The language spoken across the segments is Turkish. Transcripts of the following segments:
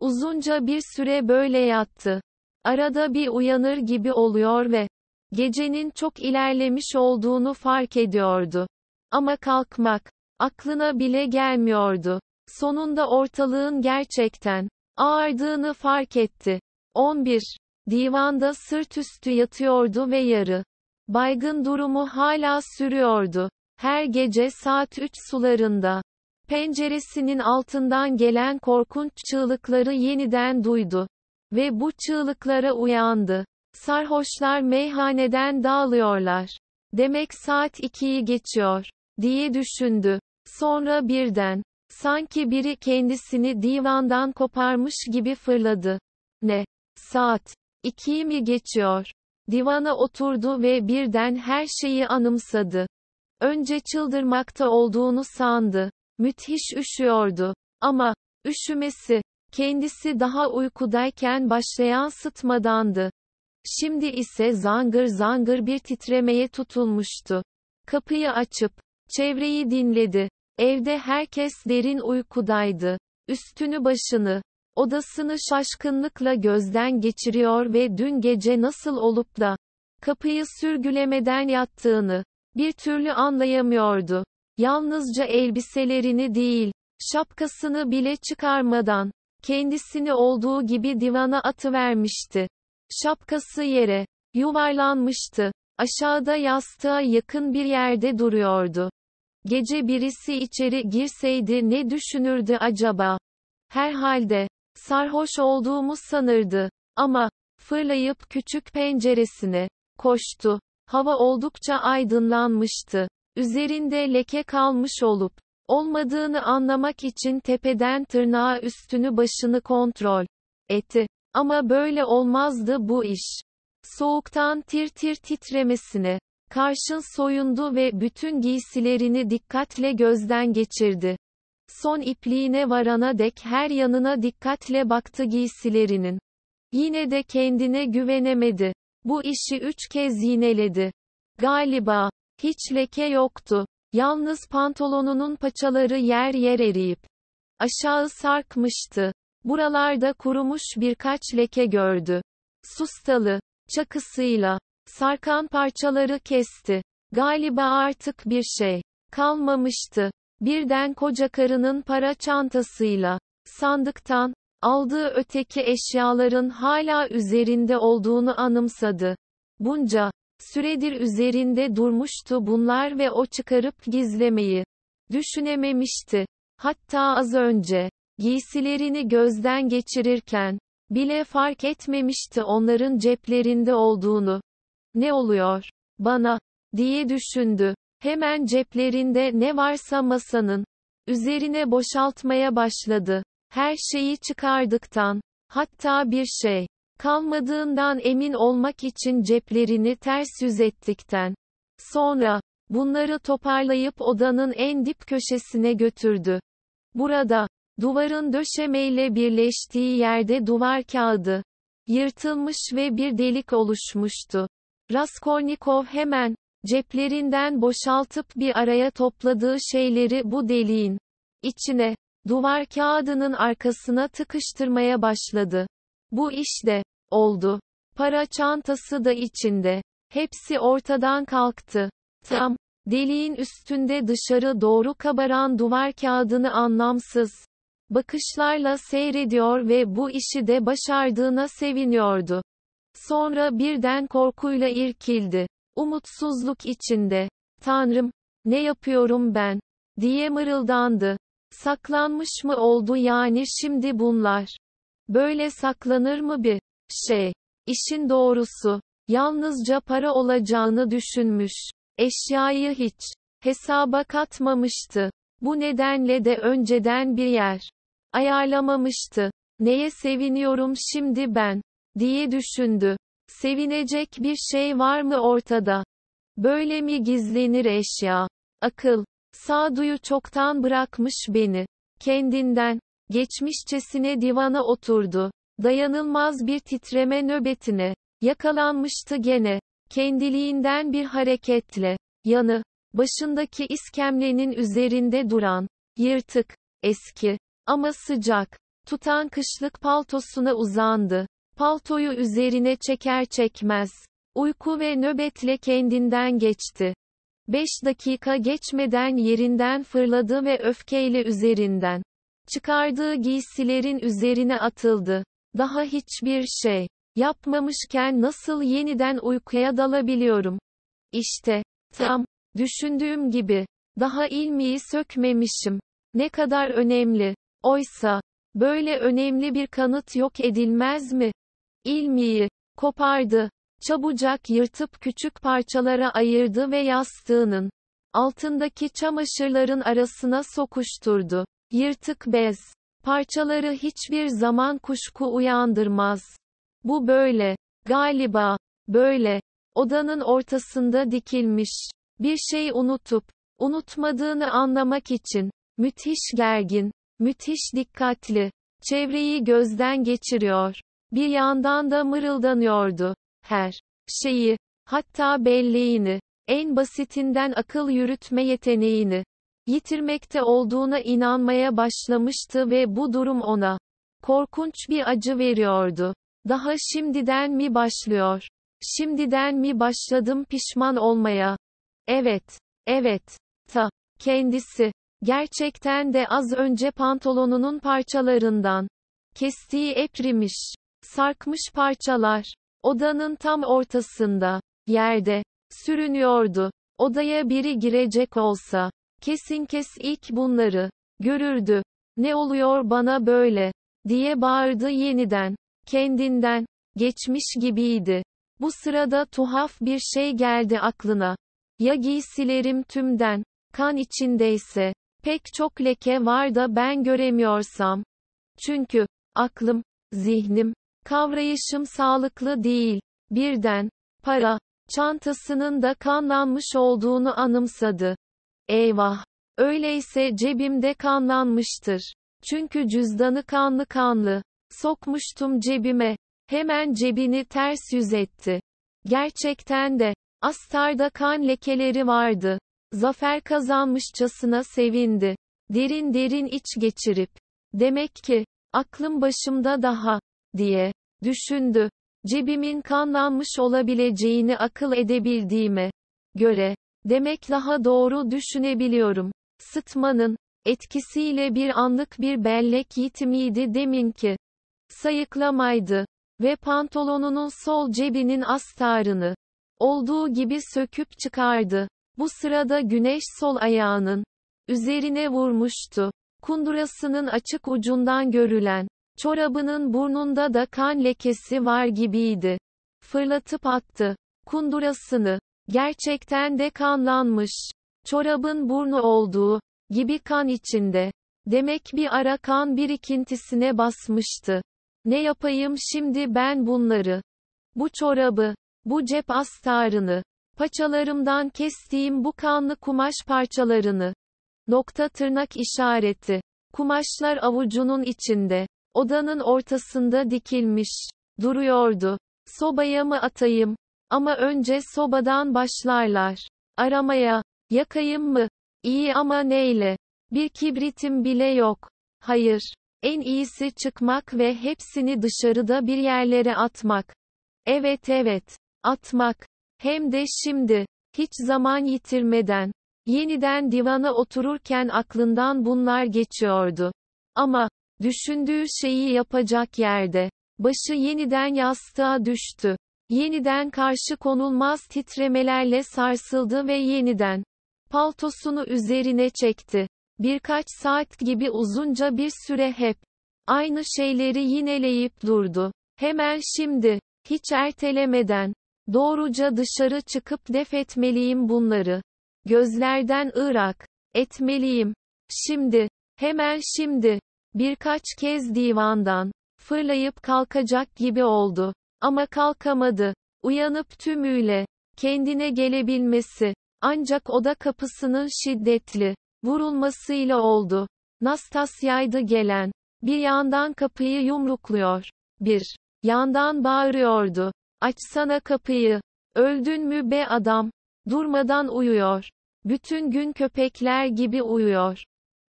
Uzunca bir süre böyle yattı. Arada bir uyanır gibi oluyor ve gecenin çok ilerlemiş olduğunu fark ediyordu. Ama kalkmak aklına bile gelmiyordu. Sonunda ortalığın gerçekten ağardığını fark etti. 11. Divanda sırt üstü yatıyordu ve yarı baygın durumu hala sürüyordu. Her gece saat 3 sularında Penceresinin altından gelen korkunç çığlıkları yeniden duydu. Ve bu çığlıklara uyandı. Sarhoşlar meyhaneden dağılıyorlar. Demek saat 2'yi geçiyor, diye düşündü. Sonra birden, sanki biri kendisini divandan koparmış gibi fırladı. Ne? Saat 2'yi mi geçiyor? Divana oturdu ve birden her şeyi anımsadı. Önce çıldırmakta olduğunu sandı. Müthiş üşüyordu. Ama, üşümesi, kendisi daha uykudayken başlayan sıtmadandı. Şimdi ise zangır zangır bir titremeye tutulmuştu. Kapıyı açıp, çevreyi dinledi. Evde herkes derin uykudaydı. Üstünü başını, odasını şaşkınlıkla gözden geçiriyor ve dün gece nasıl olup da, kapıyı sürgülemeden yattığını, bir türlü anlayamıyordu. Yalnızca elbiselerini değil, şapkasını bile çıkarmadan, kendisini olduğu gibi divana atıvermişti. Şapkası yere yuvarlanmıştı. Aşağıda yastığa yakın bir yerde duruyordu. Gece birisi içeri girseydi ne düşünürdü acaba? Herhalde sarhoş olduğumu sanırdı ama fırlayıp küçük penceresine koştu. Hava oldukça aydınlanmıştı üzerinde leke kalmış olup olmadığını anlamak için tepeden tırnağa üstünü başını kontrol etti. Ama böyle olmazdı bu iş. Soğuktan tir tir titremesine karşın soyundu ve bütün giysilerini dikkatle gözden geçirdi. Son ipliğine varana dek her yanına dikkatle baktı giysilerinin. Yine de kendine güvenemedi. Bu işi üç kez yineledi. Galiba, hiç leke yoktu. Yalnız pantolonunun paçaları yer yer eriyip aşağı sarkmıştı. Buralarda kurumuş birkaç leke gördü. Sustalı çakısıyla sarkan parçaları kesti. Galiba artık bir şey kalmamıştı. Birden koca karının para çantasıyla sandıktan aldığı öteki eşyaların hala üzerinde olduğunu anımsadı. Bunca Süredir üzerinde durmuştu bunlar ve o çıkarıp gizlemeyi düşünememişti. Hatta az önce giysilerini gözden geçirirken bile fark etmemişti onların ceplerinde olduğunu. Ne oluyor bana diye düşündü. Hemen ceplerinde ne varsa masanın üzerine boşaltmaya başladı. Her şeyi çıkardıktan hatta bir şey Kalmadığından emin olmak için ceplerini ters yüz ettikten sonra, bunları toparlayıp odanın en dip köşesine götürdü. Burada, duvarın döşemeyle birleştiği yerde duvar kağıdı yırtılmış ve bir delik oluşmuştu. Raskolnikov hemen, ceplerinden boşaltıp bir araya topladığı şeyleri bu deliğin içine, duvar kağıdının arkasına tıkıştırmaya başladı. Bu iş de oldu. Para çantası da içinde. Hepsi ortadan kalktı. Tam deliğin üstünde dışarı doğru kabaran duvar kağıdını anlamsız bakışlarla seyrediyor ve bu işi de başardığına seviniyordu. Sonra birden korkuyla irkildi. Umutsuzluk içinde, "Tanrım, ne yapıyorum ben?" diye mırıldandı. Saklanmış mı oldu yani şimdi bunlar? Böyle saklanır mı bir şey? İşin doğrusu, yalnızca para olacağını düşünmüş. Eşyayı hiç hesaba katmamıştı. Bu nedenle de önceden bir yer ayarlamamıştı. Neye seviniyorum şimdi ben diye düşündü. Sevinecek bir şey var mı ortada? Böyle mi gizlenir eşya? Akıl, sağduyu çoktan bırakmış beni. Kendinden Geçmişçesine divana oturdu. Dayanılmaz bir titreme nöbetine. Yakalanmıştı gene. Kendiliğinden bir hareketle. Yanı. Başındaki iskemlenin üzerinde duran. Yırtık. Eski. Ama sıcak. Tutan kışlık paltosuna uzandı. Paltoyu üzerine çeker çekmez. Uyku ve nöbetle kendinden geçti. Beş dakika geçmeden yerinden fırladı ve öfkeyle üzerinden Çıkardığı giysilerin üzerine atıldı. Daha hiçbir şey yapmamışken nasıl yeniden uykuya dalabiliyorum? İşte, tam, düşündüğüm gibi, daha ilmiği sökmemişim. Ne kadar önemli. Oysa, böyle önemli bir kanıt yok edilmez mi? İlmiyi, kopardı, çabucak yırtıp küçük parçalara ayırdı ve yastığının altındaki çamaşırların arasına sokuşturdu. Yırtık bez. Parçaları hiçbir zaman kuşku uyandırmaz. Bu böyle. Galiba. Böyle. Odanın ortasında dikilmiş. Bir şey unutup, unutmadığını anlamak için, müthiş gergin, müthiş dikkatli, çevreyi gözden geçiriyor. Bir yandan da mırıldanıyordu. Her şeyi, hatta belleğini, en basitinden akıl yürütme yeteneğini, yitirmekte olduğuna inanmaya başlamıştı ve bu durum ona korkunç bir acı veriyordu. Daha şimdiden mi başlıyor? Şimdiden mi başladım pişman olmaya? Evet, evet. Ta kendisi gerçekten de az önce pantolonunun parçalarından kestiği eprimiş, sarkmış parçalar odanın tam ortasında yerde sürünüyordu. Odaya biri girecek olsa Kesin kes ilk bunları görürdü. Ne oluyor bana böyle diye bağırdı yeniden. Kendinden geçmiş gibiydi. Bu sırada tuhaf bir şey geldi aklına. Ya giysilerim tümden kan içindeyse pek çok leke var da ben göremiyorsam. Çünkü aklım, zihnim, kavrayışım sağlıklı değil. Birden para çantasının da kanlanmış olduğunu anımsadı. Eyvah! Öyleyse cebimde kanlanmıştır. Çünkü cüzdanı kanlı kanlı. Sokmuştum cebime. Hemen cebini ters yüz etti. Gerçekten de, astarda kan lekeleri vardı. Zafer kazanmışçasına sevindi. Derin derin iç geçirip, demek ki, aklım başımda daha, diye, düşündü. Cebimin kanlanmış olabileceğini akıl edebildiğime göre, Demek daha doğru düşünebiliyorum. Sıtmanın etkisiyle bir anlık bir bellek yitimiydi deminki. Sayıklamaydı. Ve pantolonunun sol cebinin astarını olduğu gibi söküp çıkardı. Bu sırada güneş sol ayağının üzerine vurmuştu. Kundurasının açık ucundan görülen çorabının burnunda da kan lekesi var gibiydi. Fırlatıp attı kundurasını Gerçekten de kanlanmış. Çorabın burnu olduğu gibi kan içinde. Demek bir ara kan birikintisine basmıştı. Ne yapayım şimdi ben bunları? Bu çorabı, bu cep astarını, paçalarımdan kestiğim bu kanlı kumaş parçalarını. Nokta tırnak işareti. Kumaşlar avucunun içinde, odanın ortasında dikilmiş duruyordu. Sobaya mı atayım? Ama önce sobadan başlarlar. Aramaya. Yakayım mı? İyi ama neyle? Bir kibritim bile yok. Hayır. En iyisi çıkmak ve hepsini dışarıda bir yerlere atmak. Evet evet. Atmak. Hem de şimdi. Hiç zaman yitirmeden. Yeniden divana otururken aklından bunlar geçiyordu. Ama, düşündüğü şeyi yapacak yerde. Başı yeniden yastığa düştü. Yeniden karşı konulmaz titremelerle sarsıldı ve yeniden paltosunu üzerine çekti. Birkaç saat gibi uzunca bir süre hep aynı şeyleri yineleyip durdu. Hemen şimdi, hiç ertelemeden, doğruca dışarı çıkıp def etmeliyim bunları. Gözlerden ırak, etmeliyim. Şimdi, hemen şimdi, birkaç kez divandan, fırlayıp kalkacak gibi oldu. Ama kalkamadı. Uyanıp tümüyle kendine gelebilmesi ancak oda kapısının şiddetli vurulmasıyla oldu. Nastasya'ydı gelen. Bir yandan kapıyı yumrukluyor. Bir yandan bağırıyordu. Açsana kapıyı. Öldün mü be adam? Durmadan uyuyor. Bütün gün köpekler gibi uyuyor.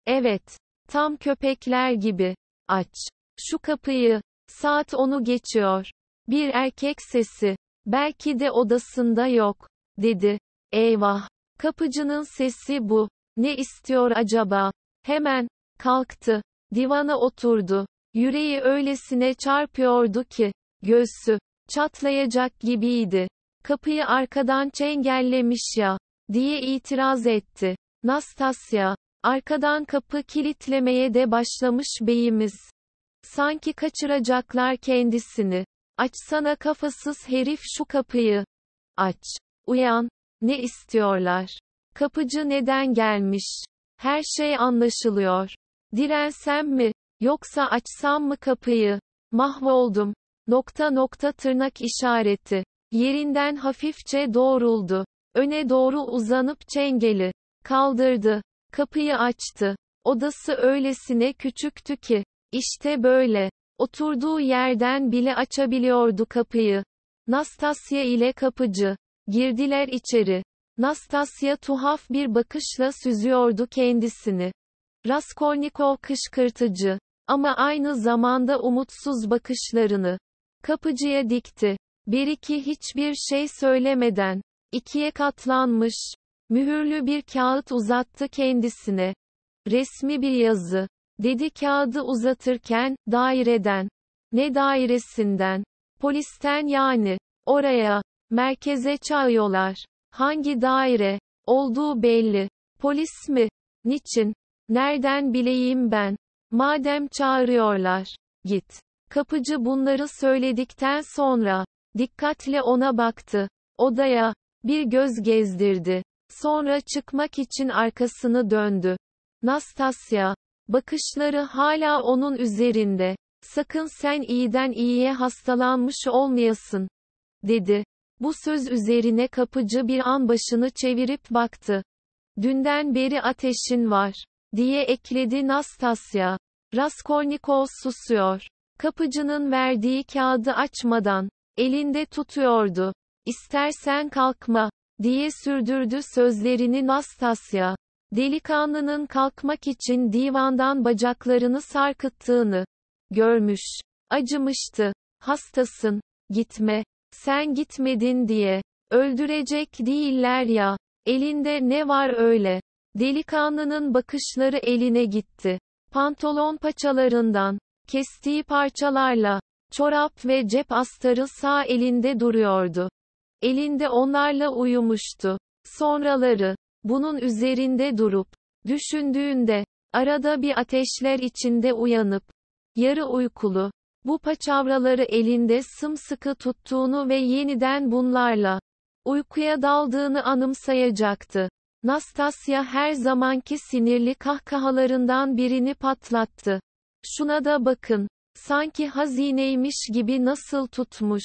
Evet, tam köpekler gibi. Aç şu kapıyı. Saat onu geçiyor. Bir erkek sesi. Belki de odasında yok, dedi. Eyvah. Kapıcının sesi bu. Ne istiyor acaba? Hemen, kalktı. Divana oturdu. Yüreği öylesine çarpıyordu ki, göğsü, çatlayacak gibiydi. Kapıyı arkadan çengellemiş ya, diye itiraz etti. Nastasya, arkadan kapı kilitlemeye de başlamış beyimiz. Sanki kaçıracaklar kendisini. Açsana kafasız herif şu kapıyı. Aç. Uyan. Ne istiyorlar? Kapıcı neden gelmiş? Her şey anlaşılıyor. Dirensem mi? Yoksa açsam mı kapıyı? Mahvoldum. Nokta nokta tırnak işareti. Yerinden hafifçe doğruldu. Öne doğru uzanıp çengeli kaldırdı. Kapıyı açtı. Odası öylesine küçüktü ki. İşte böyle. Oturduğu yerden bile açabiliyordu kapıyı. Nastasya ile kapıcı. Girdiler içeri. Nastasya tuhaf bir bakışla süzüyordu kendisini. Raskolnikov kışkırtıcı. Ama aynı zamanda umutsuz bakışlarını. Kapıcıya dikti. Bir iki hiçbir şey söylemeden. ikiye katlanmış. Mühürlü bir kağıt uzattı kendisine. Resmi bir yazı dedi kağıdı uzatırken, daireden. Ne dairesinden? Polisten yani. Oraya. Merkeze çağıyorlar. Hangi daire? Olduğu belli. Polis mi? Niçin? Nereden bileyim ben? Madem çağırıyorlar. Git. Kapıcı bunları söyledikten sonra, dikkatle ona baktı. Odaya, bir göz gezdirdi. Sonra çıkmak için arkasını döndü. Nastasya, Bakışları hala onun üzerinde. Sakın sen iyiden iyiye hastalanmış olmayasın, dedi. Bu söz üzerine kapıcı bir an başını çevirip baktı. Dünden beri ateşin var, diye ekledi Nastasya. Raskolnikov susuyor. Kapıcının verdiği kağıdı açmadan, elinde tutuyordu. İstersen kalkma, diye sürdürdü sözlerini Nastasya delikanlının kalkmak için divandan bacaklarını sarkıttığını görmüş. Acımıştı. Hastasın. Gitme. Sen gitmedin diye. Öldürecek değiller ya. Elinde ne var öyle? Delikanlının bakışları eline gitti. Pantolon paçalarından kestiği parçalarla çorap ve cep astarı sağ elinde duruyordu. Elinde onlarla uyumuştu. Sonraları bunun üzerinde durup, düşündüğünde, arada bir ateşler içinde uyanıp, yarı uykulu, bu paçavraları elinde sımsıkı tuttuğunu ve yeniden bunlarla, uykuya daldığını anımsayacaktı. Nastasya her zamanki sinirli kahkahalarından birini patlattı. Şuna da bakın, sanki hazineymiş gibi nasıl tutmuş.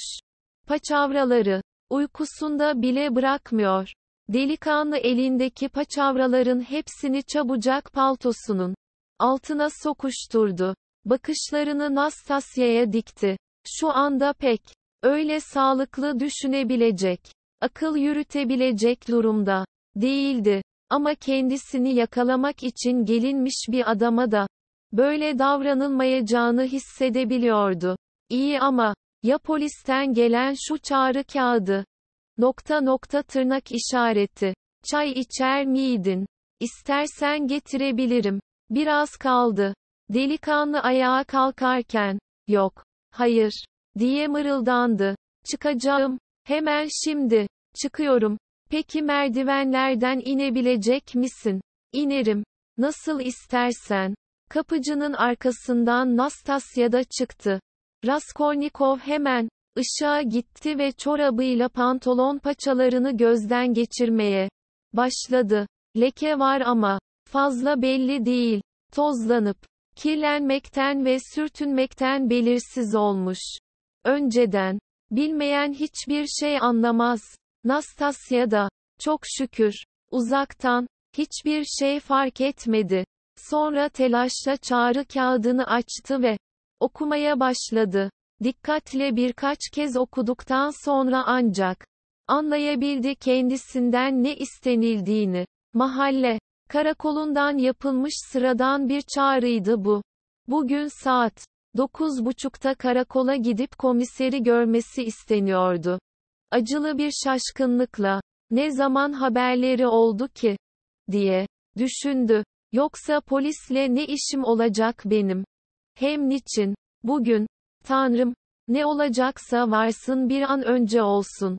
Paçavraları, uykusunda bile bırakmıyor. Delikanlı elindeki paçavraların hepsini çabucak paltosunun altına sokuşturdu. Bakışlarını Nastasya'ya dikti. Şu anda pek öyle sağlıklı düşünebilecek, akıl yürütebilecek durumda değildi. Ama kendisini yakalamak için gelinmiş bir adama da böyle davranılmayacağını hissedebiliyordu. İyi ama ya polisten gelen şu çağrı kağıdı Nokta nokta tırnak işareti. Çay içer miydin? İstersen getirebilirim. Biraz kaldı. Delikanlı ayağa kalkarken, yok, hayır, diye mırıldandı. Çıkacağım, hemen şimdi, çıkıyorum. Peki merdivenlerden inebilecek misin? İnerim. Nasıl istersen. Kapıcının arkasından da çıktı. Raskolnikov hemen, Işığa gitti ve çorabıyla pantolon paçalarını gözden geçirmeye başladı. Leke var ama fazla belli değil. Tozlanıp kirlenmekten ve sürtünmekten belirsiz olmuş. Önceden bilmeyen hiçbir şey anlamaz. Nastasya da çok şükür uzaktan hiçbir şey fark etmedi. Sonra telaşla çağrı kağıdını açtı ve okumaya başladı. Dikkatle birkaç kez okuduktan sonra ancak anlayabildi kendisinden ne istenildiğini. Mahalle karakolundan yapılmış sıradan bir çağrıydı bu. Bugün saat 9.30'da karakola gidip komiseri görmesi isteniyordu. Acılı bir şaşkınlıkla, ne zaman haberleri oldu ki? diye düşündü. Yoksa polisle ne işim olacak benim? Hem niçin? Bugün, Tanrım, ne olacaksa varsın bir an önce olsun.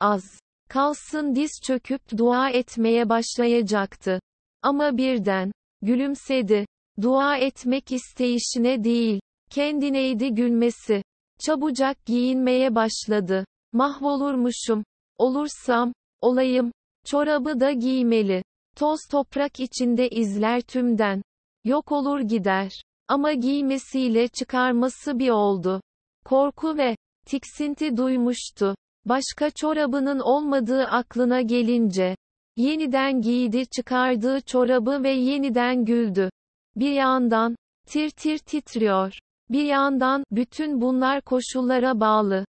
Az kalsın diz çöküp dua etmeye başlayacaktı. Ama birden gülümsedi. Dua etmek isteyişine değil, kendineydi gülmesi. Çabucak giyinmeye başladı. Mahvolurmuşum. Olursam, olayım. Çorabı da giymeli. Toz toprak içinde izler tümden. Yok olur gider. Ama giymesiyle çıkarması bir oldu. Korku ve tiksinti duymuştu. Başka çorabının olmadığı aklına gelince yeniden giydi çıkardığı çorabı ve yeniden güldü. Bir yandan tir tir titriyor. Bir yandan bütün bunlar koşullara bağlı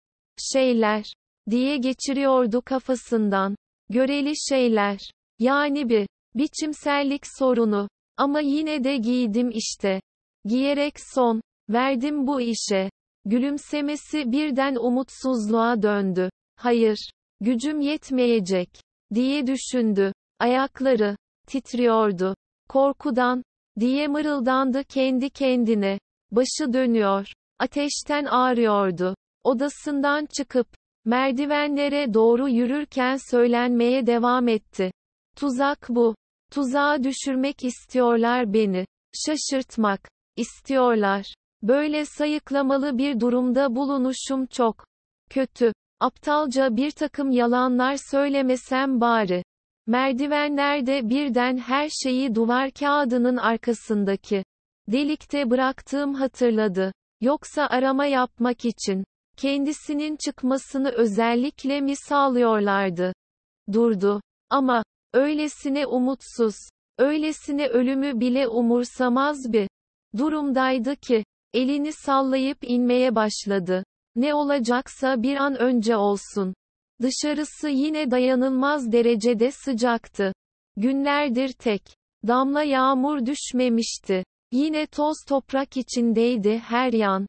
şeyler diye geçiriyordu kafasından. Göreli şeyler. Yani bir biçimsellik sorunu. Ama yine de giydim işte. Giyerek son. Verdim bu işe. Gülümsemesi birden umutsuzluğa döndü. Hayır. Gücüm yetmeyecek. Diye düşündü. Ayakları. Titriyordu. Korkudan. Diye mırıldandı kendi kendine. Başı dönüyor. Ateşten ağrıyordu. Odasından çıkıp, merdivenlere doğru yürürken söylenmeye devam etti. Tuzak bu. Tuzağa düşürmek istiyorlar beni. Şaşırtmak istiyorlar. Böyle sayıklamalı bir durumda bulunuşum çok kötü. Aptalca bir takım yalanlar söylemesem bari. Merdivenlerde birden her şeyi duvar kağıdının arkasındaki delikte bıraktığım hatırladı. Yoksa arama yapmak için kendisinin çıkmasını özellikle mi sağlıyorlardı? Durdu. Ama öylesine umutsuz, öylesine ölümü bile umursamaz bir durumdaydı ki, elini sallayıp inmeye başladı. Ne olacaksa bir an önce olsun. Dışarısı yine dayanılmaz derecede sıcaktı. Günlerdir tek damla yağmur düşmemişti. Yine toz toprak içindeydi her yan.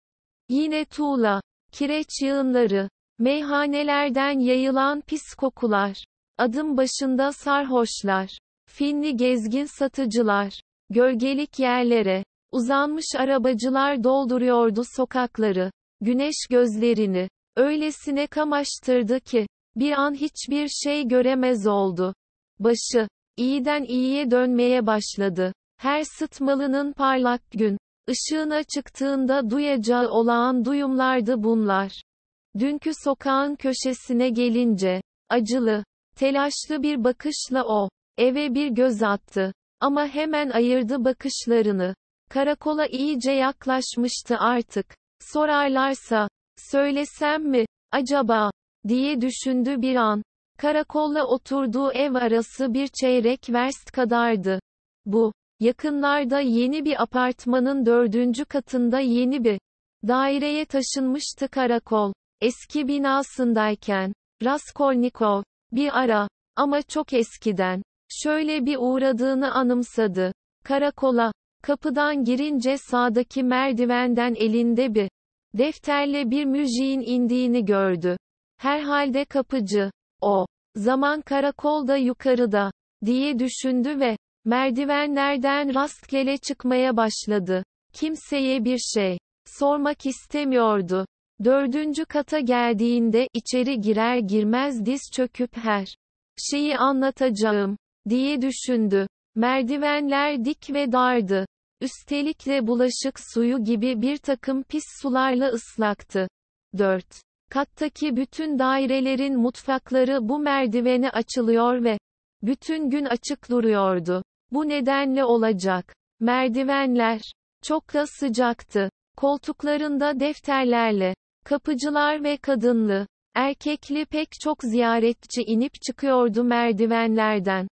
Yine tuğla, kireç yığınları, meyhanelerden yayılan pis kokular, adım başında sarhoşlar, finli gezgin satıcılar, gölgelik yerlere, Uzanmış arabacılar dolduruyordu sokakları. Güneş gözlerini öylesine kamaştırdı ki bir an hiçbir şey göremez oldu. Başı iyiden iyiye dönmeye başladı. Her sıtmalının parlak gün ışığına çıktığında duyacağı olağan duyumlardı bunlar. Dünkü sokağın köşesine gelince, acılı, telaşlı bir bakışla o, eve bir göz attı. Ama hemen ayırdı bakışlarını. Karakola iyice yaklaşmıştı artık. Sorarlarsa, söylesem mi, acaba, diye düşündü bir an. Karakolla oturduğu ev arası bir çeyrek verst kadardı. Bu, yakınlarda yeni bir apartmanın dördüncü katında yeni bir daireye taşınmıştı karakol. Eski binasındayken, Raskolnikov, bir ara, ama çok eskiden, şöyle bir uğradığını anımsadı. Karakola, Kapıdan girince sağdaki merdivenden elinde bir defterle bir müjiğin indiğini gördü. Herhalde kapıcı. O zaman karakolda yukarıda diye düşündü ve merdivenlerden rastgele çıkmaya başladı. Kimseye bir şey sormak istemiyordu. Dördüncü kata geldiğinde içeri girer girmez diz çöküp her şeyi anlatacağım diye düşündü. Merdivenler dik ve dardı. Üstelik de bulaşık suyu gibi bir takım pis sularla ıslaktı. 4. Kattaki bütün dairelerin mutfakları bu merdiveni açılıyor ve bütün gün açık duruyordu. Bu nedenle olacak. Merdivenler çok da sıcaktı. Koltuklarında defterlerle kapıcılar ve kadınlı, erkekli pek çok ziyaretçi inip çıkıyordu merdivenlerden.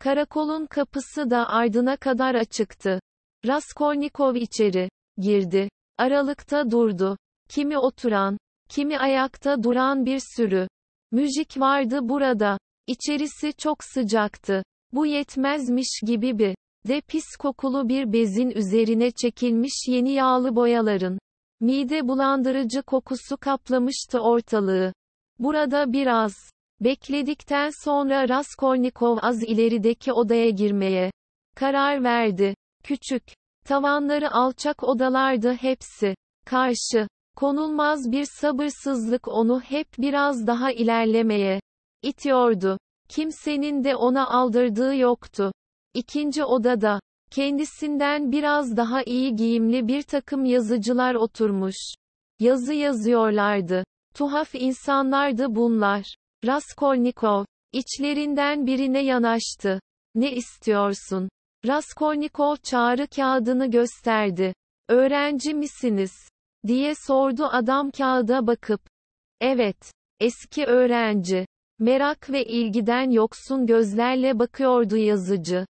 Karakolun kapısı da ardına kadar açıktı. Raskolnikov içeri girdi. Aralıkta durdu. Kimi oturan, kimi ayakta duran bir sürü. Müzik vardı burada. İçerisi çok sıcaktı. Bu yetmezmiş gibi bir de pis kokulu bir bezin üzerine çekilmiş yeni yağlı boyaların mide bulandırıcı kokusu kaplamıştı ortalığı. Burada biraz bekledikten sonra Raskolnikov az ilerideki odaya girmeye karar verdi. Küçük. Tavanları alçak odalardı hepsi. Karşı. Konulmaz bir sabırsızlık onu hep biraz daha ilerlemeye itiyordu. Kimsenin de ona aldırdığı yoktu. İkinci odada, kendisinden biraz daha iyi giyimli bir takım yazıcılar oturmuş. Yazı yazıyorlardı. Tuhaf insanlardı bunlar. Raskolnikov, içlerinden birine yanaştı. Ne istiyorsun? Raskolnikov çağrı kağıdını gösterdi. Öğrenci misiniz? diye sordu adam kağıda bakıp. Evet, eski öğrenci. Merak ve ilgiden yoksun gözlerle bakıyordu yazıcı.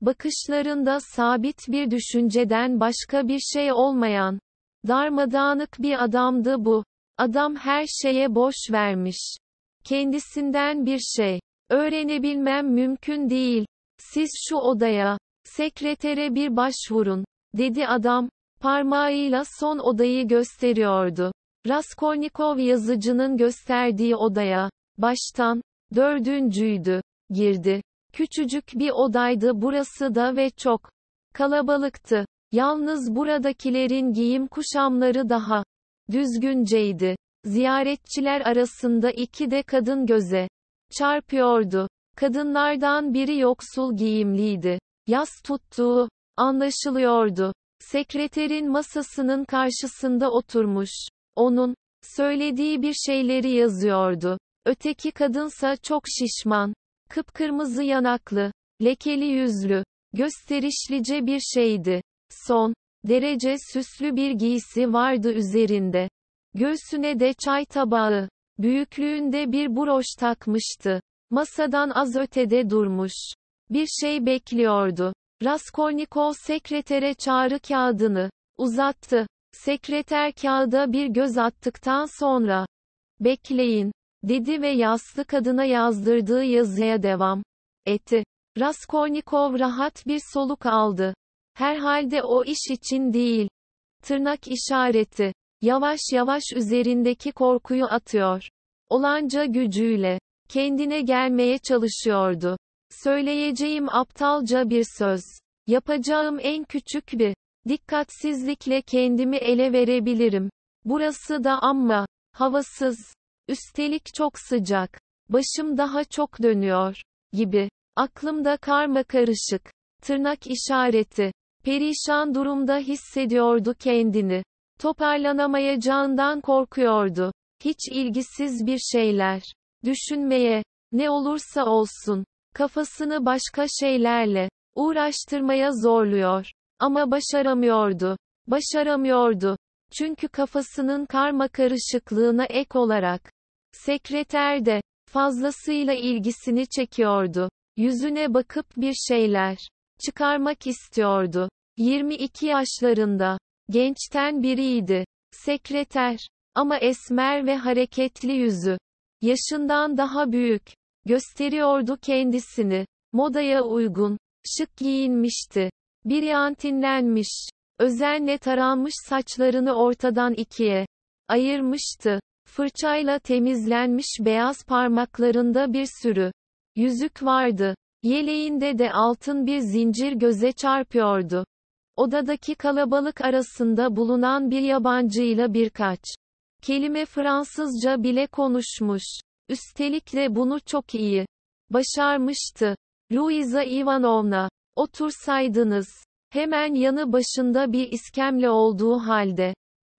Bakışlarında sabit bir düşünceden başka bir şey olmayan, darmadağınık bir adamdı bu. Adam her şeye boş vermiş. Kendisinden bir şey öğrenebilmem mümkün değil. Siz şu odaya Sekretere bir başvurun, dedi adam, parmağıyla son odayı gösteriyordu. Raskolnikov yazıcının gösterdiği odaya, baştan, dördüncüydü, girdi. Küçücük bir odaydı burası da ve çok kalabalıktı. Yalnız buradakilerin giyim kuşamları daha düzgünceydi. Ziyaretçiler arasında iki de kadın göze çarpıyordu. Kadınlardan biri yoksul giyimliydi yas tuttuğu anlaşılıyordu. Sekreterin masasının karşısında oturmuş. Onun söylediği bir şeyleri yazıyordu. Öteki kadınsa çok şişman, kıpkırmızı yanaklı, lekeli yüzlü, gösterişlice bir şeydi. Son derece süslü bir giysi vardı üzerinde. Göğsüne de çay tabağı, büyüklüğünde bir broş takmıştı. Masadan az ötede durmuş. Bir şey bekliyordu. Raskolnikov sekretere çağrı kağıdını uzattı. Sekreter kağıda bir göz attıktan sonra "Bekleyin," dedi ve yaslı kadına yazdırdığı yazıya devam etti. Raskolnikov rahat bir soluk aldı. Herhalde o iş için değil. Tırnak işareti yavaş yavaş üzerindeki korkuyu atıyor. Olanca gücüyle kendine gelmeye çalışıyordu. Söyleyeceğim aptalca bir söz. Yapacağım en küçük bir dikkatsizlikle kendimi ele verebilirim. Burası da amma havasız. Üstelik çok sıcak. Başım daha çok dönüyor gibi. Aklımda karma karışık. Tırnak işareti. Perişan durumda hissediyordu kendini. Toparlanamayacağından korkuyordu. Hiç ilgisiz bir şeyler. Düşünmeye, ne olursa olsun, Kafasını başka şeylerle uğraştırmaya zorluyor. Ama başaramıyordu. Başaramıyordu. Çünkü kafasının karma karışıklığına ek olarak sekreter de fazlasıyla ilgisini çekiyordu. Yüzüne bakıp bir şeyler çıkarmak istiyordu. 22 yaşlarında gençten biriydi. Sekreter ama esmer ve hareketli yüzü yaşından daha büyük gösteriyordu kendisini. Modaya uygun, şık giyinmişti. Bir antinlenmiş, özenle taranmış saçlarını ortadan ikiye ayırmıştı. Fırçayla temizlenmiş beyaz parmaklarında bir sürü yüzük vardı. Yeleğinde de altın bir zincir göze çarpıyordu. Odadaki kalabalık arasında bulunan bir yabancıyla birkaç kelime Fransızca bile konuşmuş. Üstelik de bunu çok iyi başarmıştı. Luisa Ivanovna, otursaydınız, hemen yanı başında bir iskemle olduğu halde,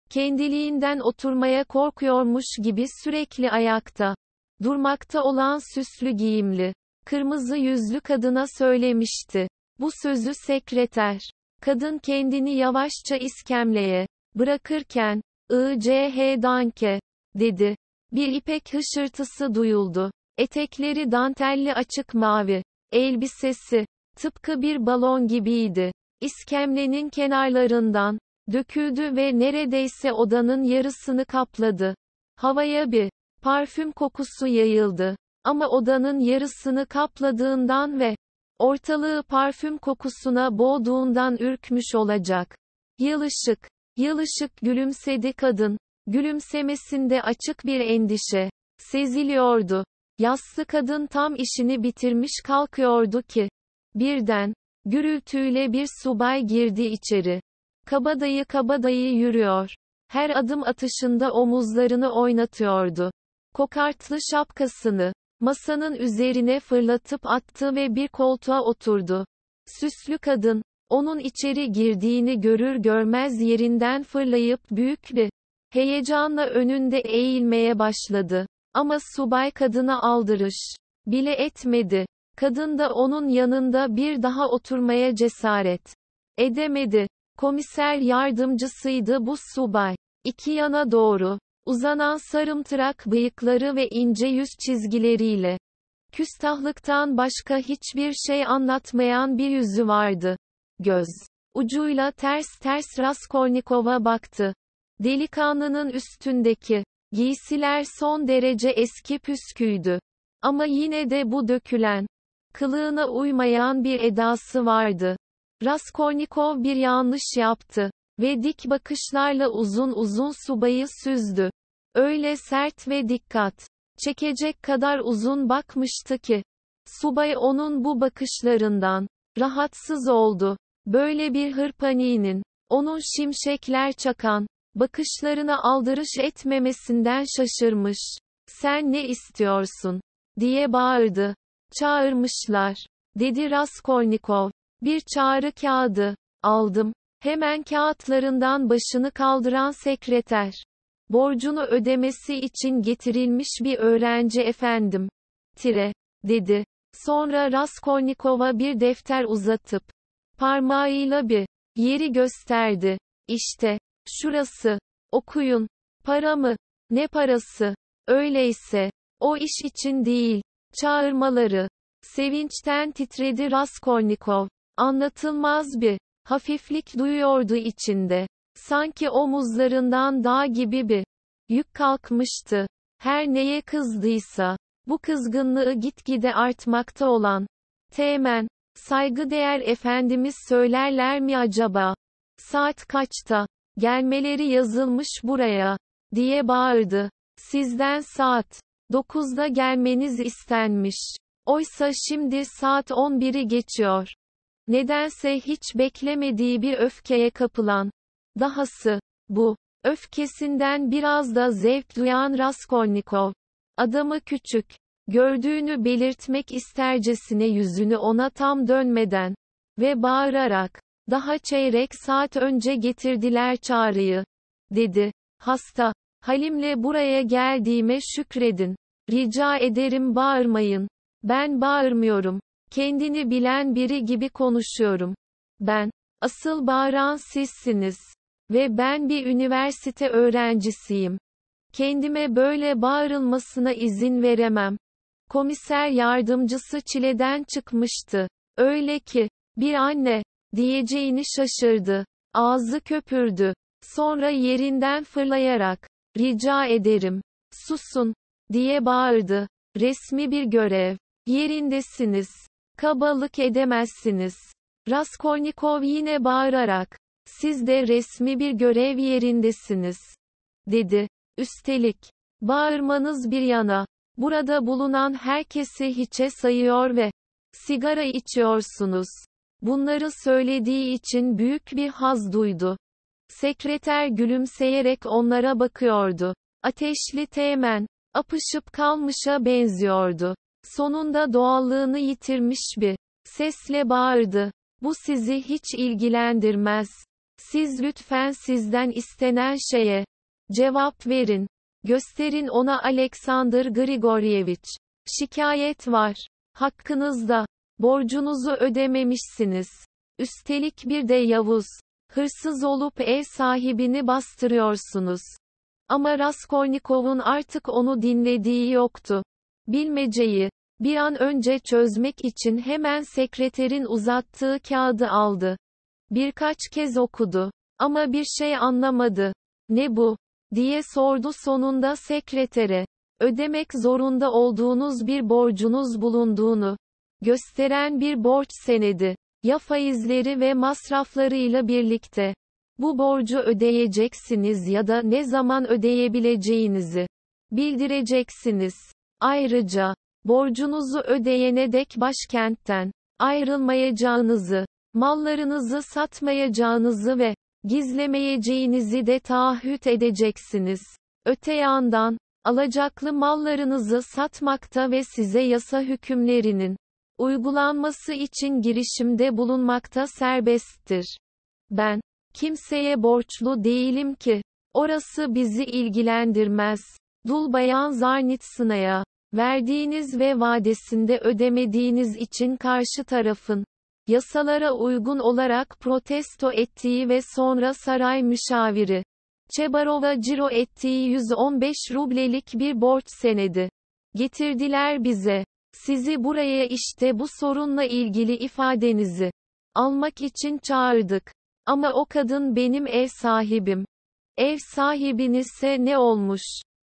kendiliğinden oturmaya korkuyormuş gibi sürekli ayakta, durmakta olan süslü giyimli, kırmızı yüzlü kadına söylemişti. Bu sözü sekreter, kadın kendini yavaşça iskemleye, bırakırken, I.C.H. Danke, dedi. Bir ipek hışırtısı duyuldu. Etekleri dantelli açık mavi. Elbisesi, tıpkı bir balon gibiydi. İskemlenin kenarlarından, döküldü ve neredeyse odanın yarısını kapladı. Havaya bir, parfüm kokusu yayıldı. Ama odanın yarısını kapladığından ve, ortalığı parfüm kokusuna boğduğundan ürkmüş olacak. Yılışık, yılışık gülümsedi kadın, Gülümsemesinde açık bir endişe seziliyordu. Yassı kadın tam işini bitirmiş kalkıyordu ki birden gürültüyle bir subay girdi içeri. Kabadayı kabadayı yürüyor. Her adım atışında omuzlarını oynatıyordu. Kokartlı şapkasını masanın üzerine fırlatıp attı ve bir koltuğa oturdu. Süslü kadın, onun içeri girdiğini görür görmez yerinden fırlayıp büyük bir Heyecanla önünde eğilmeye başladı. Ama subay kadına aldırış bile etmedi. Kadın da onun yanında bir daha oturmaya cesaret edemedi. Komiser yardımcısıydı bu subay. İki yana doğru uzanan sarımtırak bıyıkları ve ince yüz çizgileriyle küstahlıktan başka hiçbir şey anlatmayan bir yüzü vardı. Göz ucuyla ters ters Raskolnikov'a baktı. Delikanlının üstündeki giysiler son derece eski püsküydü. Ama yine de bu dökülen, kılığına uymayan bir edası vardı. Raskolnikov bir yanlış yaptı ve dik bakışlarla uzun uzun subayı süzdü. Öyle sert ve dikkat çekecek kadar uzun bakmıştı ki subay onun bu bakışlarından rahatsız oldu. Böyle bir hırpaninin onun şimşekler çakan bakışlarına aldırış etmemesinden şaşırmış. Sen ne istiyorsun? diye bağırdı. Çağırmışlar, dedi Raskolnikov. Bir çağrı kağıdı, aldım. Hemen kağıtlarından başını kaldıran sekreter. Borcunu ödemesi için getirilmiş bir öğrenci efendim. Tire, dedi. Sonra Raskolnikov'a bir defter uzatıp, parmağıyla bir yeri gösterdi. İşte, Şurası. Okuyun. Para mı? Ne parası? Öyleyse. O iş için değil. Çağırmaları. Sevinçten titredi Raskolnikov. Anlatılmaz bir hafiflik duyuyordu içinde. Sanki omuzlarından dağ gibi bir yük kalkmıştı. Her neye kızdıysa, bu kızgınlığı gitgide artmakta olan, Teğmen, saygıdeğer efendimiz söylerler mi acaba? Saat kaçta? Gelmeleri yazılmış buraya, diye bağırdı. Sizden saat 9'da gelmeniz istenmiş. Oysa şimdi saat 11'i geçiyor. Nedense hiç beklemediği bir öfkeye kapılan. Dahası, bu, öfkesinden biraz da zevk duyan Raskolnikov. Adamı küçük, gördüğünü belirtmek istercesine yüzünü ona tam dönmeden ve bağırarak, daha çeyrek saat önce getirdiler çağrıyı. Dedi. Hasta. Halim'le buraya geldiğime şükredin. Rica ederim bağırmayın. Ben bağırmıyorum. Kendini bilen biri gibi konuşuyorum. Ben. Asıl bağıran sizsiniz. Ve ben bir üniversite öğrencisiyim. Kendime böyle bağırılmasına izin veremem. Komiser yardımcısı çileden çıkmıştı. Öyle ki, bir anne, diyeceğini şaşırdı. Ağzı köpürdü. Sonra yerinden fırlayarak, rica ederim, susun, diye bağırdı. Resmi bir görev. Yerindesiniz. Kabalık edemezsiniz. Raskolnikov yine bağırarak, siz de resmi bir görev yerindesiniz, dedi. Üstelik, bağırmanız bir yana, burada bulunan herkesi hiçe sayıyor ve sigara içiyorsunuz. Bunları söylediği için büyük bir haz duydu. Sekreter gülümseyerek onlara bakıyordu. Ateşli teğmen, apışıp kalmışa benziyordu. Sonunda doğallığını yitirmiş bir sesle bağırdı. Bu sizi hiç ilgilendirmez. Siz lütfen sizden istenen şeye cevap verin. Gösterin ona Aleksandr Grigoryevich. Şikayet var. Hakkınızda. Borcunuzu ödememişsiniz. Üstelik bir de Yavuz. Hırsız olup ev sahibini bastırıyorsunuz. Ama Raskolnikov'un artık onu dinlediği yoktu. Bilmeceyi bir an önce çözmek için hemen sekreterin uzattığı kağıdı aldı. Birkaç kez okudu ama bir şey anlamadı. Ne bu? diye sordu sonunda sekretere. Ödemek zorunda olduğunuz bir borcunuz bulunduğunu gösteren bir borç senedi. Ya faizleri ve masraflarıyla birlikte. Bu borcu ödeyeceksiniz ya da ne zaman ödeyebileceğinizi bildireceksiniz. Ayrıca, borcunuzu ödeyene dek başkentten ayrılmayacağınızı, mallarınızı satmayacağınızı ve gizlemeyeceğinizi de taahhüt edeceksiniz. Öte yandan, alacaklı mallarınızı satmakta ve size yasa hükümlerinin uygulanması için girişimde bulunmakta serbesttir. Ben kimseye borçlu değilim ki. Orası bizi ilgilendirmez. Dulbayan Zarnitsina'ya verdiğiniz ve vadesinde ödemediğiniz için karşı tarafın yasalara uygun olarak protesto ettiği ve sonra saray müşaviri Çebarova ciro ettiği 115 rublelik bir borç senedi getirdiler bize. Sizi buraya işte bu sorunla ilgili ifadenizi almak için çağırdık. Ama o kadın benim ev sahibim. Ev sahibinizse ne olmuş?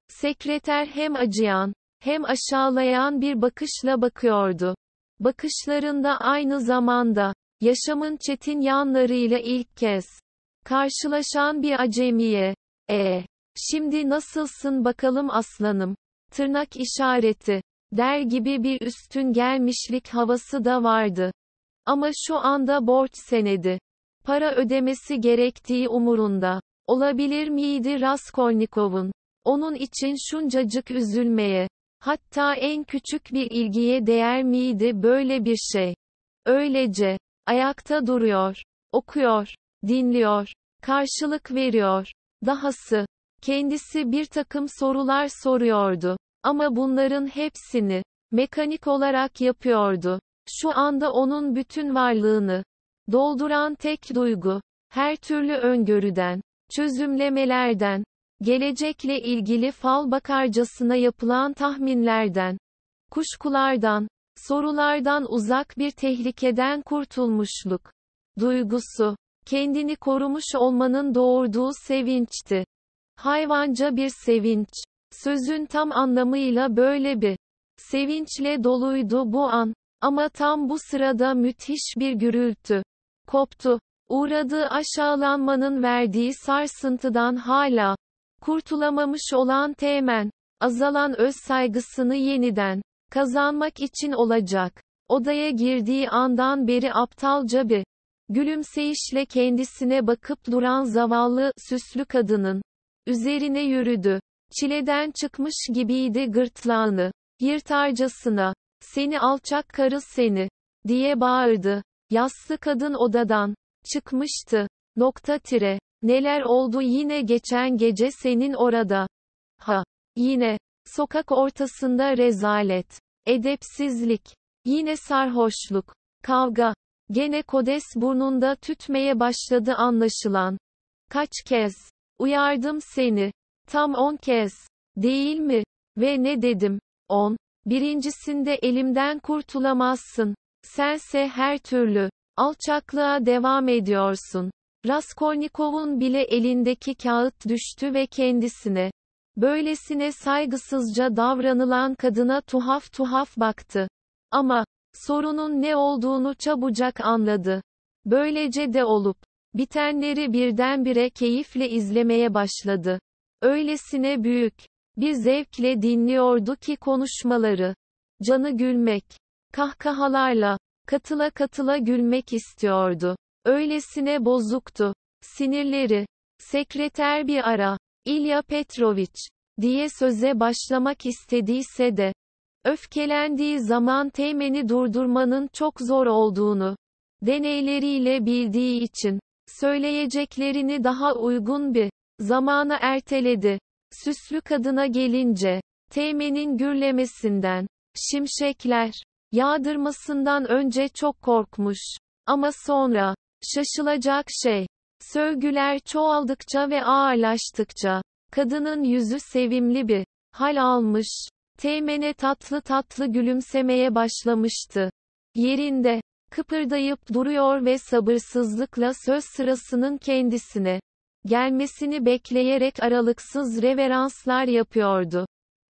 Sekreter hem acıyan, hem aşağılayan bir bakışla bakıyordu. Bakışlarında aynı zamanda, yaşamın çetin yanlarıyla ilk kez, karşılaşan bir acemiye, e, şimdi nasılsın bakalım aslanım, tırnak işareti, der gibi bir üstün gelmişlik havası da vardı. Ama şu anda borç senedi. Para ödemesi gerektiği umurunda. Olabilir miydi Raskolnikov'un? Onun için şuncacık üzülmeye, hatta en küçük bir ilgiye değer miydi böyle bir şey? Öylece, ayakta duruyor, okuyor, dinliyor, karşılık veriyor. Dahası, kendisi bir takım sorular soruyordu. Ama bunların hepsini mekanik olarak yapıyordu. Şu anda onun bütün varlığını dolduran tek duygu her türlü öngörüden, çözümlemelerden, gelecekle ilgili fal bakarcasına yapılan tahminlerden, kuşkulardan, sorulardan uzak bir tehlikeden kurtulmuşluk duygusu, kendini korumuş olmanın doğurduğu sevinçti. Hayvanca bir sevinç. Sözün tam anlamıyla böyle bir sevinçle doluydu bu an. Ama tam bu sırada müthiş bir gürültü koptu. Uğradığı aşağılanmanın verdiği sarsıntıdan hala kurtulamamış olan Teğmen, azalan öz saygısını yeniden kazanmak için olacak. Odaya girdiği andan beri aptalca bir gülümseyişle kendisine bakıp duran zavallı, süslü kadının üzerine yürüdü. Çileden çıkmış gibiydi gırtlağını. Yırtarcasına. Seni alçak karı seni. Diye bağırdı. Yassı kadın odadan. Çıkmıştı. Nokta tire. Neler oldu yine geçen gece senin orada. Ha. Yine. Sokak ortasında rezalet. Edepsizlik. Yine sarhoşluk. Kavga. Gene kodes burnunda tütmeye başladı anlaşılan. Kaç kez. Uyardım seni. Tam 10 kez. Değil mi? Ve ne dedim? 10. Birincisinde elimden kurtulamazsın. Sense her türlü alçaklığa devam ediyorsun. Raskolnikov'un bile elindeki kağıt düştü ve kendisine böylesine saygısızca davranılan kadına tuhaf tuhaf baktı. Ama sorunun ne olduğunu çabucak anladı. Böylece de olup bitenleri birdenbire keyifle izlemeye başladı. Öylesine büyük bir zevkle dinliyordu ki konuşmaları. Canı gülmek, kahkahalarla, katıla katıla gülmek istiyordu. Öylesine bozuktu. Sinirleri. Sekreter bir ara. İlya Petroviç, diye söze başlamak istediyse de, öfkelendiği zaman Teğmen'i durdurmanın çok zor olduğunu, deneyleriyle bildiği için, söyleyeceklerini daha uygun bir Zamanı erteledi. Süslü kadına gelince, Teğmenin gürlemesinden, şimşekler, yağdırmasından önce çok korkmuş. Ama sonra, şaşılacak şey, sövgüler çoğaldıkça ve ağırlaştıkça, kadının yüzü sevimli bir hal almış. Teğmene tatlı tatlı gülümsemeye başlamıştı. Yerinde, kıpırdayıp duruyor ve sabırsızlıkla söz sırasının kendisine gelmesini bekleyerek aralıksız reveranslar yapıyordu.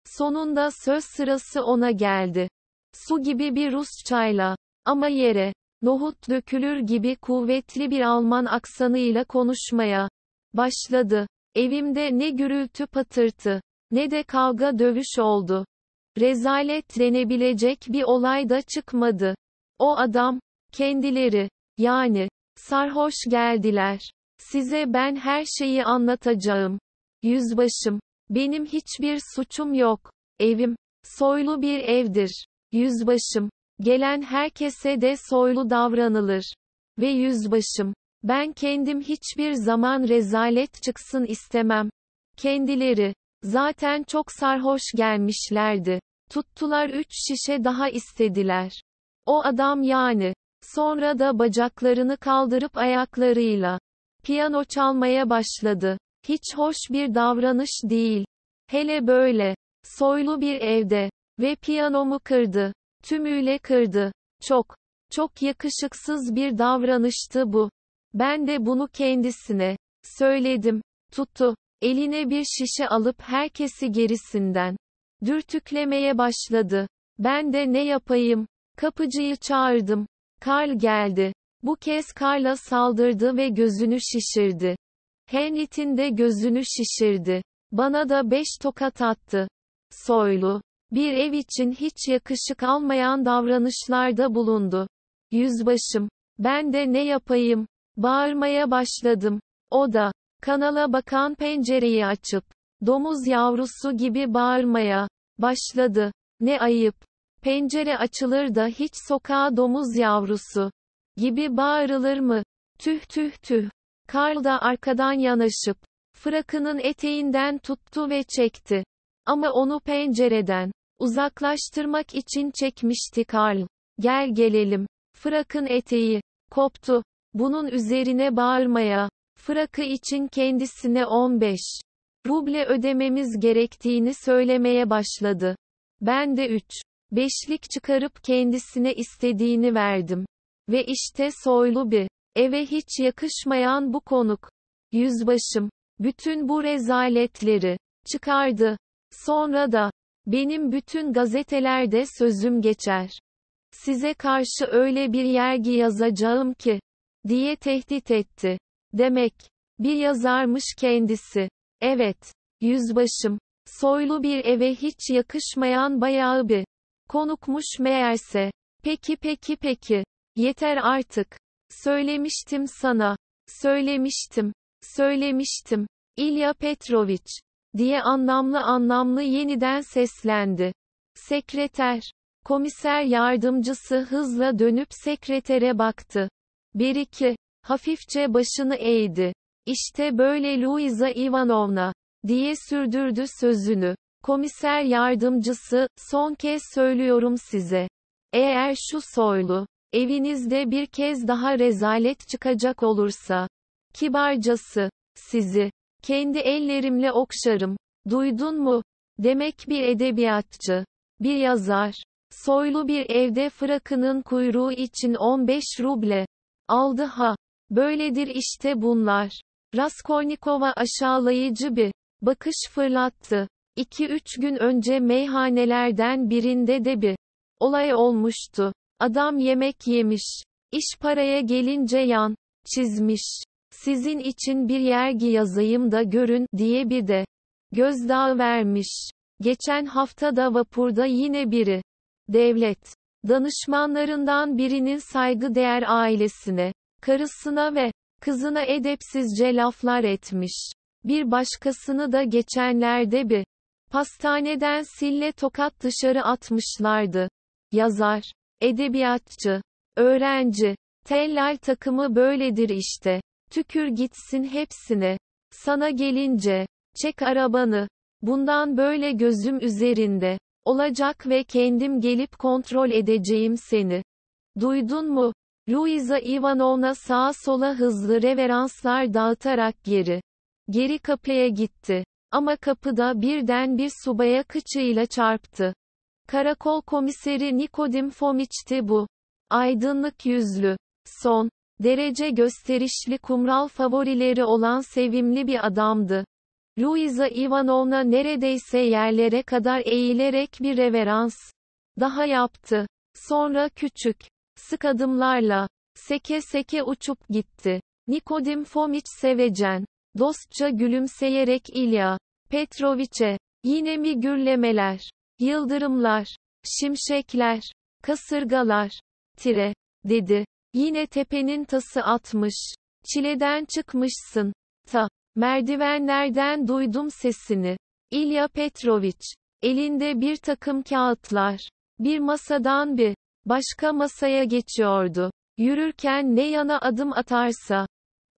Sonunda söz sırası ona geldi. Su gibi bir Rus çayla, ama yere, nohut dökülür gibi kuvvetli bir Alman aksanıyla konuşmaya başladı. Evimde ne gürültü patırtı, ne de kavga dövüş oldu. Rezalet denebilecek bir olay da çıkmadı. O adam, kendileri, yani, sarhoş geldiler. Size ben her şeyi anlatacağım. Yüzbaşım. Benim hiçbir suçum yok. Evim. Soylu bir evdir. Yüzbaşım. Gelen herkese de soylu davranılır. Ve yüzbaşım. Ben kendim hiçbir zaman rezalet çıksın istemem. Kendileri. Zaten çok sarhoş gelmişlerdi. Tuttular üç şişe daha istediler. O adam yani. Sonra da bacaklarını kaldırıp ayaklarıyla Piyano çalmaya başladı. Hiç hoş bir davranış değil. Hele böyle. Soylu bir evde. Ve piyanomu kırdı. Tümüyle kırdı. Çok, çok yakışıksız bir davranıştı bu. Ben de bunu kendisine söyledim. Tuttu. Eline bir şişe alıp herkesi gerisinden dürtüklemeye başladı. Ben de ne yapayım? Kapıcıyı çağırdım. Karl geldi. Bu kez karla saldırdı ve gözünü şişirdi. Henrit'in de gözünü şişirdi. Bana da beş tokat attı. Soylu. Bir ev için hiç yakışık almayan davranışlarda bulundu. Yüzbaşım. Ben de ne yapayım? Bağırmaya başladım. O da, kanala bakan pencereyi açıp, domuz yavrusu gibi bağırmaya, başladı. Ne ayıp. Pencere açılır da hiç sokağa domuz yavrusu, gibi bağırılır mı? Tüh tüh tüh. Karl da arkadan yanaşıp, frakının eteğinden tuttu ve çekti. Ama onu pencereden, uzaklaştırmak için çekmişti Karl. Gel gelelim. Frakın eteği, koptu. Bunun üzerine bağırmaya, frakı için kendisine 15 ruble ödememiz gerektiğini söylemeye başladı. Ben de 3 beşlik çıkarıp kendisine istediğini verdim. Ve işte soylu bir. Eve hiç yakışmayan bu konuk. Yüzbaşım. Bütün bu rezaletleri. Çıkardı. Sonra da. Benim bütün gazetelerde sözüm geçer. Size karşı öyle bir yergi yazacağım ki. Diye tehdit etti. Demek. Bir yazarmış kendisi. Evet. Yüzbaşım. Soylu bir eve hiç yakışmayan bayağı bir konukmuş meğerse. Peki peki peki. Yeter artık. Söylemiştim sana. Söylemiştim. Söylemiştim. İlya Petroviç. Diye anlamlı anlamlı yeniden seslendi. Sekreter. Komiser yardımcısı hızla dönüp sekretere baktı. Bir Hafifçe başını eğdi. İşte böyle Luisa Ivanovna. Diye sürdürdü sözünü. Komiser yardımcısı, son kez söylüyorum size. Eğer şu soylu, Evinizde bir kez daha rezalet çıkacak olursa, kibarcası, sizi, kendi ellerimle okşarım, duydun mu? Demek bir edebiyatçı, bir yazar, soylu bir evde fırakının kuyruğu için 15 ruble, aldı ha, böyledir işte bunlar. Raskolnikova aşağılayıcı bir bakış fırlattı. 2-3 gün önce meyhanelerden birinde de bir olay olmuştu. Adam yemek yemiş. İş paraya gelince yan çizmiş. Sizin için bir yergi yazayım da görün diye bir de gözdağı vermiş. Geçen hafta da vapurda yine biri devlet danışmanlarından birinin saygı değer ailesine, karısına ve kızına edepsizce laflar etmiş. Bir başkasını da geçenlerde bir pastaneden sille tokat dışarı atmışlardı. Yazar edebiyatçı, öğrenci, tellal takımı böyledir işte. Tükür gitsin hepsini. Sana gelince, çek arabanı. Bundan böyle gözüm üzerinde. Olacak ve kendim gelip kontrol edeceğim seni. Duydun mu? Luisa Ivanovna sağa sola hızlı reveranslar dağıtarak geri. Geri kapıya gitti. Ama kapıda birden bir subaya kıçıyla çarptı. Karakol komiseri Nikodim Fomiç'ti bu. Aydınlık yüzlü. Son derece gösterişli kumral favorileri olan sevimli bir adamdı. Luisa Ivanovna neredeyse yerlere kadar eğilerek bir reverans daha yaptı. Sonra küçük, sık adımlarla, seke seke uçup gitti. Nikodim Fomiç sevecen, dostça gülümseyerek İlya, Petroviç'e, yine mi gürlemeler? Yıldırımlar, şimşekler, kasırgalar, tire, dedi. Yine tepenin tası atmış. Çileden çıkmışsın. Ta, merdivenlerden duydum sesini. İlya Petroviç, elinde bir takım kağıtlar. Bir masadan bir, başka masaya geçiyordu. Yürürken ne yana adım atarsa,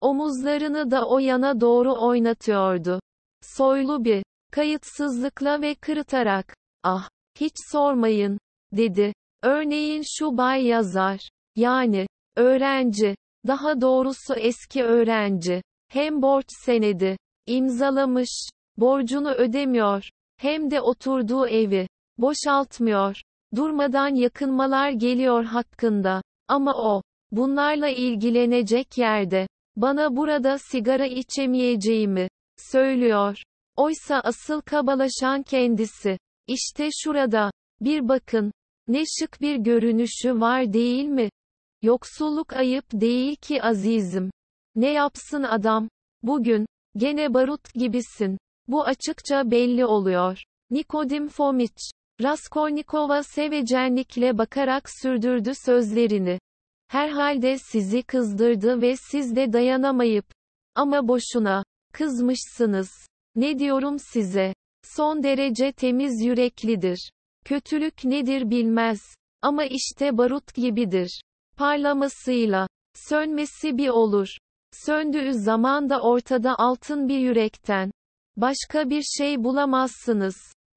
omuzlarını da o yana doğru oynatıyordu. Soylu bir, kayıtsızlıkla ve kırıtarak, Ah, hiç sormayın, dedi. Örneğin şu bay yazar, yani, öğrenci, daha doğrusu eski öğrenci, hem borç senedi, imzalamış, borcunu ödemiyor, hem de oturduğu evi, boşaltmıyor, durmadan yakınmalar geliyor hakkında, ama o, bunlarla ilgilenecek yerde, bana burada sigara içemeyeceğimi, söylüyor. Oysa asıl kabalaşan kendisi. İşte şurada. Bir bakın. Ne şık bir görünüşü var değil mi? Yoksulluk ayıp değil ki azizim. Ne yapsın adam? Bugün, gene barut gibisin. Bu açıkça belli oluyor. Nikodim Fomiç, Raskolnikova sevecenlikle bakarak sürdürdü sözlerini. Herhalde sizi kızdırdı ve siz de dayanamayıp, ama boşuna, kızmışsınız. Ne diyorum size? Son derece temiz yüreklidir. Kötülük nedir bilmez. Ama işte barut gibidir. Parlamasıyla, sönmesi bir olur. Söndüğü zaman da ortada altın bir yürekten. Başka bir şey bulamazsınız.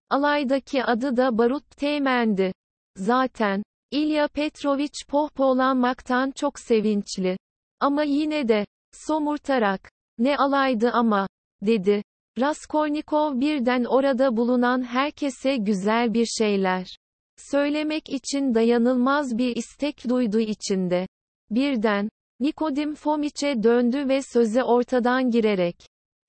Alaydaki adı da Barut Teğmen'di. Zaten, İlya Petroviç pohpolanmaktan çok sevinçli. Ama yine de, somurtarak, ne alaydı ama, dedi. Raskolnikov birden orada bulunan herkese güzel bir şeyler söylemek için dayanılmaz bir istek duydu içinde. Birden, Nikodim Fomiç'e döndü ve söze ortadan girerek,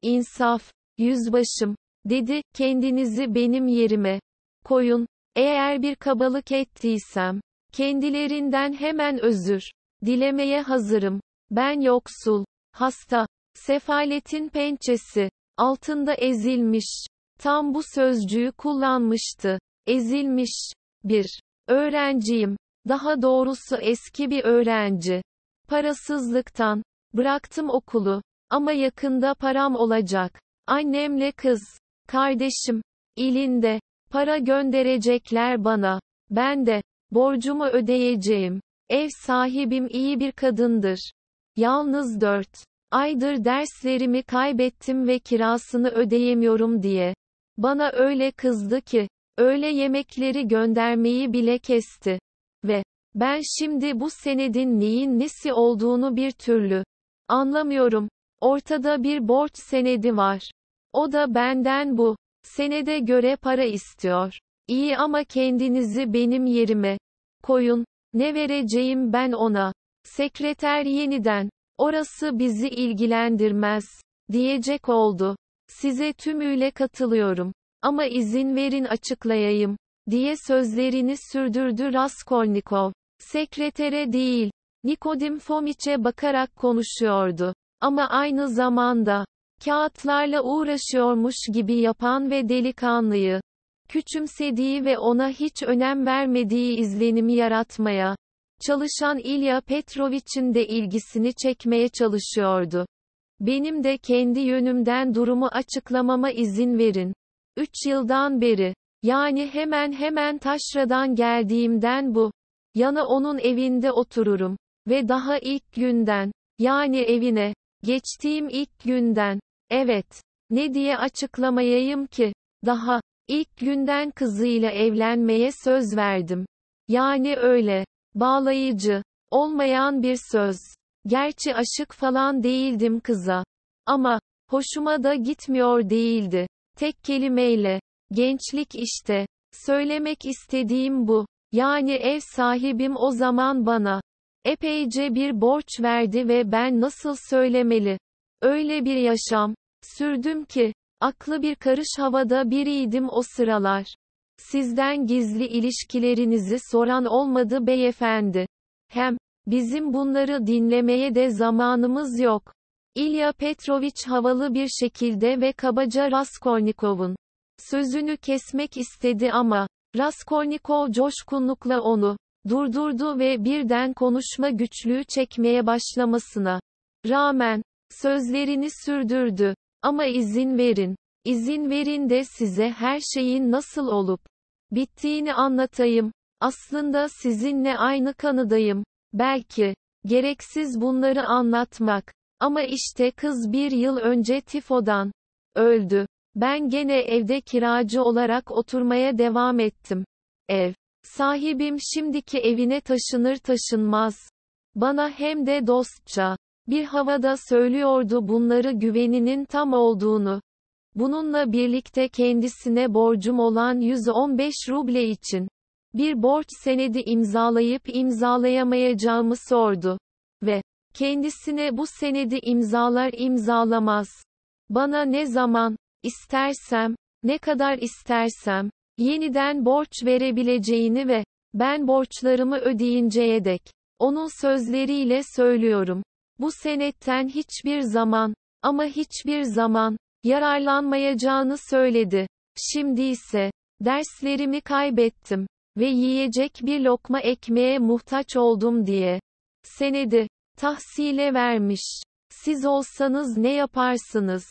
İnsaf, yüzbaşım, dedi, kendinizi benim yerime koyun, eğer bir kabalık ettiysem, kendilerinden hemen özür dilemeye hazırım, ben yoksul, hasta, sefaletin pençesi, altında ezilmiş. Tam bu sözcüğü kullanmıştı. Ezilmiş. Bir. Öğrenciyim. Daha doğrusu eski bir öğrenci. Parasızlıktan. Bıraktım okulu. Ama yakında param olacak. Annemle kız. Kardeşim. ilinde. Para gönderecekler bana. Ben de. Borcumu ödeyeceğim. Ev sahibim iyi bir kadındır. Yalnız dört. Aydır derslerimi kaybettim ve kirasını ödeyemiyorum diye. Bana öyle kızdı ki, öyle yemekleri göndermeyi bile kesti. Ve, ben şimdi bu senedin neyin nesi olduğunu bir türlü anlamıyorum. Ortada bir borç senedi var. O da benden bu senede göre para istiyor. İyi ama kendinizi benim yerime koyun. Ne vereceğim ben ona? Sekreter yeniden orası bizi ilgilendirmez, diyecek oldu. Size tümüyle katılıyorum. Ama izin verin açıklayayım, diye sözlerini sürdürdü Raskolnikov. Sekretere değil, Nikodim Fomiç'e bakarak konuşuyordu. Ama aynı zamanda, kağıtlarla uğraşıyormuş gibi yapan ve delikanlıyı, küçümsediği ve ona hiç önem vermediği izlenimi yaratmaya, Çalışan Ilya Petroviç'in de ilgisini çekmeye çalışıyordu. Benim de kendi yönümden durumu açıklamama izin verin. 3 yıldan beri, yani hemen hemen taşradan geldiğimden bu yana onun evinde otururum ve daha ilk günden yani evine geçtiğim ilk günden evet ne diye açıklamayayım ki daha ilk günden kızıyla evlenmeye söz verdim. Yani öyle Bağlayıcı. Olmayan bir söz. Gerçi aşık falan değildim kıza. Ama, hoşuma da gitmiyor değildi. Tek kelimeyle. Gençlik işte. Söylemek istediğim bu. Yani ev sahibim o zaman bana epeyce bir borç verdi ve ben nasıl söylemeli? Öyle bir yaşam sürdüm ki aklı bir karış havada biriydim o sıralar. Sizden gizli ilişkilerinizi soran olmadı beyefendi. Hem, bizim bunları dinlemeye de zamanımız yok. İlya Petroviç havalı bir şekilde ve kabaca Raskolnikov'un sözünü kesmek istedi ama, Raskolnikov coşkunlukla onu durdurdu ve birden konuşma güçlüğü çekmeye başlamasına rağmen, sözlerini sürdürdü. Ama izin verin, İzin verin de size her şeyin nasıl olup bittiğini anlatayım. Aslında sizinle aynı kanıdayım. Belki gereksiz bunları anlatmak. Ama işte kız bir yıl önce tifodan öldü. Ben gene evde kiracı olarak oturmaya devam ettim. Ev sahibim şimdiki evine taşınır taşınmaz bana hem de dostça bir havada söylüyordu bunları güveninin tam olduğunu Bununla birlikte kendisine borcum olan 115 ruble için bir borç senedi imzalayıp imzalayamayacağımı sordu ve kendisine bu senedi imzalar imzalamaz. Bana ne zaman istersem, ne kadar istersem yeniden borç verebileceğini ve ben borçlarımı ödeyinceye dek onun sözleriyle söylüyorum. Bu senetten hiçbir zaman ama hiçbir zaman yararlanmayacağını söyledi. Şimdi ise, derslerimi kaybettim ve yiyecek bir lokma ekmeğe muhtaç oldum diye senedi tahsile vermiş. Siz olsanız ne yaparsınız?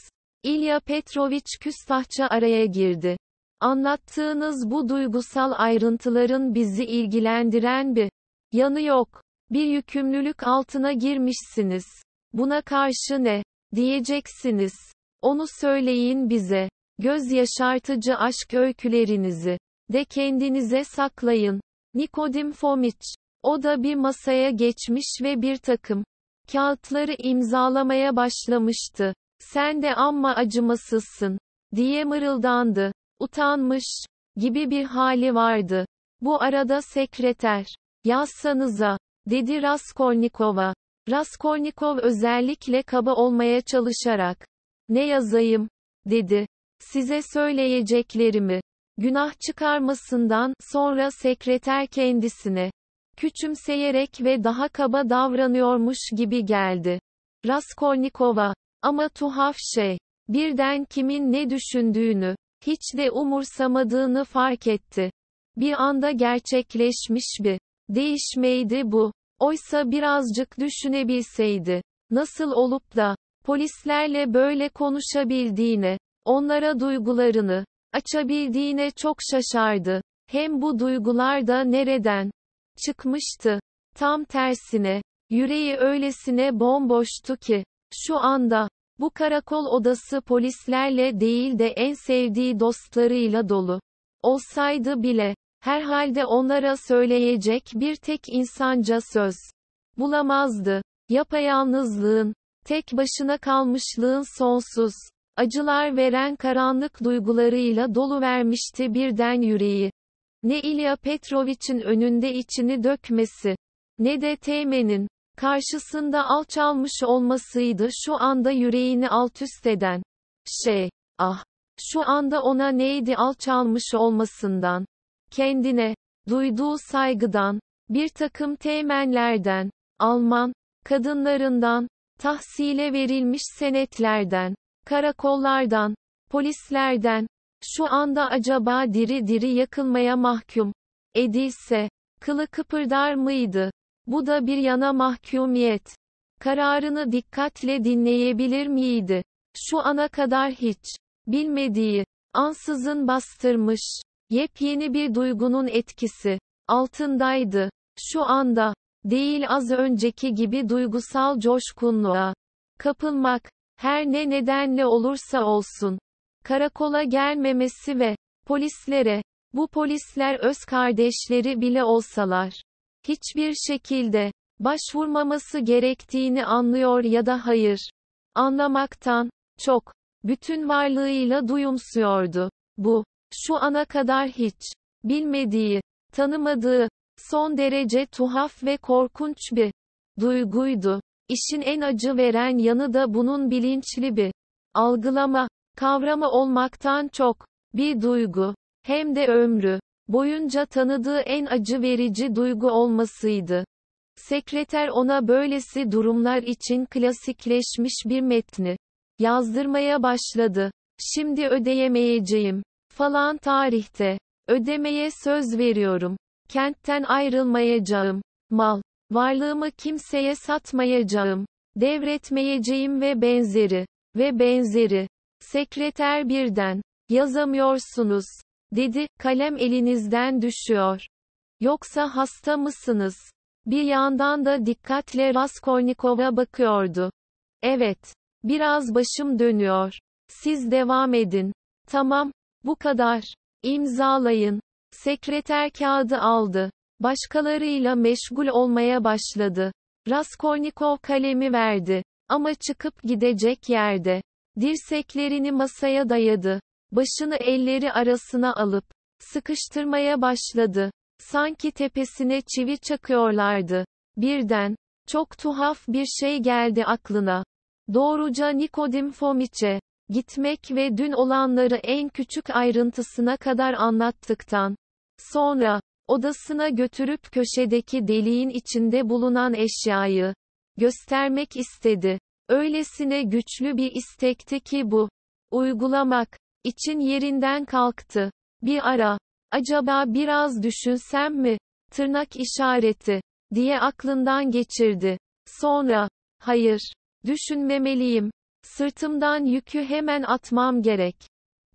İlya Petroviç küstahça araya girdi. Anlattığınız bu duygusal ayrıntıların bizi ilgilendiren bir yanı yok. Bir yükümlülük altına girmişsiniz. Buna karşı ne diyeceksiniz? Onu söyleyin bize. Göz yaşartıcı aşk öykülerinizi de kendinize saklayın. Nikodim Fomiç. O da bir masaya geçmiş ve bir takım kağıtları imzalamaya başlamıştı. Sen de amma acımasızsın diye mırıldandı. Utanmış gibi bir hali vardı. Bu arada sekreter, yazsanıza, dedi Raskolnikova. Raskolnikov özellikle kaba olmaya çalışarak, ne yazayım? dedi. Size söyleyeceklerimi. Günah çıkarmasından sonra sekreter kendisine küçümseyerek ve daha kaba davranıyormuş gibi geldi. Raskolnikova. Ama tuhaf şey. Birden kimin ne düşündüğünü, hiç de umursamadığını fark etti. Bir anda gerçekleşmiş bir değişmeydi bu. Oysa birazcık düşünebilseydi, nasıl olup da, Polislerle böyle konuşabildiğine, onlara duygularını açabildiğine çok şaşardı. Hem bu duygular da nereden çıkmıştı? Tam tersine, yüreği öylesine bomboştu ki, şu anda, bu karakol odası polislerle değil de en sevdiği dostlarıyla dolu. Olsaydı bile, herhalde onlara söyleyecek bir tek insanca söz bulamazdı. Yapayalnızlığın, Tek başına kalmışlığın sonsuz, acılar veren karanlık duygularıyla dolu vermişti birden yüreği. Ne İlya Petrovich'in önünde içini dökmesi, ne de Teğmen'in, karşısında alçalmış olmasıydı şu anda yüreğini altüst eden. Şey, ah, şu anda ona neydi alçalmış olmasından, kendine, duyduğu saygıdan, bir takım teğmenlerden, Alman, kadınlarından, tahsile verilmiş senetlerden, karakollardan, polislerden, şu anda acaba diri diri yakılmaya mahkum edilse, kılı kıpırdar mıydı? Bu da bir yana mahkumiyet. Kararını dikkatle dinleyebilir miydi? Şu ana kadar hiç bilmediği, ansızın bastırmış, yepyeni bir duygunun etkisi altındaydı. Şu anda değil az önceki gibi duygusal coşkunluğa kapılmak, her ne nedenle olursa olsun, karakola gelmemesi ve polislere, bu polisler öz kardeşleri bile olsalar, hiçbir şekilde başvurmaması gerektiğini anlıyor ya da hayır anlamaktan çok bütün varlığıyla duyumsuyordu. Bu şu ana kadar hiç bilmediği, tanımadığı Son derece tuhaf ve korkunç bir duyguydu. İşin en acı veren yanı da bunun bilinçli bir algılama, kavrama olmaktan çok bir duygu, hem de ömrü boyunca tanıdığı en acı verici duygu olmasıydı. Sekreter ona böylesi durumlar için klasikleşmiş bir metni yazdırmaya başladı. Şimdi ödeyemeyeceğim falan tarihte ödemeye söz veriyorum Kentten ayrılmayacağım. Mal, varlığımı kimseye satmayacağım. Devretmeyeceğim ve benzeri ve benzeri. Sekreter birden yazamıyorsunuz dedi, kalem elinizden düşüyor. Yoksa hasta mısınız? Bir yandan da dikkatle Raskolnikov'a bakıyordu. Evet, biraz başım dönüyor. Siz devam edin. Tamam, bu kadar. İmzalayın. Sekreter kağıdı aldı. Başkalarıyla meşgul olmaya başladı. Raskolnikov kalemi verdi. Ama çıkıp gidecek yerde. Dirseklerini masaya dayadı. Başını elleri arasına alıp, sıkıştırmaya başladı. Sanki tepesine çivi çakıyorlardı. Birden, çok tuhaf bir şey geldi aklına. Doğruca Nikodim Fomiç'e, gitmek ve dün olanları en küçük ayrıntısına kadar anlattıktan, Sonra, odasına götürüp köşedeki deliğin içinde bulunan eşyayı göstermek istedi. Öylesine güçlü bir istekti ki bu uygulamak için yerinden kalktı. Bir ara, acaba biraz düşünsem mi? Tırnak işareti diye aklından geçirdi. Sonra, hayır, düşünmemeliyim. Sırtımdan yükü hemen atmam gerek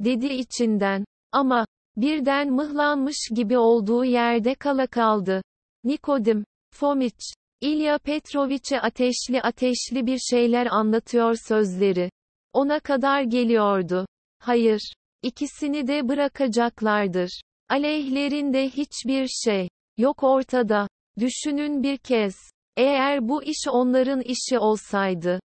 dedi içinden. Ama Birden mıhlanmış gibi olduğu yerde kala kaldı. Nikodim, Fomiç, İlya Petroviç'e ateşli ateşli bir şeyler anlatıyor sözleri. Ona kadar geliyordu. Hayır. ikisini de bırakacaklardır. Aleyhlerinde hiçbir şey yok ortada. Düşünün bir kez. Eğer bu iş onların işi olsaydı,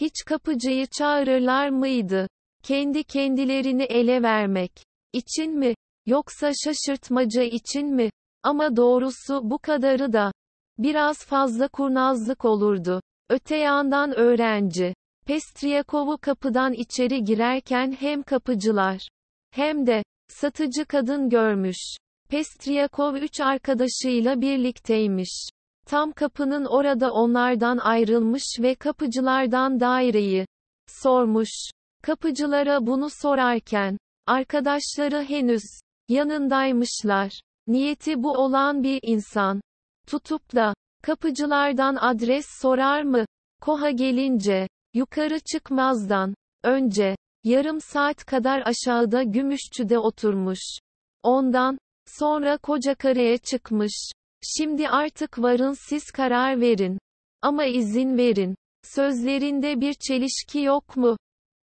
hiç kapıcıyı çağırırlar mıydı? Kendi kendilerini ele vermek için mi? Yoksa şaşırtmaca için mi? Ama doğrusu bu kadarı da biraz fazla kurnazlık olurdu. Öte yandan öğrenci Pestriyakov'u kapıdan içeri girerken hem kapıcılar hem de satıcı kadın görmüş. Pestriyakov üç arkadaşıyla birlikteymiş. Tam kapının orada onlardan ayrılmış ve kapıcılardan daireyi sormuş. Kapıcılara bunu sorarken arkadaşları henüz yanındaymışlar. Niyeti bu olan bir insan. Tutup da, kapıcılardan adres sorar mı? Koha gelince, yukarı çıkmazdan, önce, yarım saat kadar aşağıda Gümüşçü'de oturmuş. Ondan, sonra koca kareye çıkmış. Şimdi artık varın siz karar verin. Ama izin verin. Sözlerinde bir çelişki yok mu?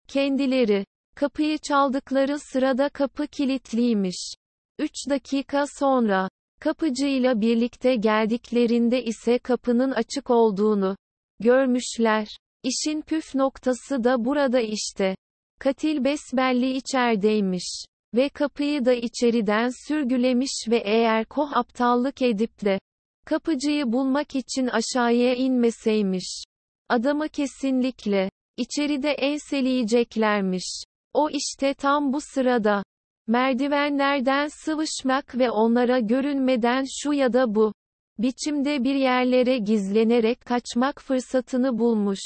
Kendileri, Kapıyı çaldıkları sırada kapı kilitliymiş. 3 dakika sonra, kapıcıyla birlikte geldiklerinde ise kapının açık olduğunu görmüşler. İşin püf noktası da burada işte. Katil besbelli içerideymiş ve kapıyı da içeriden sürgülemiş ve eğer Koh aptallık edip de kapıcıyı bulmak için aşağıya inmeseymiş. Adamı kesinlikle içeride enseleyeceklermiş. O işte tam bu sırada. Merdivenlerden sıvışmak ve onlara görünmeden şu ya da bu biçimde bir yerlere gizlenerek kaçmak fırsatını bulmuş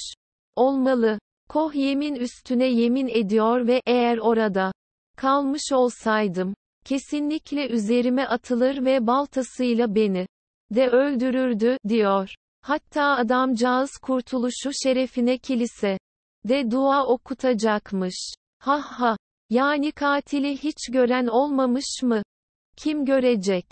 olmalı. Koh yemin üstüne yemin ediyor ve eğer orada kalmış olsaydım kesinlikle üzerime atılır ve baltasıyla beni de öldürürdü diyor. Hatta adamcağız kurtuluşu şerefine kilise de dua okutacakmış. Ha ha. Yani katili hiç gören olmamış mı? Kim görecek?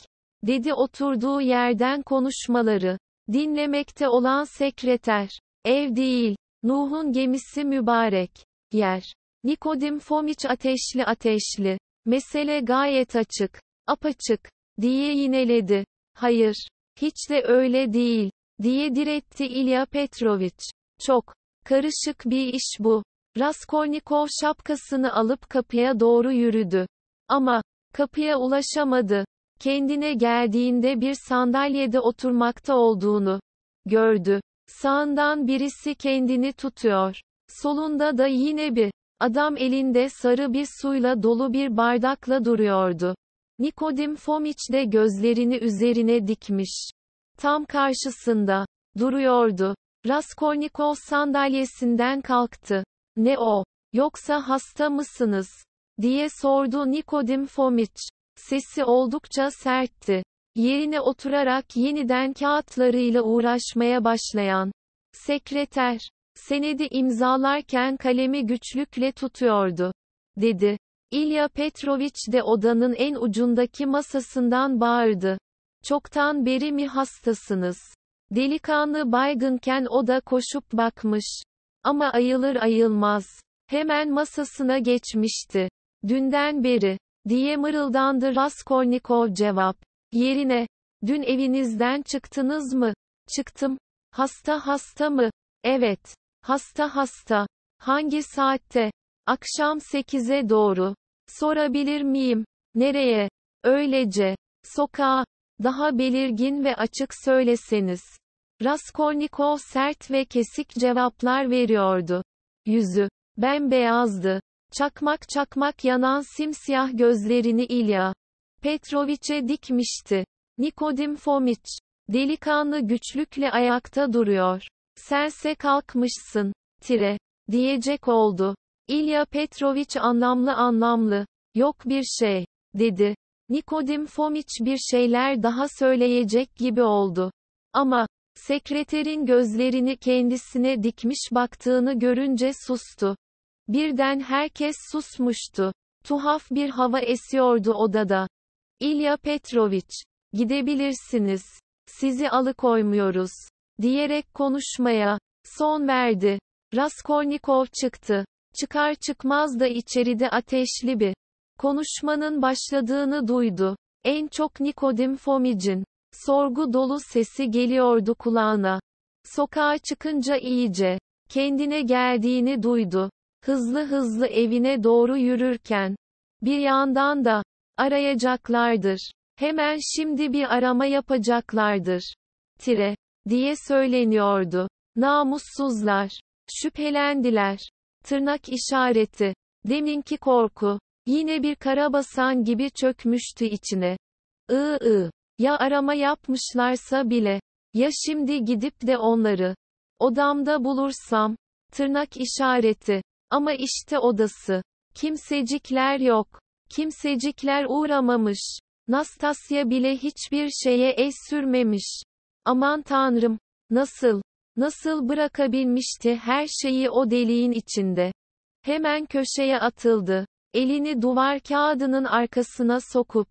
dedi oturduğu yerden konuşmaları. Dinlemekte olan sekreter. Ev değil. Nuh'un gemisi mübarek. Yer. Nikodim Fomiç ateşli ateşli. Mesele gayet açık. Apaçık. Diye yineledi. Hayır. Hiç de öyle değil. Diye diretti İlya Petroviç. Çok. Karışık bir iş bu. Raskolnikov şapkasını alıp kapıya doğru yürüdü. Ama, kapıya ulaşamadı. Kendine geldiğinde bir sandalyede oturmakta olduğunu gördü. Sağından birisi kendini tutuyor. Solunda da yine bir adam elinde sarı bir suyla dolu bir bardakla duruyordu. Nikodim Fomiç de gözlerini üzerine dikmiş. Tam karşısında duruyordu. Raskolnikov sandalyesinden kalktı. Ne o? Yoksa hasta mısınız? diye sordu Nikodim Fomiç. Sesi oldukça sertti. Yerine oturarak yeniden kağıtlarıyla uğraşmaya başlayan sekreter senedi imzalarken kalemi güçlükle tutuyordu dedi. İlya Petroviç de odanın en ucundaki masasından bağırdı. Çoktan beri mi hastasınız? Delikanlı baygınken o da koşup bakmış. Ama ayılır ayılmaz. Hemen masasına geçmişti. Dünden beri, diye mırıldandı Raskolnikov cevap. Yerine, dün evinizden çıktınız mı? Çıktım. Hasta hasta mı? Evet. Hasta hasta. Hangi saatte? Akşam 8'e doğru. Sorabilir miyim? Nereye? Öylece. Sokağa. Daha belirgin ve açık söyleseniz. Raskolnikov sert ve kesik cevaplar veriyordu. Yüzü bembeyazdı. Çakmak çakmak yanan simsiyah gözlerini İlya Petroviç'e dikmişti. Nikodim Fomiç, delikanlı güçlükle ayakta duruyor. Serse kalkmışsın, tire, diyecek oldu. İlya Petroviç anlamlı anlamlı, yok bir şey, dedi. Nikodim Fomiç bir şeyler daha söyleyecek gibi oldu. Ama, Sekreterin gözlerini kendisine dikmiş baktığını görünce sustu. Birden herkes susmuştu. Tuhaf bir hava esiyordu odada. İlya Petroviç, gidebilirsiniz. Sizi alıkoymuyoruz. Diyerek konuşmaya son verdi. Raskolnikov çıktı. Çıkar çıkmaz da içeride ateşli bir konuşmanın başladığını duydu. En çok Nikodim Fomic'in Sorgu dolu sesi geliyordu kulağına. Sokağa çıkınca iyice kendine geldiğini duydu. Hızlı hızlı evine doğru yürürken bir yandan da arayacaklardır. Hemen şimdi bir arama yapacaklardır. Tire diye söyleniyordu. Namussuzlar şüphelendiler. Tırnak işareti. Deminki korku yine bir karabasan gibi çökmüştü içine. I ı ya arama yapmışlarsa bile. Ya şimdi gidip de onları. Odamda bulursam. Tırnak işareti. Ama işte odası. Kimsecikler yok. Kimsecikler uğramamış. Nastasya bile hiçbir şeye el sürmemiş. Aman tanrım. Nasıl? Nasıl bırakabilmişti her şeyi o deliğin içinde? Hemen köşeye atıldı. Elini duvar kağıdının arkasına sokup,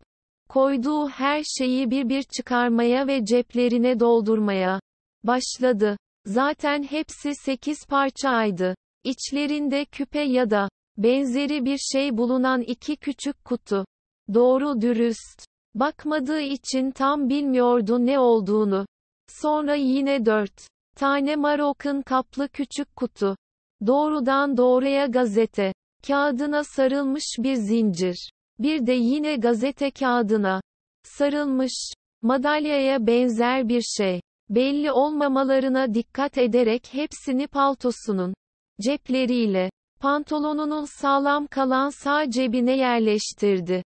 koyduğu her şeyi bir bir çıkarmaya ve ceplerine doldurmaya başladı. Zaten hepsi sekiz parçaydı. İçlerinde küpe ya da benzeri bir şey bulunan iki küçük kutu. Doğru dürüst. Bakmadığı için tam bilmiyordu ne olduğunu. Sonra yine dört tane Marok'un kaplı küçük kutu. Doğrudan doğruya gazete. Kağıdına sarılmış bir zincir. Bir de yine gazete kağıdına sarılmış madalyaya benzer bir şey. Belli olmamalarına dikkat ederek hepsini paltosunun cepleriyle pantolonunun sağlam kalan sağ cebine yerleştirdi.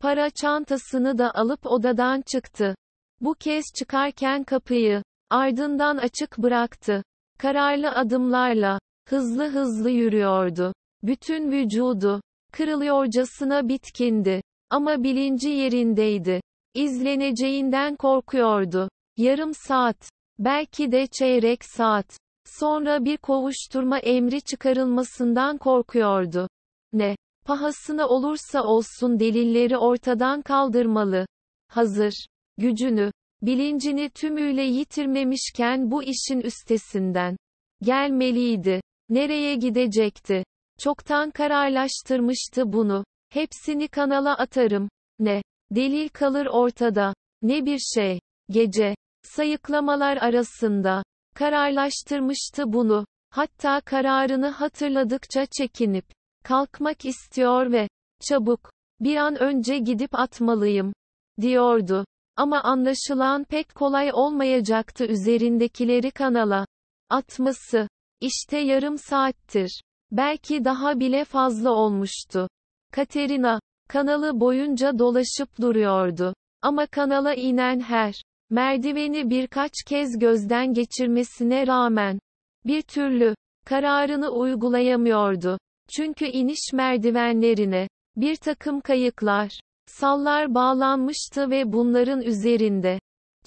Para çantasını da alıp odadan çıktı. Bu kez çıkarken kapıyı ardından açık bıraktı. Kararlı adımlarla hızlı hızlı yürüyordu. Bütün vücudu kırılıyorcasına bitkindi. Ama bilinci yerindeydi. İzleneceğinden korkuyordu. Yarım saat, belki de çeyrek saat. Sonra bir kovuşturma emri çıkarılmasından korkuyordu. Ne pahasına olursa olsun delilleri ortadan kaldırmalı. Hazır, gücünü, bilincini tümüyle yitirmemişken bu işin üstesinden gelmeliydi. Nereye gidecekti? Çoktan kararlaştırmıştı bunu. Hepsini kanala atarım. Ne? Delil kalır ortada. Ne bir şey. Gece. Sayıklamalar arasında. Kararlaştırmıştı bunu. Hatta kararını hatırladıkça çekinip. Kalkmak istiyor ve. Çabuk. Bir an önce gidip atmalıyım. Diyordu. Ama anlaşılan pek kolay olmayacaktı üzerindekileri kanala. Atması. İşte yarım saattir. Belki daha bile fazla olmuştu. Katerina, kanalı boyunca dolaşıp duruyordu. Ama kanala inen her merdiveni birkaç kez gözden geçirmesine rağmen bir türlü kararını uygulayamıyordu. Çünkü iniş merdivenlerine bir takım kayıklar, sallar bağlanmıştı ve bunların üzerinde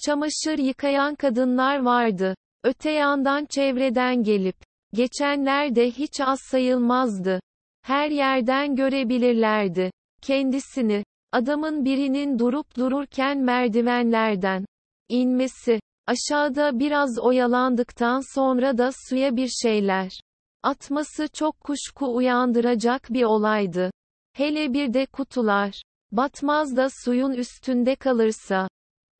çamaşır yıkayan kadınlar vardı. Öte yandan çevreden gelip Geçenlerde hiç az sayılmazdı. Her yerden görebilirlerdi. Kendisini, adamın birinin durup dururken merdivenlerden inmesi, aşağıda biraz oyalandıktan sonra da suya bir şeyler atması çok kuşku uyandıracak bir olaydı. Hele bir de kutular batmaz da suyun üstünde kalırsa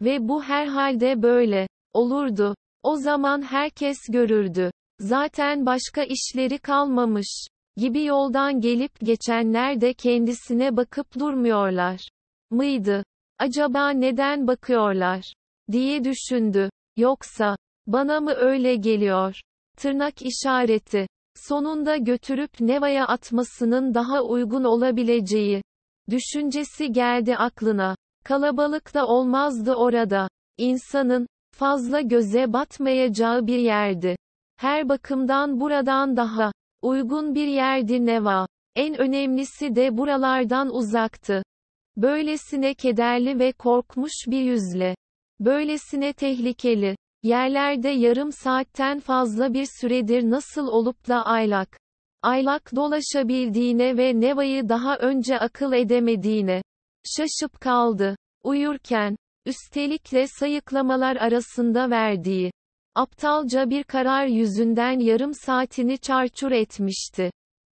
ve bu herhalde böyle olurdu. O zaman herkes görürdü. Zaten başka işleri kalmamış gibi yoldan gelip geçenler de kendisine bakıp durmuyorlar mıydı? Acaba neden bakıyorlar diye düşündü. Yoksa bana mı öyle geliyor? Tırnak işareti sonunda götürüp Neva'ya atmasının daha uygun olabileceği düşüncesi geldi aklına. Kalabalık da olmazdı orada. İnsanın fazla göze batmayacağı bir yerdi. Her bakımdan buradan daha uygun bir yerdi Neva. En önemlisi de buralardan uzaktı. Böylesine kederli ve korkmuş bir yüzle. Böylesine tehlikeli. Yerlerde yarım saatten fazla bir süredir nasıl olup da aylak. Aylak dolaşabildiğine ve Neva'yı daha önce akıl edemediğine. Şaşıp kaldı. Uyurken. Üstelik de sayıklamalar arasında verdiği Aptalca bir karar yüzünden yarım saatini çarçur etmişti.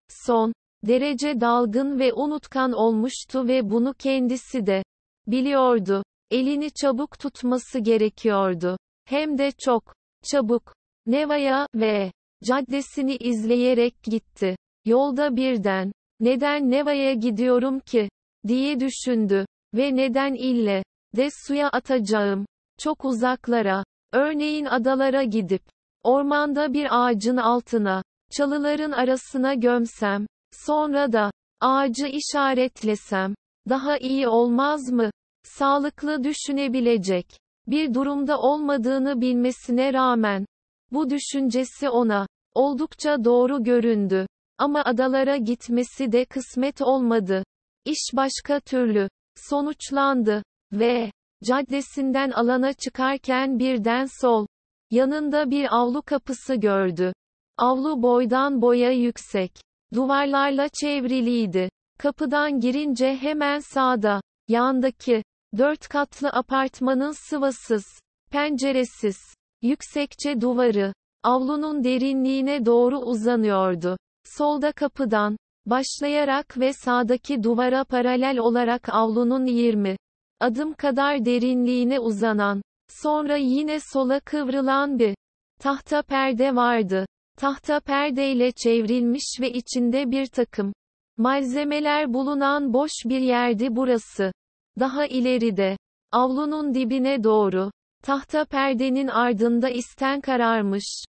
Son derece dalgın ve unutkan olmuştu ve bunu kendisi de biliyordu. Elini çabuk tutması gerekiyordu. Hem de çok çabuk. Neva'ya ve caddesini izleyerek gitti. Yolda birden neden Neva'ya gidiyorum ki diye düşündü ve neden ille de suya atacağım çok uzaklara Örneğin adalara gidip, ormanda bir ağacın altına, çalıların arasına gömsem, sonra da, ağacı işaretlesem, daha iyi olmaz mı? Sağlıklı düşünebilecek, bir durumda olmadığını bilmesine rağmen, bu düşüncesi ona, oldukça doğru göründü. Ama adalara gitmesi de kısmet olmadı. İş başka türlü, sonuçlandı. Ve, Caddesinden alana çıkarken birden sol. Yanında bir avlu kapısı gördü. Avlu boydan boya yüksek. Duvarlarla çevriliydi. Kapıdan girince hemen sağda. Yandaki. Dört katlı apartmanın sıvasız. Penceresiz. Yüksekçe duvarı. Avlunun derinliğine doğru uzanıyordu. Solda kapıdan. Başlayarak ve sağdaki duvara paralel olarak avlunun 20 adım kadar derinliğine uzanan, sonra yine sola kıvrılan bir tahta perde vardı. Tahta perdeyle çevrilmiş ve içinde bir takım malzemeler bulunan boş bir yerdi burası. Daha ileride, avlunun dibine doğru, tahta perdenin ardında isten kararmış,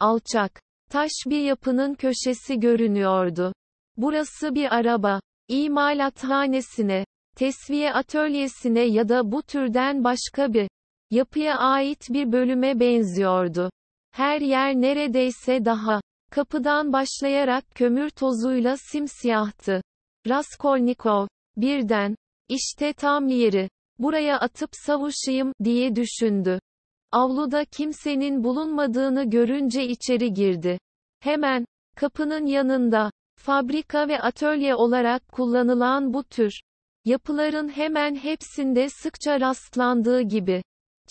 alçak, taş bir yapının köşesi görünüyordu. Burası bir araba, imalathanesine, tesviye atölyesine ya da bu türden başka bir yapıya ait bir bölüme benziyordu. Her yer neredeyse daha kapıdan başlayarak kömür tozuyla simsiyahtı. Raskolnikov, birden, işte tam yeri, buraya atıp savuşayım, diye düşündü. Avluda kimsenin bulunmadığını görünce içeri girdi. Hemen, kapının yanında, fabrika ve atölye olarak kullanılan bu tür, Yapıların hemen hepsinde sıkça rastlandığı gibi.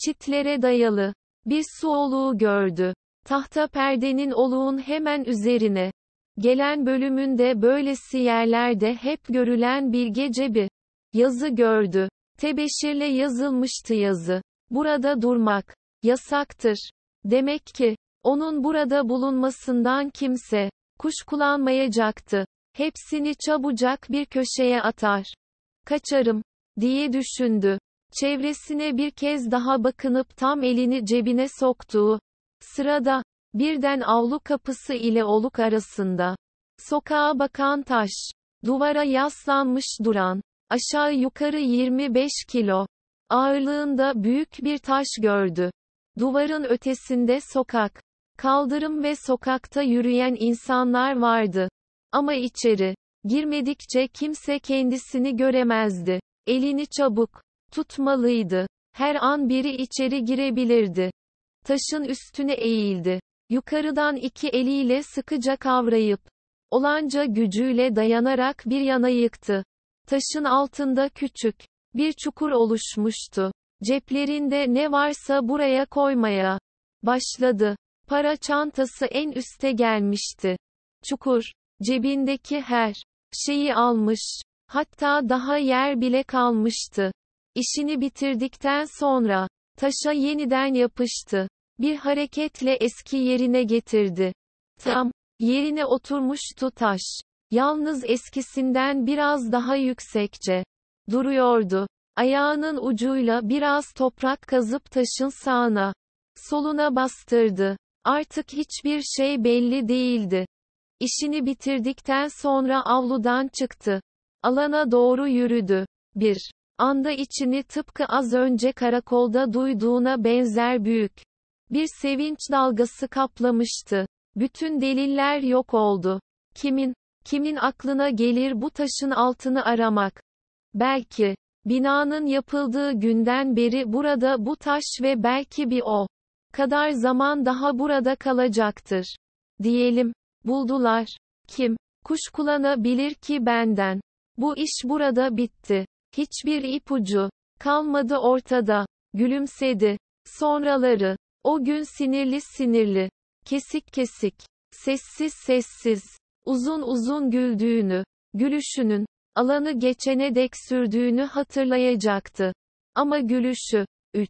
Çitlere dayalı. Bir su oluğu gördü. Tahta perdenin oluğun hemen üzerine. Gelen bölümünde böylesi yerlerde hep görülen bir gece bir Yazı gördü. Tebeşirle yazılmıştı yazı. Burada durmak. Yasaktır. Demek ki, onun burada bulunmasından kimse, kuşkulanmayacaktı. Hepsini çabucak bir köşeye atar kaçarım, diye düşündü. Çevresine bir kez daha bakınıp tam elini cebine soktuğu sırada, birden avlu kapısı ile oluk arasında, sokağa bakan taş, duvara yaslanmış duran, aşağı yukarı 25 kilo, ağırlığında büyük bir taş gördü. Duvarın ötesinde sokak, kaldırım ve sokakta yürüyen insanlar vardı. Ama içeri, Girmedikçe kimse kendisini göremezdi. Elini çabuk tutmalıydı. Her an biri içeri girebilirdi. Taşın üstüne eğildi. Yukarıdan iki eliyle sıkıca kavrayıp olanca gücüyle dayanarak bir yana yıktı. Taşın altında küçük bir çukur oluşmuştu. Ceplerinde ne varsa buraya koymaya başladı. Para çantası en üste gelmişti. Çukur, cebindeki her şeyi almış. Hatta daha yer bile kalmıştı. İşini bitirdikten sonra, taşa yeniden yapıştı. Bir hareketle eski yerine getirdi. Tam, yerine oturmuştu taş. Yalnız eskisinden biraz daha yüksekçe duruyordu. Ayağının ucuyla biraz toprak kazıp taşın sağına, soluna bastırdı. Artık hiçbir şey belli değildi. İşini bitirdikten sonra avludan çıktı. Alana doğru yürüdü. Bir anda içini tıpkı az önce karakolda duyduğuna benzer büyük bir sevinç dalgası kaplamıştı. Bütün deliller yok oldu. Kimin, kimin aklına gelir bu taşın altını aramak? Belki, binanın yapıldığı günden beri burada bu taş ve belki bir o kadar zaman daha burada kalacaktır. Diyelim, Buldular. Kim? Kuşkulanabilir ki benden. Bu iş burada bitti. Hiçbir ipucu kalmadı ortada. Gülümsedi. Sonraları. O gün sinirli sinirli. Kesik kesik. Sessiz sessiz. Uzun uzun güldüğünü, gülüşünün, alanı geçene dek sürdüğünü hatırlayacaktı. Ama gülüşü, 3.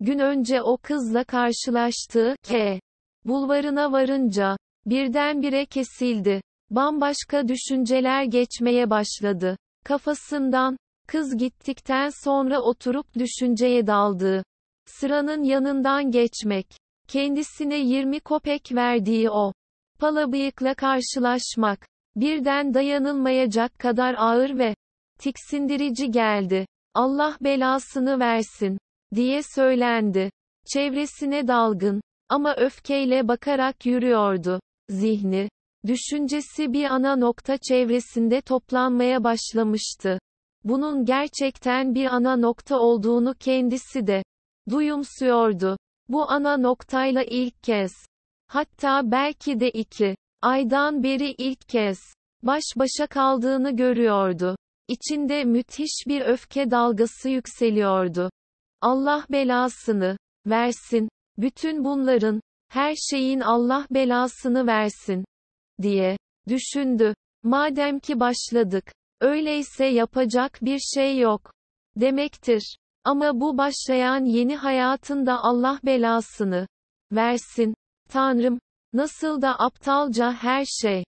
Gün önce o kızla karşılaştığı K. Bulvarına varınca, Birdenbire kesildi. Bambaşka düşünceler geçmeye başladı. Kafasından, kız gittikten sonra oturup düşünceye daldığı, sıranın yanından geçmek, kendisine 20 kopek verdiği o, palabıyıkla karşılaşmak, birden dayanılmayacak kadar ağır ve tiksindirici geldi. Allah belasını versin, diye söylendi. Çevresine dalgın, ama öfkeyle bakarak yürüyordu zihni, düşüncesi bir ana nokta çevresinde toplanmaya başlamıştı. Bunun gerçekten bir ana nokta olduğunu kendisi de duyumsuyordu. Bu ana noktayla ilk kez, hatta belki de iki aydan beri ilk kez baş başa kaldığını görüyordu. İçinde müthiş bir öfke dalgası yükseliyordu. Allah belasını versin. Bütün bunların her şeyin Allah belasını versin diye düşündü. Madem ki başladık, öyleyse yapacak bir şey yok demektir. Ama bu başlayan yeni hayatında Allah belasını versin. Tanrım, nasıl da aptalca her şey.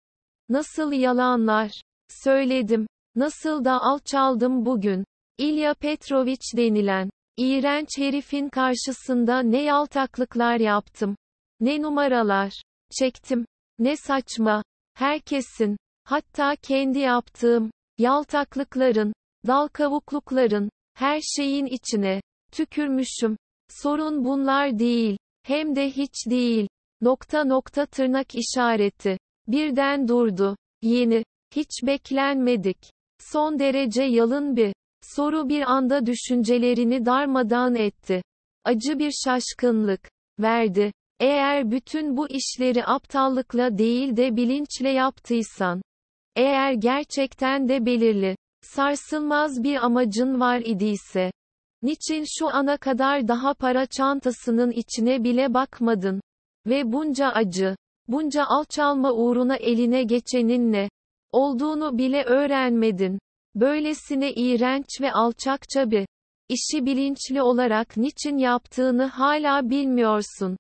Nasıl yalanlar söyledim. Nasıl da alçaldım bugün. İlya Petrovic denilen iğrenç herifin karşısında ne yaltaklıklar yaptım. Ne numaralar. Çektim. Ne saçma. Herkesin. Hatta kendi yaptığım. Yaltaklıkların. Dal kavuklukların. Her şeyin içine. Tükürmüşüm. Sorun bunlar değil. Hem de hiç değil. Nokta nokta tırnak işareti. Birden durdu. Yeni. Hiç beklenmedik. Son derece yalın bir. Soru bir anda düşüncelerini darmadan etti. Acı bir şaşkınlık verdi. Eğer bütün bu işleri aptallıkla değil de bilinçle yaptıysan, eğer gerçekten de belirli, sarsılmaz bir amacın var idiyse, niçin şu ana kadar daha para çantasının içine bile bakmadın? Ve bunca acı, bunca alçalma uğruna eline geçenin ne olduğunu bile öğrenmedin. Böylesine iğrenç ve alçakça bir işi bilinçli olarak niçin yaptığını hala bilmiyorsun.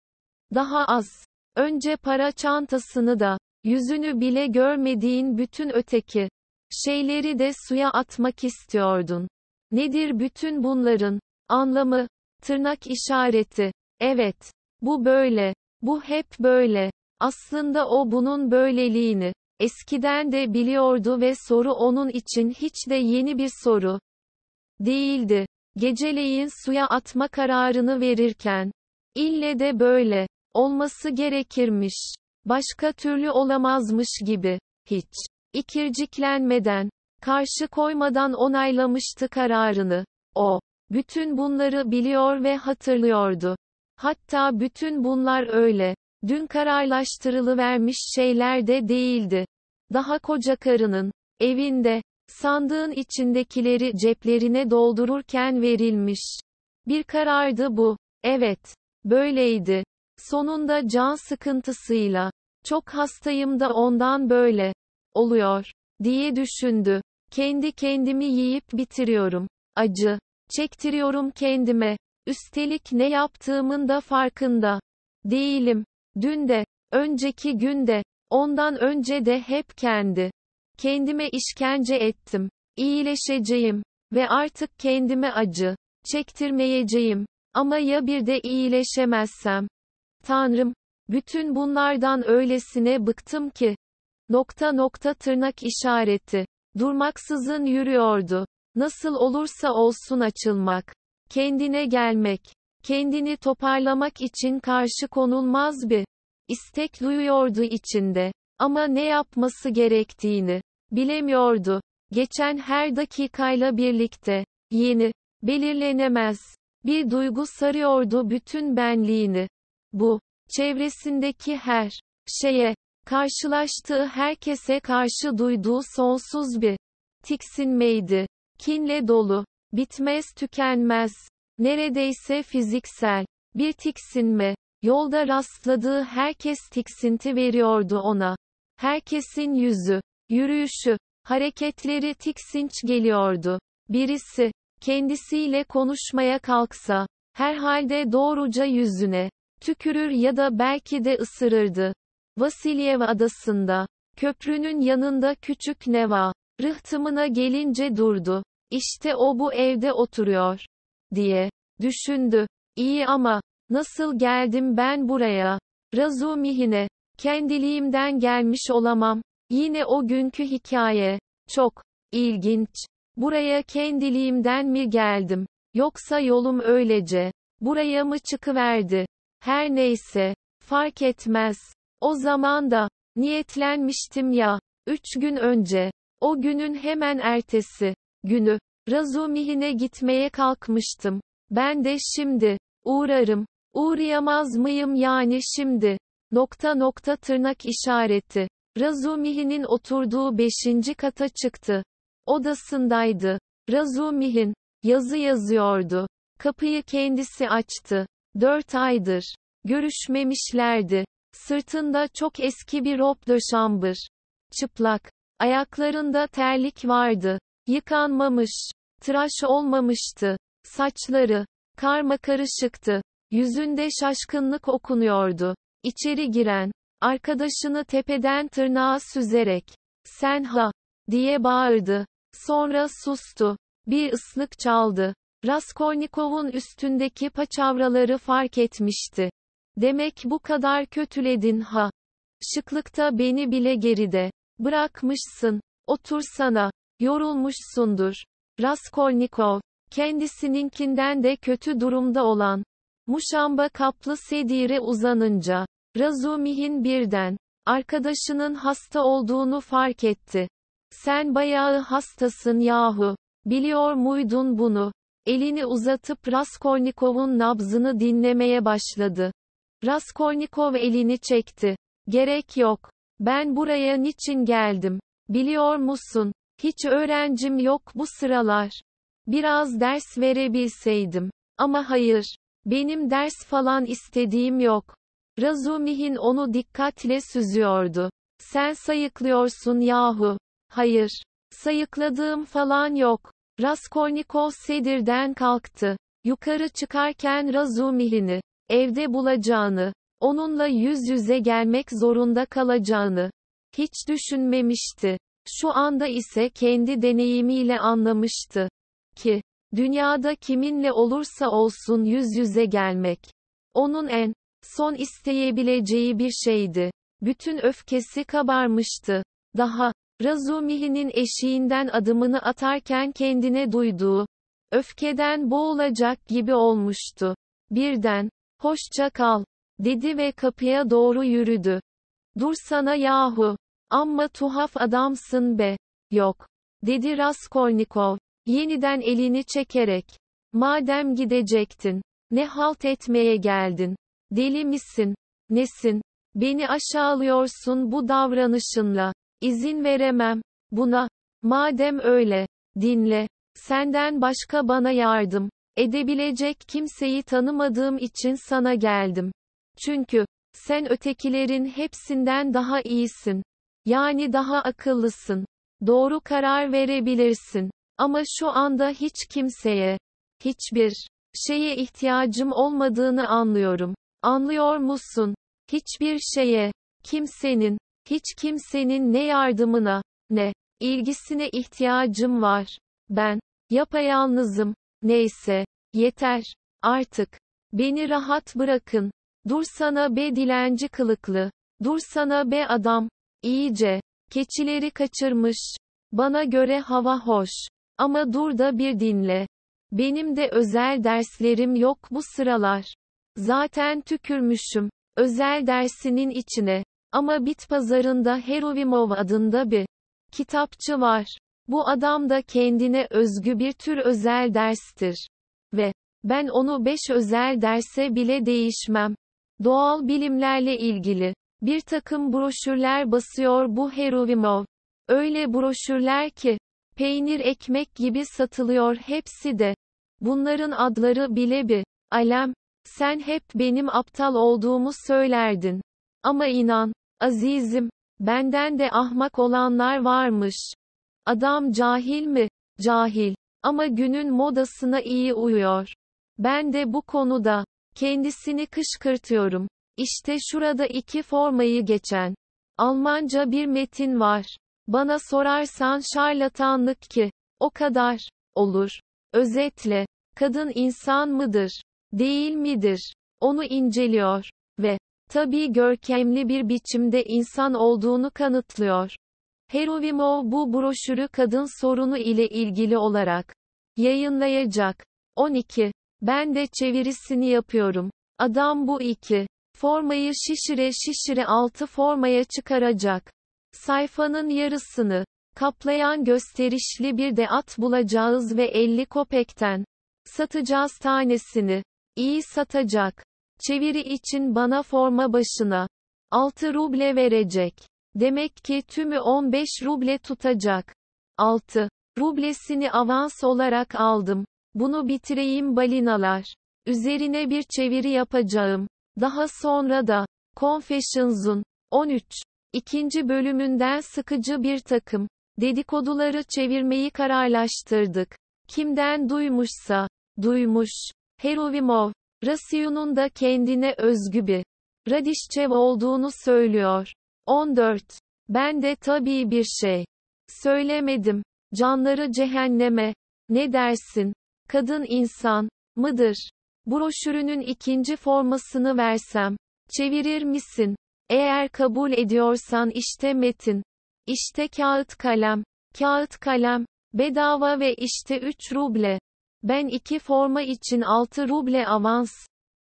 Daha az. Önce para çantasını da, yüzünü bile görmediğin bütün öteki şeyleri de suya atmak istiyordun. Nedir bütün bunların anlamı? Tırnak işareti. Evet, bu böyle. Bu hep böyle. Aslında o bunun böyleliğini eskiden de biliyordu ve soru onun için hiç de yeni bir soru değildi. Geceleyin suya atma kararını verirken ille de böyle olması gerekirmiş. Başka türlü olamazmış gibi. Hiç ikirciklenmeden, karşı koymadan onaylamıştı kararını. O, bütün bunları biliyor ve hatırlıyordu. Hatta bütün bunlar öyle, dün kararlaştırılıvermiş şeyler de değildi. Daha koca karının, evinde, sandığın içindekileri ceplerine doldururken verilmiş. Bir karardı bu, evet, böyleydi. Sonunda can sıkıntısıyla, çok hastayım da ondan böyle oluyor diye düşündü. Kendi kendimi yiyip bitiriyorum. Acı çektiriyorum kendime. Üstelik ne yaptığımın da farkında değilim. Dün de, önceki günde, ondan önce de hep kendi kendime işkence ettim. İyileşeceğim ve artık kendime acı çektirmeyeceğim. Ama ya bir de iyileşemezsem? Tanrım, bütün bunlardan öylesine bıktım ki. Nokta nokta tırnak işareti. Durmaksızın yürüyordu. Nasıl olursa olsun açılmak. Kendine gelmek. Kendini toparlamak için karşı konulmaz bir istek duyuyordu içinde. Ama ne yapması gerektiğini bilemiyordu. Geçen her dakikayla birlikte yeni, belirlenemez bir duygu sarıyordu bütün benliğini. Bu, çevresindeki her şeye, karşılaştığı herkese karşı duyduğu sonsuz bir tiksinmeydi. Kinle dolu, bitmez tükenmez, neredeyse fiziksel, bir tiksinme, yolda rastladığı herkes tiksinti veriyordu ona. Herkesin yüzü, yürüyüşü, hareketleri tiksinç geliyordu. Birisi, kendisiyle konuşmaya kalksa, herhalde doğruca yüzüne, tükürür ya da belki de ısırırdı. Vasilyeva adasında, köprünün yanında küçük Neva, rıhtımına gelince durdu. İşte o bu evde oturuyor, diye düşündü. İyi ama, nasıl geldim ben buraya? Razumihine, kendiliğimden gelmiş olamam. Yine o günkü hikaye. Çok ilginç. Buraya kendiliğimden mi geldim? Yoksa yolum öylece buraya mı çıkıverdi? Her neyse. Fark etmez. O zaman da. Niyetlenmiştim ya. Üç gün önce. O günün hemen ertesi. Günü. Razumihine gitmeye kalkmıştım. Ben de şimdi. Uğrarım. Uğrayamaz mıyım yani şimdi? Nokta nokta tırnak işareti. Razumihi'nin oturduğu beşinci kata çıktı. Odasındaydı. Razumihin, yazı yazıyordu. Kapıyı kendisi açtı. Dört aydır. Görüşmemişlerdi. Sırtında çok eski bir rob döşambır. Çıplak. Ayaklarında terlik vardı. Yıkanmamış. Tıraş olmamıştı. Saçları. Karma karışıktı. Yüzünde şaşkınlık okunuyordu. İçeri giren. Arkadaşını tepeden tırnağa süzerek. Sen ha! diye bağırdı. Sonra sustu. Bir ıslık çaldı. Raskolnikov'un üstündeki paçavraları fark etmişti. Demek bu kadar kötüledin ha. Şıklıkta beni bile geride. Bırakmışsın. Otursana. Yorulmuşsundur. Raskolnikov, kendisininkinden de kötü durumda olan, muşamba kaplı sedire uzanınca, Razumih'in birden, arkadaşının hasta olduğunu fark etti. Sen bayağı hastasın yahu. Biliyor muydun bunu? Elini uzatıp Raskolnikov'un nabzını dinlemeye başladı. Raskolnikov elini çekti. Gerek yok. Ben buraya niçin geldim? Biliyor musun? Hiç öğrencim yok bu sıralar. Biraz ders verebilseydim. Ama hayır. Benim ders falan istediğim yok. Razumihin onu dikkatle süzüyordu. Sen sayıklıyorsun yahu. Hayır. Sayıkladığım falan yok. Raskolnikov sedirden kalktı. Yukarı çıkarken Razumihin'i, evde bulacağını, onunla yüz yüze gelmek zorunda kalacağını, hiç düşünmemişti. Şu anda ise kendi deneyimiyle anlamıştı ki, dünyada kiminle olursa olsun yüz yüze gelmek, onun en son isteyebileceği bir şeydi. Bütün öfkesi kabarmıştı. Daha Razumihi'nin eşiğinden adımını atarken kendine duyduğu öfkeden boğulacak gibi olmuştu. Birden, hoşça kal, dedi ve kapıya doğru yürüdü. Dursana yahu, amma tuhaf adamsın be. Yok, dedi Raskolnikov, yeniden elini çekerek. Madem gidecektin, ne halt etmeye geldin? Deli misin? Nesin? Beni aşağılıyorsun bu davranışınla. İzin veremem. Buna. Madem öyle. Dinle. Senden başka bana yardım edebilecek kimseyi tanımadığım için sana geldim. Çünkü sen ötekilerin hepsinden daha iyisin. Yani daha akıllısın. Doğru karar verebilirsin. Ama şu anda hiç kimseye, hiçbir şeye ihtiyacım olmadığını anlıyorum. Anlıyor musun? Hiçbir şeye, kimsenin hiç kimsenin ne yardımına, ne ilgisine ihtiyacım var. Ben yapayalnızım. Neyse, yeter artık. Beni rahat bırakın. Dur sana be dilenci kılıklı. Dur sana be adam. İyice keçileri kaçırmış. Bana göre hava hoş. Ama dur da bir dinle. Benim de özel derslerim yok bu sıralar. Zaten tükürmüşüm. Özel dersinin içine. Ama bit pazarında Heruvimov adında bir kitapçı var. Bu adam da kendine özgü bir tür özel derstir. Ve ben onu beş özel derse bile değişmem. Doğal bilimlerle ilgili bir takım broşürler basıyor bu Heruvimov. Öyle broşürler ki, peynir ekmek gibi satılıyor hepsi de. Bunların adları bile bir alem. Sen hep benim aptal olduğumu söylerdin. Ama inan, Azizim, benden de ahmak olanlar varmış. Adam cahil mi? Cahil. Ama günün modasına iyi uyuyor. Ben de bu konuda kendisini kışkırtıyorum. İşte şurada iki formayı geçen Almanca bir metin var. Bana sorarsan şarlatanlık ki o kadar olur. Özetle kadın insan mıdır, değil midir onu inceliyor ve tabii görkemli bir biçimde insan olduğunu kanıtlıyor. Heruvimov bu broşürü kadın sorunu ile ilgili olarak yayınlayacak. 12. Ben de çevirisini yapıyorum. Adam bu iki formayı şişire şişire altı formaya çıkaracak. Sayfanın yarısını kaplayan gösterişli bir de at bulacağız ve 50 kopekten satacağız tanesini. İyi satacak. Çeviri için bana forma başına 6 ruble verecek. Demek ki tümü 15 ruble tutacak. 6. Rublesini avans olarak aldım. Bunu bitireyim balinalar. Üzerine bir çeviri yapacağım. Daha sonra da Confessions'un 13. ikinci bölümünden sıkıcı bir takım dedikoduları çevirmeyi kararlaştırdık. Kimden duymuşsa, duymuş. Herovimov, Rasyunun da kendine özgü bir Radişçev olduğunu söylüyor. 14. Ben de tabii bir şey söylemedim. Canları cehenneme. Ne dersin? Kadın insan mıdır? Broşürünün ikinci formasını versem çevirir misin? Eğer kabul ediyorsan işte metin. İşte kağıt kalem. Kağıt kalem bedava ve işte 3 ruble. Ben iki forma için 6 ruble avans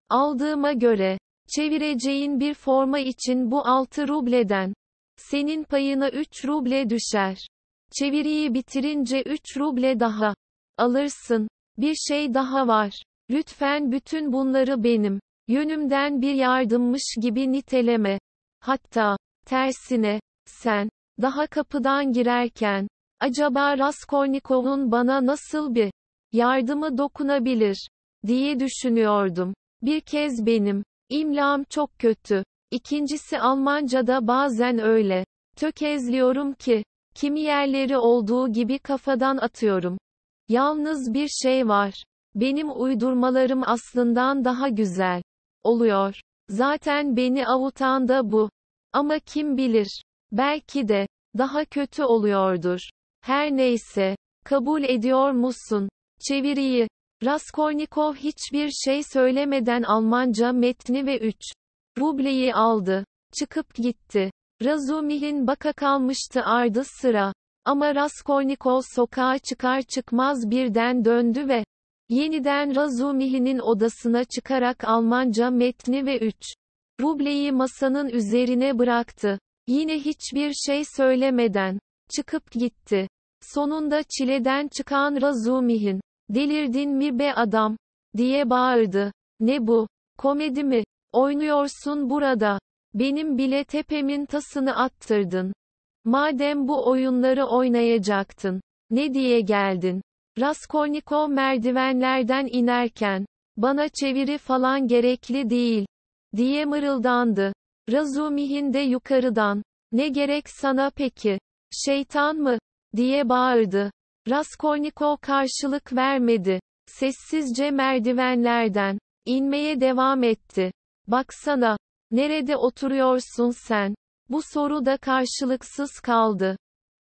aldığıma göre, çevireceğin bir forma için bu 6 rubleden, senin payına 3 ruble düşer. Çeviriyi bitirince 3 ruble daha alırsın. Bir şey daha var. Lütfen bütün bunları benim yönümden bir yardımmış gibi niteleme. Hatta tersine sen daha kapıdan girerken acaba Raskolnikov'un bana nasıl bir yardımı dokunabilir diye düşünüyordum. Bir kez benim imlam çok kötü. İkincisi Almanca'da bazen öyle tökezliyorum ki kimi yerleri olduğu gibi kafadan atıyorum. Yalnız bir şey var. Benim uydurmalarım aslında daha güzel oluyor. Zaten beni avutan da bu. Ama kim bilir? Belki de daha kötü oluyordur. Her neyse, kabul ediyor musun? Çeviriyi Raskolnikov hiçbir şey söylemeden Almanca metni ve 3 rubleyi aldı. Çıkıp gitti. Razumih'in baka kalmıştı ardı sıra. Ama Raskolnikov sokağa çıkar çıkmaz birden döndü ve yeniden Razumihin'in odasına çıkarak Almanca metni ve 3 rubleyi masanın üzerine bıraktı. Yine hiçbir şey söylemeden çıkıp gitti. Sonunda çileden çıkan Razumih'in Delirdin mi be adam? diye bağırdı. Ne bu? Komedi mi? Oynuyorsun burada. Benim bile tepemin tasını attırdın. Madem bu oyunları oynayacaktın. Ne diye geldin? Raskolnikov merdivenlerden inerken, bana çeviri falan gerekli değil, diye mırıldandı. Razumihin de yukarıdan, ne gerek sana peki, şeytan mı, diye bağırdı. Raskolnikov karşılık vermedi. Sessizce merdivenlerden inmeye devam etti. Baksana, nerede oturuyorsun sen? Bu soru da karşılıksız kaldı.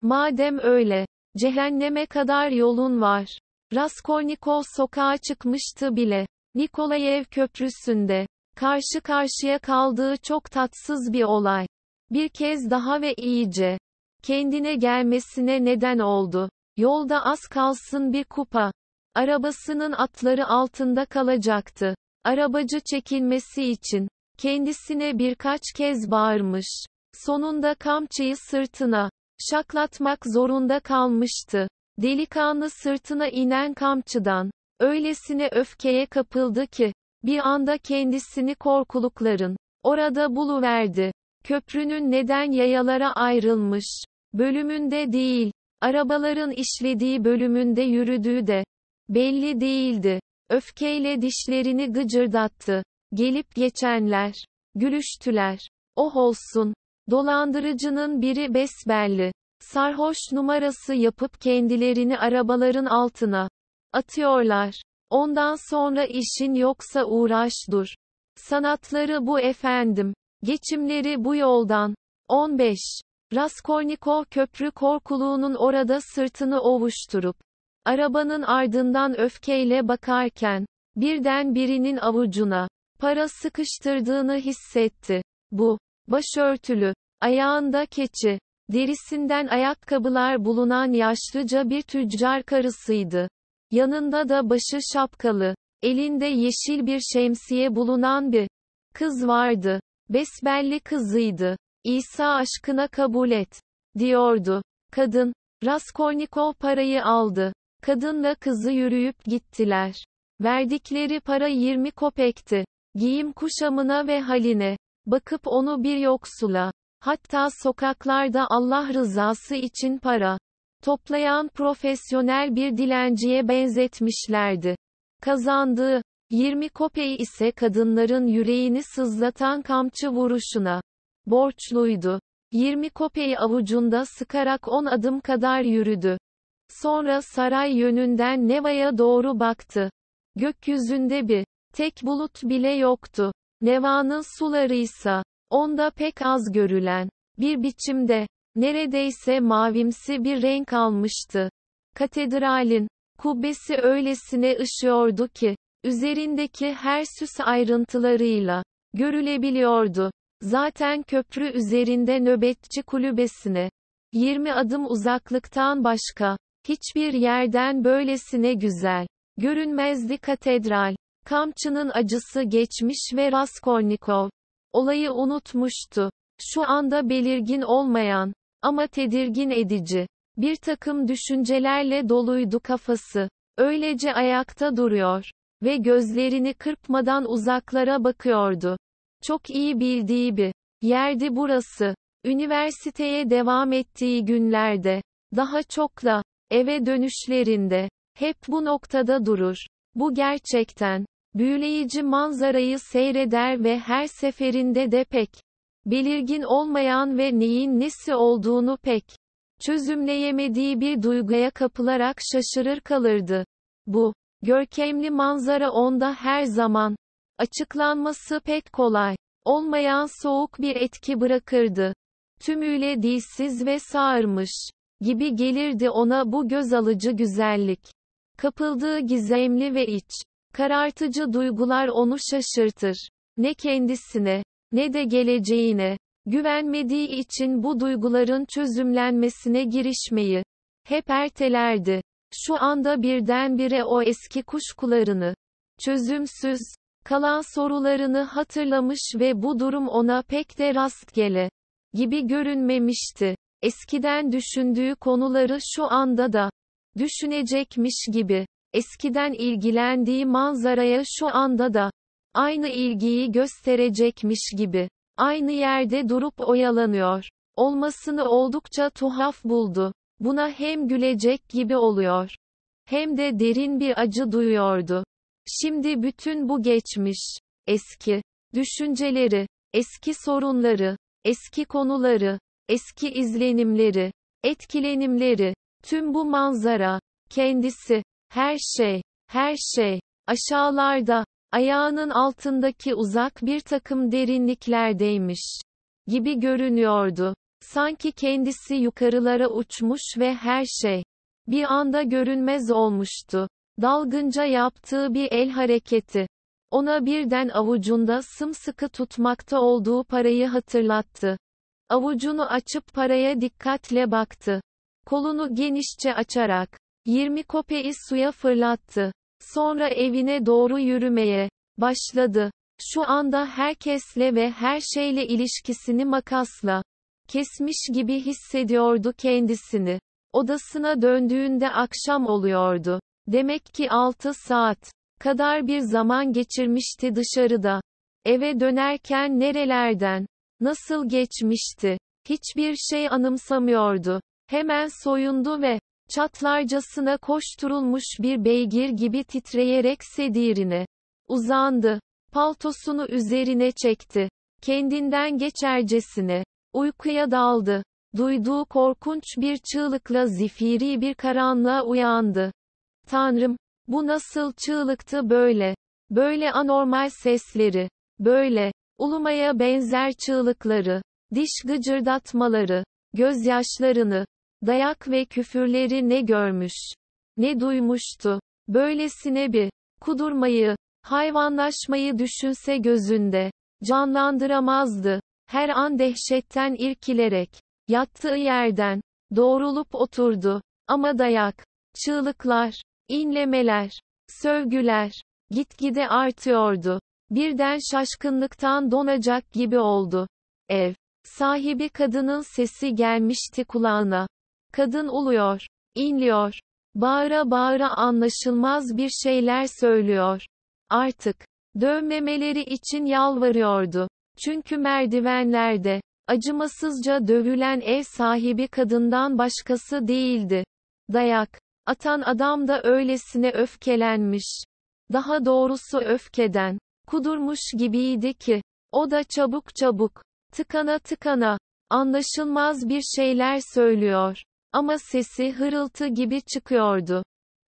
Madem öyle, cehenneme kadar yolun var. Raskolnikov sokağa çıkmıştı bile. Nikolayev köprüsünde karşı karşıya kaldığı çok tatsız bir olay. Bir kez daha ve iyice kendine gelmesine neden oldu. Yolda az kalsın bir kupa. Arabasının atları altında kalacaktı. Arabacı çekilmesi için kendisine birkaç kez bağırmış. Sonunda kamçıyı sırtına şaklatmak zorunda kalmıştı. Delikanlı sırtına inen kamçıdan öylesine öfkeye kapıldı ki bir anda kendisini korkulukların orada buluverdi. Köprünün neden yayalara ayrılmış bölümünde değil, Arabaların işlediği bölümünde yürüdüğü de belli değildi. Öfkeyle dişlerini gıcırdattı. Gelip geçenler gülüştüler. Oh olsun. Dolandırıcının biri besbelli. Sarhoş numarası yapıp kendilerini arabaların altına atıyorlar. Ondan sonra işin yoksa uğraş dur. Sanatları bu efendim. Geçimleri bu yoldan. 15. Raskolnikov köprü korkuluğunun orada sırtını ovuşturup, arabanın ardından öfkeyle bakarken, birden birinin avucuna, para sıkıştırdığını hissetti. Bu, başörtülü, ayağında keçi, derisinden ayakkabılar bulunan yaşlıca bir tüccar karısıydı. Yanında da başı şapkalı, elinde yeşil bir şemsiye bulunan bir kız vardı. Besbelli kızıydı. İsa aşkına kabul et, diyordu. Kadın, Raskolnikov parayı aldı. Kadınla kızı yürüyüp gittiler. Verdikleri para 20 kopekti. Giyim kuşamına ve haline. Bakıp onu bir yoksula. Hatta sokaklarda Allah rızası için para toplayan profesyonel bir dilenciye benzetmişlerdi. Kazandığı 20 kopeği ise kadınların yüreğini sızlatan kamçı vuruşuna borçluydu. 20 kopeyi avucunda sıkarak 10 adım kadar yürüdü. Sonra saray yönünden Neva'ya doğru baktı. Gökyüzünde bir tek bulut bile yoktu. Neva'nın sularıysa onda pek az görülen bir biçimde neredeyse mavimsi bir renk almıştı. Katedralin kubbesi öylesine ışıyordu ki üzerindeki her süs ayrıntılarıyla görülebiliyordu. Zaten köprü üzerinde nöbetçi kulübesine 20 adım uzaklıktan başka hiçbir yerden böylesine güzel görünmezdi katedral. Kamçının acısı geçmiş ve Raskolnikov olayı unutmuştu. Şu anda belirgin olmayan ama tedirgin edici bir takım düşüncelerle doluydu kafası. Öylece ayakta duruyor ve gözlerini kırpmadan uzaklara bakıyordu. Çok iyi bildiği bir yerdi burası. Üniversiteye devam ettiği günlerde, daha çok da, eve dönüşlerinde, hep bu noktada durur. Bu gerçekten, büyüleyici manzarayı seyreder ve her seferinde de pek, belirgin olmayan ve neyin nesi olduğunu pek, çözümleyemediği bir duyguya kapılarak şaşırır kalırdı. Bu, görkemli manzara onda her zaman, Açıklanması pek kolay olmayan soğuk bir etki bırakırdı. Tümüyle dilsiz ve sağırmış gibi gelirdi ona bu göz alıcı güzellik. Kapıldığı gizemli ve iç karartıcı duygular onu şaşırtır. Ne kendisine, ne de geleceğine güvenmediği için bu duyguların çözümlenmesine girişmeyi hep ertelerdi. Şu anda birdenbire o eski kuşkularını çözümsüz kalan sorularını hatırlamış ve bu durum ona pek de rastgele gibi görünmemişti. Eskiden düşündüğü konuları şu anda da düşünecekmiş gibi. Eskiden ilgilendiği manzaraya şu anda da aynı ilgiyi gösterecekmiş gibi. Aynı yerde durup oyalanıyor. Olmasını oldukça tuhaf buldu. Buna hem gülecek gibi oluyor hem de derin bir acı duyuyordu. Şimdi bütün bu geçmiş, eski düşünceleri, eski sorunları, eski konuları, eski izlenimleri, etkilenimleri, tüm bu manzara, kendisi, her şey, her şey, aşağılarda, ayağının altındaki uzak bir takım derinliklerdeymiş gibi görünüyordu. Sanki kendisi yukarılara uçmuş ve her şey bir anda görünmez olmuştu. Dalgınca yaptığı bir el hareketi. Ona birden avucunda sımsıkı tutmakta olduğu parayı hatırlattı. Avucunu açıp paraya dikkatle baktı. Kolunu genişçe açarak 20 kopeyi suya fırlattı. Sonra evine doğru yürümeye başladı. Şu anda herkesle ve her şeyle ilişkisini makasla kesmiş gibi hissediyordu kendisini. Odasına döndüğünde akşam oluyordu. Demek ki 6 saat kadar bir zaman geçirmişti dışarıda. Eve dönerken nerelerden, nasıl geçmişti, hiçbir şey anımsamıyordu. Hemen soyundu ve çatlarcasına koşturulmuş bir beygir gibi titreyerek sedirine uzandı. Paltosunu üzerine çekti. Kendinden geçercesine uykuya daldı. Duyduğu korkunç bir çığlıkla zifiri bir karanlığa uyandı. Tanrım, bu nasıl çığlıktı böyle? Böyle anormal sesleri, böyle, ulumaya benzer çığlıkları, diş gıcırdatmaları, gözyaşlarını, dayak ve küfürleri ne görmüş, ne duymuştu, böylesine bir, kudurmayı, hayvanlaşmayı düşünse gözünde, canlandıramazdı, her an dehşetten irkilerek, yattığı yerden, doğrulup oturdu, ama dayak, çığlıklar, İnlemeler, sövgüler, gitgide artıyordu. Birden şaşkınlıktan donacak gibi oldu. Ev sahibi kadının sesi gelmişti kulağına. Kadın uluyor, inliyor, bağıra bağıra anlaşılmaz bir şeyler söylüyor. Artık dövmemeleri için yalvarıyordu. Çünkü merdivenlerde acımasızca dövülen ev sahibi kadından başkası değildi. Dayak Atan adam da öylesine öfkelenmiş. Daha doğrusu öfkeden. Kudurmuş gibiydi ki. O da çabuk çabuk. Tıkana tıkana. Anlaşılmaz bir şeyler söylüyor. Ama sesi hırıltı gibi çıkıyordu.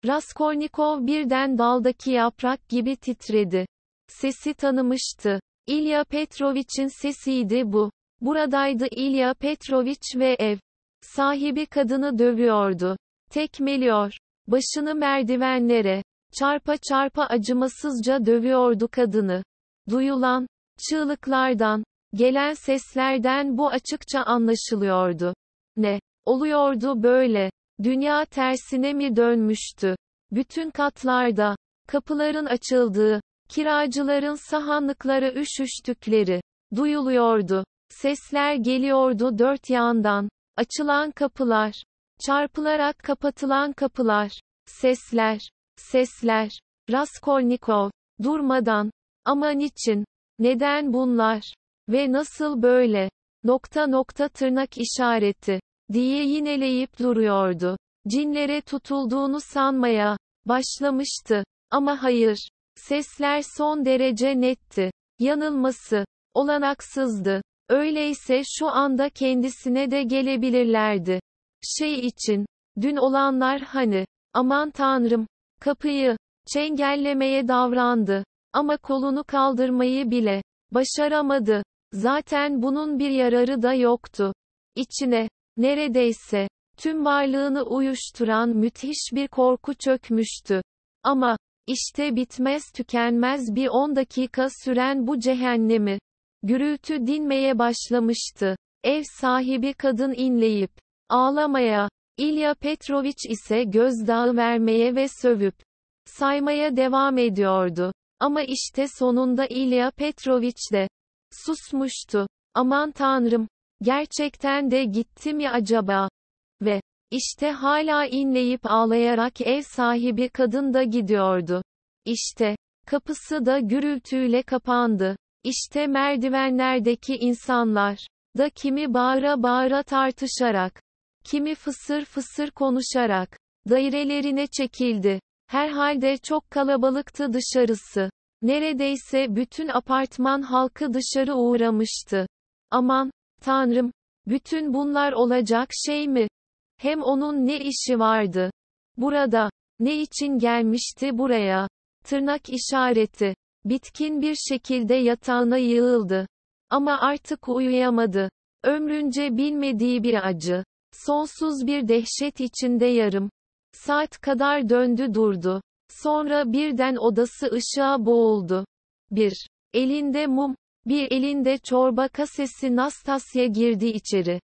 Raskolnikov birden daldaki yaprak gibi titredi. Sesi tanımıştı. İlya Petrovich'in sesiydi bu. Buradaydı İlya Petrovic ve ev sahibi kadını dövüyordu. Tekmeliyor. Başını merdivenlere, çarpa çarpa acımasızca dövüyordu kadını. Duyulan, çığlıklardan, gelen seslerden bu açıkça anlaşılıyordu. Ne? Oluyordu böyle. Dünya tersine mi dönmüştü? Bütün katlarda, kapıların açıldığı, kiracıların sahanlıklara üşüştükleri, duyuluyordu. Sesler geliyordu dört yandan, açılan kapılar, Çarpılarak kapatılan kapılar. Sesler. Sesler. Raskolnikov. Durmadan. Ama niçin? Neden bunlar? Ve nasıl böyle? Nokta nokta tırnak işareti. Diye yineleyip duruyordu. Cinlere tutulduğunu sanmaya. Başlamıştı. Ama hayır. Sesler son derece netti. Yanılması. Olanaksızdı. Öyleyse şu anda kendisine de gelebilirlerdi. Şey için. Dün olanlar hani. Aman tanrım. Kapıyı. Çengellemeye davrandı. Ama kolunu kaldırmayı bile. Başaramadı. Zaten bunun bir yararı da yoktu. İçine. Neredeyse. Tüm varlığını uyuşturan müthiş bir korku çökmüştü. Ama, işte bitmez tükenmez bir 10 dakika süren bu cehennemi. Gürültü dinmeye başlamıştı. Ev sahibi kadın inleyip, ağlamaya, İlya Petrovic ise gözdağı vermeye ve sövüp saymaya devam ediyordu. Ama işte sonunda İlya Petrovic de susmuştu. Aman tanrım, gerçekten de gitti mi acaba? Ve işte hala inleyip ağlayarak ev sahibi kadın da gidiyordu. İşte kapısı da gürültüyle kapandı. İşte merdivenlerdeki insanlar da kimi bağıra bağıra tartışarak Kimi fısır fısır konuşarak dairelerine çekildi. Herhalde çok kalabalıktı dışarısı. Neredeyse bütün apartman halkı dışarı uğramıştı. Aman, tanrım, bütün bunlar olacak şey mi? Hem onun ne işi vardı? Burada, ne için gelmişti buraya? Tırnak işareti. Bitkin bir şekilde yatağına yığıldı. Ama artık uyuyamadı. Ömrünce bilmediği bir acı. Sonsuz bir dehşet içinde yarım saat kadar döndü durdu. Sonra birden odası ışığa boğuldu. Bir elinde mum, bir elinde çorba kasesi Nastasya girdi içeri.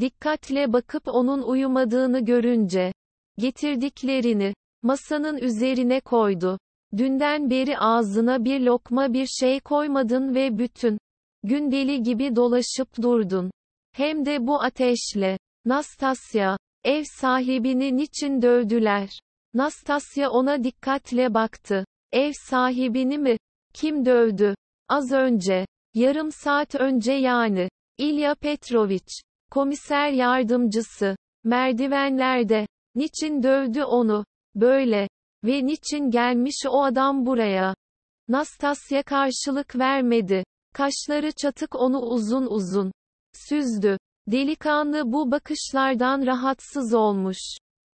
Dikkatle bakıp onun uyumadığını görünce getirdiklerini masanın üzerine koydu. Dünden beri ağzına bir lokma bir şey koymadın ve bütün gün deli gibi dolaşıp durdun. Hem de bu ateşle Nastasya, ev sahibini niçin dövdüler? Nastasya ona dikkatle baktı. Ev sahibini mi? Kim dövdü? Az önce. Yarım saat önce yani. İlya Petroviç. Komiser yardımcısı. Merdivenlerde. Niçin dövdü onu? Böyle. Ve niçin gelmiş o adam buraya? Nastasya karşılık vermedi. Kaşları çatık onu uzun uzun süzdü. Delikanlı bu bakışlardan rahatsız olmuş.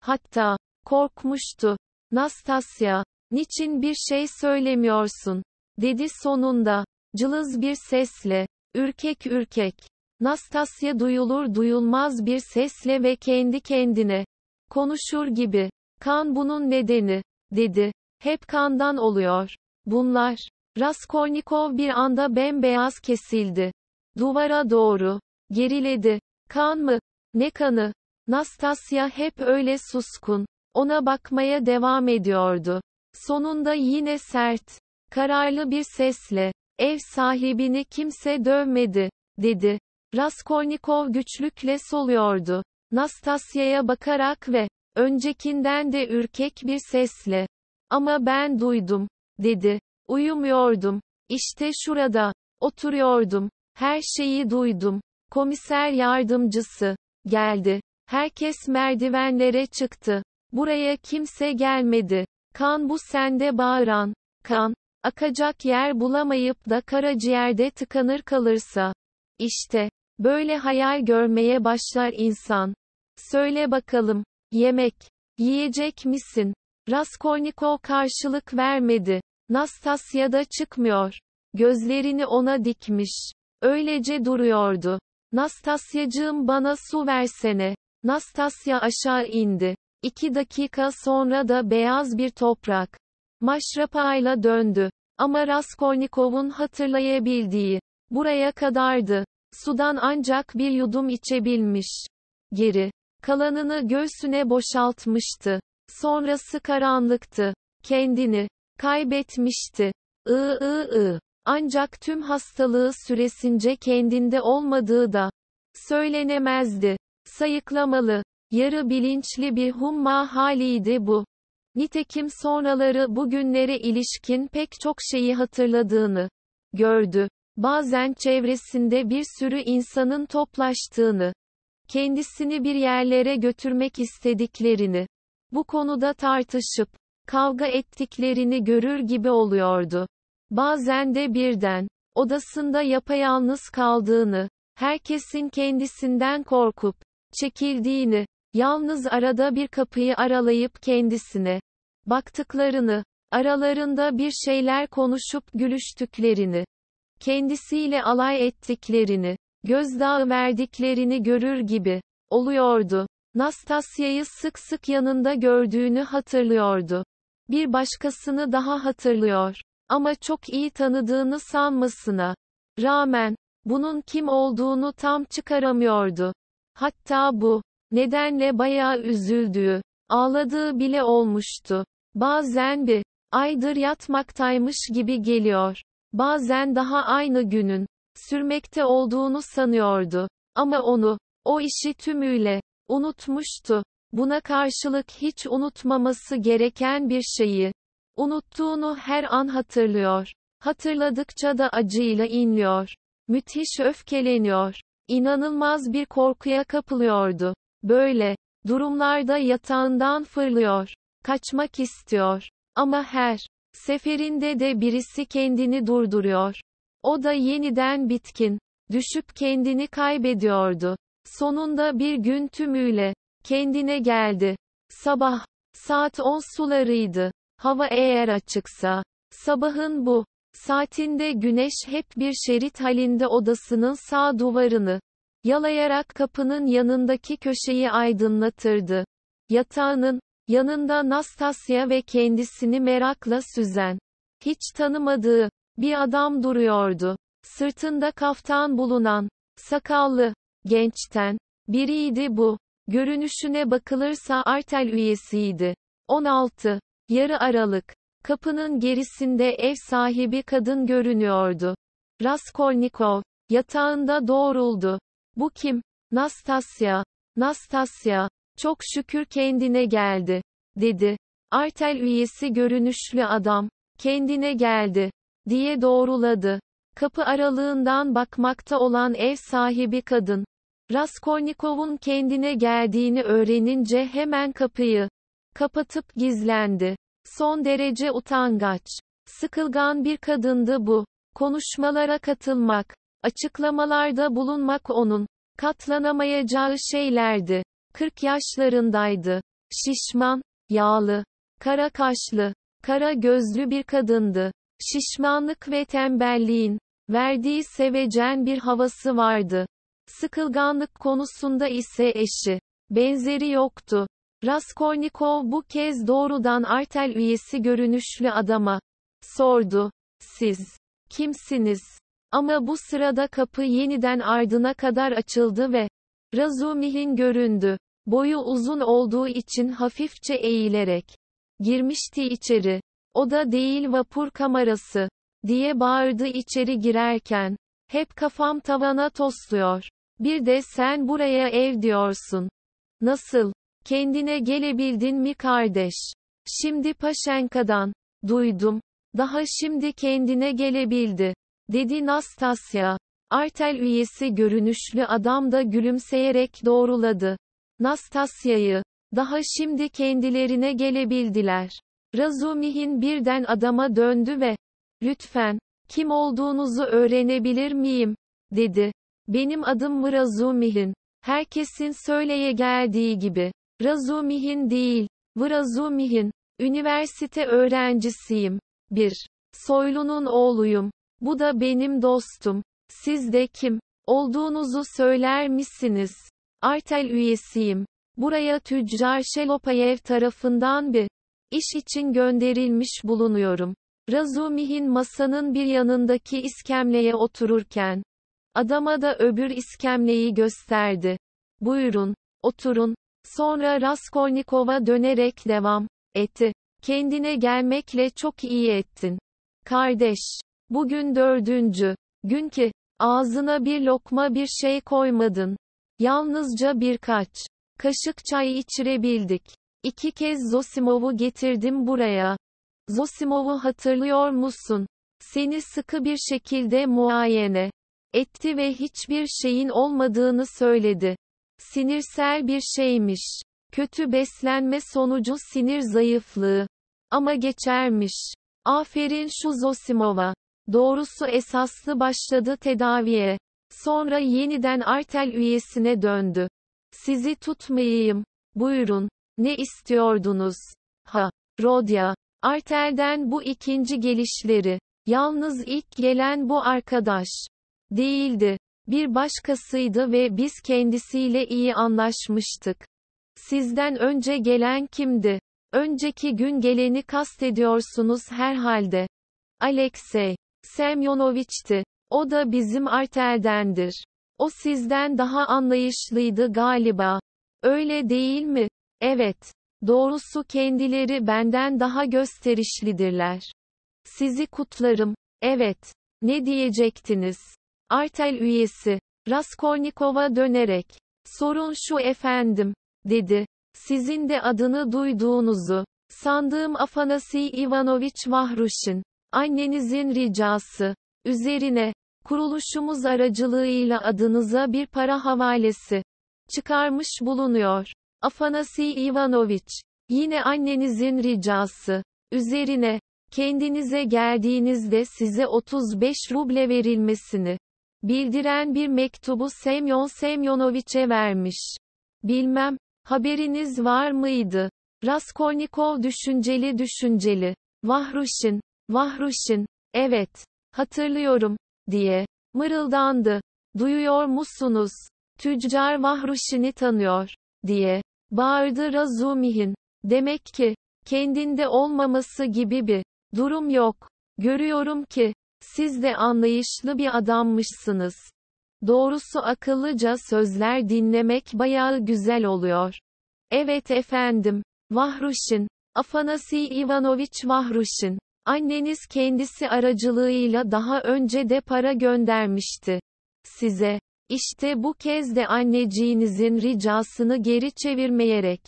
Hatta, korkmuştu. Nastasya, niçin bir şey söylemiyorsun? dedi sonunda, cılız bir sesle, ürkek ürkek. Nastasya duyulur duyulmaz bir sesle ve kendi kendine, konuşur gibi, kan bunun nedeni, dedi. Hep kandan oluyor. Bunlar, Raskolnikov bir anda bembeyaz kesildi. Duvara doğru, Geriledi. Kan mı? Ne kanı? Nastasya hep öyle suskun. Ona bakmaya devam ediyordu. Sonunda yine sert, kararlı bir sesle, ev sahibini kimse dövmedi, dedi. Raskolnikov güçlükle soluyordu. Nastasya'ya bakarak ve, öncekinden de ürkek bir sesle, ama ben duydum, dedi. Uyumuyordum. İşte şurada, oturuyordum. Her şeyi duydum. Komiser yardımcısı geldi. Herkes merdivenlere çıktı. Buraya kimse gelmedi. Kan bu sende bağıran. Kan akacak yer bulamayıp da karaciğerde tıkanır kalırsa İşte böyle hayal görmeye başlar insan. Söyle bakalım, yemek yiyecek misin? Raskolnikov karşılık vermedi. Nastasya da çıkmıyor. Gözlerini ona dikmiş. Öylece duruyordu. Nastasyacığım bana su versene. Nastasya aşağı indi. İki dakika sonra da beyaz bir toprak. Maşrapayla döndü. Ama Raskolnikov'un hatırlayabildiği, buraya kadardı. Sudan ancak bir yudum içebilmiş. Geri, kalanını göğsüne boşaltmıştı. Sonrası karanlıktı. Kendini, kaybetmişti. I I I. Ancak tüm hastalığı süresince kendinde olmadığı da söylenemezdi. Sayıklamalı, yarı bilinçli bir humma haliydi bu. Nitekim sonraları bugünlere ilişkin pek çok şeyi hatırladığını gördü. Bazen çevresinde bir sürü insanın toplaştığını, kendisini bir yerlere götürmek istediklerini, bu konuda tartışıp kavga ettiklerini görür gibi oluyordu. Bazen de birden, odasında yapayalnız kaldığını, herkesin kendisinden korkup, çekildiğini, yalnız arada bir kapıyı aralayıp kendisine, baktıklarını, aralarında bir şeyler konuşup gülüştüklerini, kendisiyle alay ettiklerini, gözdağı verdiklerini görür gibi, oluyordu. Nastasya'yı sık sık yanında gördüğünü hatırlıyordu. Bir başkasını daha hatırlıyor. Ama çok iyi tanıdığını sanmasına rağmen, bunun kim olduğunu tam çıkaramıyordu. Hatta bu nedenle bayağı üzüldüğü, ağladığı bile olmuştu. Bazen bir aydır yatmaktaymış gibi geliyor. Bazen daha aynı günün sürmekte olduğunu sanıyordu. Ama onu, o işi tümüyle unutmuştu. Buna karşılık hiç unutmaması gereken bir şeyi Unuttuğunu her an hatırlıyor. Hatırladıkça da acıyla inliyor. Müthiş öfkeleniyor. İnanılmaz bir korkuya kapılıyordu. Böyle durumlarda yatağından fırlıyor. Kaçmak istiyor. Ama her seferinde de birisi kendini durduruyor. O da yeniden bitkin, düşüp kendini kaybediyordu. Sonunda bir gün tümüyle kendine geldi. Sabah saat 10 sularıydı. Hava eğer açıksa, sabahın bu saatinde güneş hep bir şerit halinde odasının sağ duvarını yalayarak kapının yanındaki köşeyi aydınlatırdı. Yatağının yanında Nastasya ve kendisini merakla süzen, hiç tanımadığı bir adam duruyordu. Sırtında kaftan bulunan sakallı gençten biriydi bu. Görünüşüne bakılırsa Artel üyesiydi. 16. Yarı aralık. Kapının gerisinde ev sahibi kadın görünüyordu. Raskolnikov, yatağında doğruldu. Bu kim? Nastasya. Nastasya, çok şükür kendine geldi, dedi. Artel üyesi görünüşlü adam, kendine geldi, diye doğruladı. Kapı aralığından bakmakta olan ev sahibi kadın, Raskolnikov'un kendine geldiğini öğrenince hemen kapıyı Kapatıp gizlendi. Son derece utangaç. Sıkılgan bir kadındı bu. Konuşmalara katılmak, açıklamalarda bulunmak onun katlanamayacağı şeylerdi. 40 yaşlarındaydı. Şişman, yağlı, kara kaşlı, kara gözlü bir kadındı. Şişmanlık ve tembelliğin verdiği sevecen bir havası vardı. Sıkılganlık konusunda ise eşi benzeri yoktu. Raskolnikov bu kez doğrudan Artel üyesi görünüşlü adama sordu. Siz kimsiniz? Ama bu sırada kapı yeniden ardına kadar açıldı ve Razumihin göründü. Boyu uzun olduğu için hafifçe eğilerek girmişti içeri. O da değil vapur kamerası diye bağırdı içeri girerken. Hep kafam tavana tosluyor. Bir de sen buraya ev diyorsun. Nasıl? Kendine gelebildin mi kardeş? Şimdi Paşenka'dan. Duydum. Daha şimdi kendine gelebildi. Dedi Nastasya. Artel üyesi görünüşlü adam da gülümseyerek doğruladı. Nastasya'yı. Daha şimdi kendilerine gelebildiler. Razumihin birden adama döndü ve, lütfen, kim olduğunuzu öğrenebilir miyim? dedi. Benim adım Mırazumihin. Herkesin söyleye geldiği gibi. Razumihin değil. Vrazumihin. Üniversite öğrencisiyim. 1. Soylu'nun oğluyum. Bu da benim dostum. Siz de kim olduğunuzu söyler misiniz? Artel üyesiyim. Buraya tüccar Şelopayev tarafından bir iş için gönderilmiş bulunuyorum. Razumihin masanın bir yanındaki iskemleye otururken adama da öbür iskemleyi gösterdi. Buyurun, oturun. Sonra Raskolnikov'a dönerek devam etti. Kendine gelmekle çok iyi ettin. Kardeş, bugün dördüncü gün ki, ağzına bir lokma bir şey koymadın. Yalnızca birkaç kaşık çay içirebildik. İki kez Zosimov'u getirdim buraya. Zosimov'u hatırlıyor musun? Seni sıkı bir şekilde muayene etti ve hiçbir şeyin olmadığını söyledi. Sinirsel bir şeymiş. Kötü beslenme sonucu sinir zayıflığı. Ama geçermiş. Aferin şu Zosimova. Doğrusu esaslı başladı tedaviye. Sonra yeniden Artel üyesine döndü. Sizi tutmayayım. Buyurun. Ne istiyordunuz? Ha. Rodya. Artel'den bu ikinci gelişleri. Yalnız ilk gelen bu arkadaş. Değildi. Bir başkasıydı ve biz kendisiyle iyi anlaşmıştık. Sizden önce gelen kimdi? Önceki gün geleni kastediyorsunuz herhalde. Alexey Semyonoviç'ti. O da bizim Artel'dendir. O sizden daha anlayışlıydı galiba. Öyle değil mi? Evet. Doğrusu kendileri benden daha gösterişlidirler. Sizi kutlarım. Evet. Ne diyecektiniz? Artel üyesi, Raskolnikov'a dönerek, sorun şu efendim, dedi. Sizin de adını duyduğunuzu, sandığım Afanasiy Ivanoviç Vahruşin, annenizin ricası, üzerine, kuruluşumuz aracılığıyla adınıza bir para havalesi, çıkarmış bulunuyor. Afanasiy Ivanoviç, yine annenizin ricası, üzerine, kendinize geldiğinizde size 35 ruble verilmesini, bildiren bir mektubu Semyon Semyonoviç'e vermiş. Bilmem, haberiniz var mıydı? Raskolnikov düşünceli düşünceli. Vahruşin, Vahruşin, evet, hatırlıyorum, diye, mırıldandı. Duyuyor musunuz? Tüccar Vahruşin'i tanıyor, diye, bağırdı Razumihin. Demek ki, kendinde olmaması gibi bir durum yok. Görüyorum ki, siz de anlayışlı bir adammışsınız. Doğrusu akıllıca sözler dinlemek bayağı güzel oluyor. Evet efendim. Vahruşin. Afanasi Ivanoviç Vahruşin. Anneniz kendisi aracılığıyla daha önce de para göndermişti. Size. İşte bu kez de anneciğinizin ricasını geri çevirmeyerek.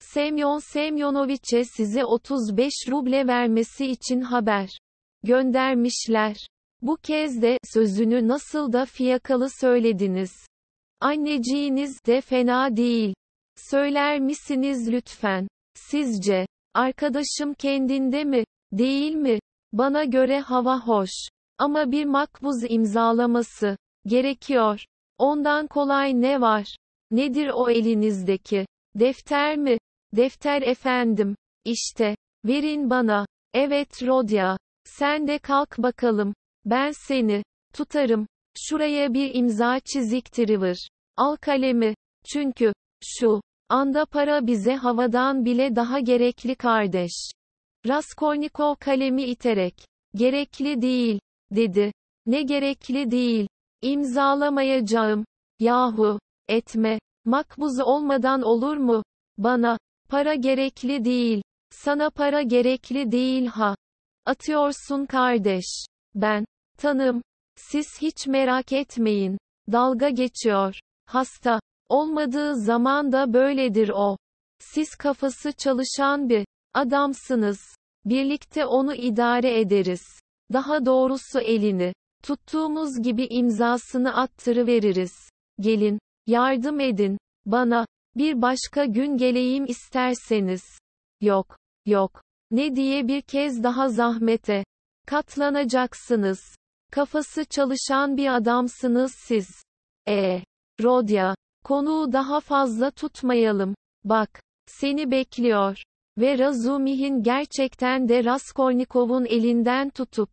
Semyon Semyonoviç'e size 35 ruble vermesi için haber göndermişler. Bu kez de sözünü nasıl da fiyakalı söylediniz. Anneciğiniz de fena değil. Söyler misiniz lütfen? Sizce arkadaşım kendinde mi, değil mi? Bana göre hava hoş ama bir makbuz imzalaması gerekiyor. Ondan kolay ne var? Nedir o elinizdeki? Defter mi? Defter efendim. İşte verin bana. Evet Rodya sen de kalk bakalım. Ben seni tutarım. Şuraya bir imza çiziktiriver. Al kalemi. Çünkü şu anda para bize havadan bile daha gerekli kardeş. Raskolnikov kalemi iterek gerekli değil dedi. Ne gerekli değil? İmzalamayacağım. Yahu etme. Makbuz olmadan olur mu? Bana para gerekli değil. Sana para gerekli değil ha. Atıyorsun kardeş. Ben. Tanım. Siz hiç merak etmeyin. Dalga geçiyor. Hasta. Olmadığı zaman da böyledir o. Siz kafası çalışan bir adamsınız. Birlikte onu idare ederiz. Daha doğrusu elini tuttuğumuz gibi imzasını attırıveririz. Gelin, yardım edin bana bir başka gün geleyim isterseniz. Yok, yok. Ne diye bir kez daha zahmete katlanacaksınız. Kafası çalışan bir adamsınız siz. E, Rodya, konuğu daha fazla tutmayalım. Bak, seni bekliyor. Ve Razumih'in gerçekten de Raskolnikov'un elinden tutup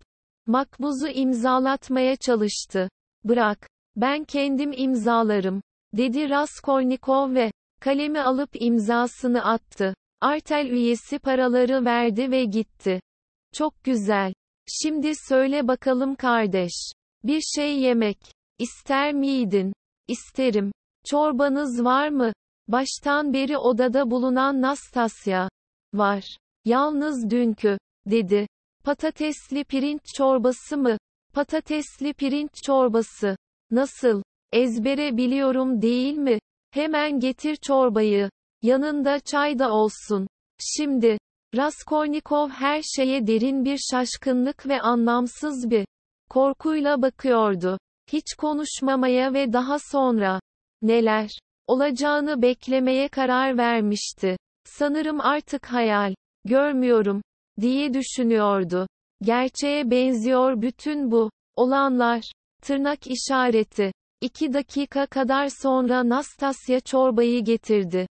makbuzu imzalatmaya çalıştı. Bırak, ben kendim imzalarım, dedi Raskolnikov ve kalemi alıp imzasını attı. Artel üyesi paraları verdi ve gitti. Çok güzel. Şimdi söyle bakalım kardeş. Bir şey yemek. İster miydin? İsterim. Çorbanız var mı? Baştan beri odada bulunan Nastasya. Var. Yalnız dünkü, dedi. Patatesli pirinç çorbası mı? Patatesli pirinç çorbası. Nasıl? Ezbere biliyorum değil mi? Hemen getir çorbayı. Yanında çay da olsun. Şimdi, Raskolnikov her şeye derin bir şaşkınlık ve anlamsız bir korkuyla bakıyordu. Hiç konuşmamaya ve daha sonra neler olacağını beklemeye karar vermişti. Sanırım artık hayal görmüyorum diye düşünüyordu. Gerçeğe benziyor bütün bu olanlar. Tırnak işareti. İki dakika kadar sonra Nastasya çorbayı getirdi.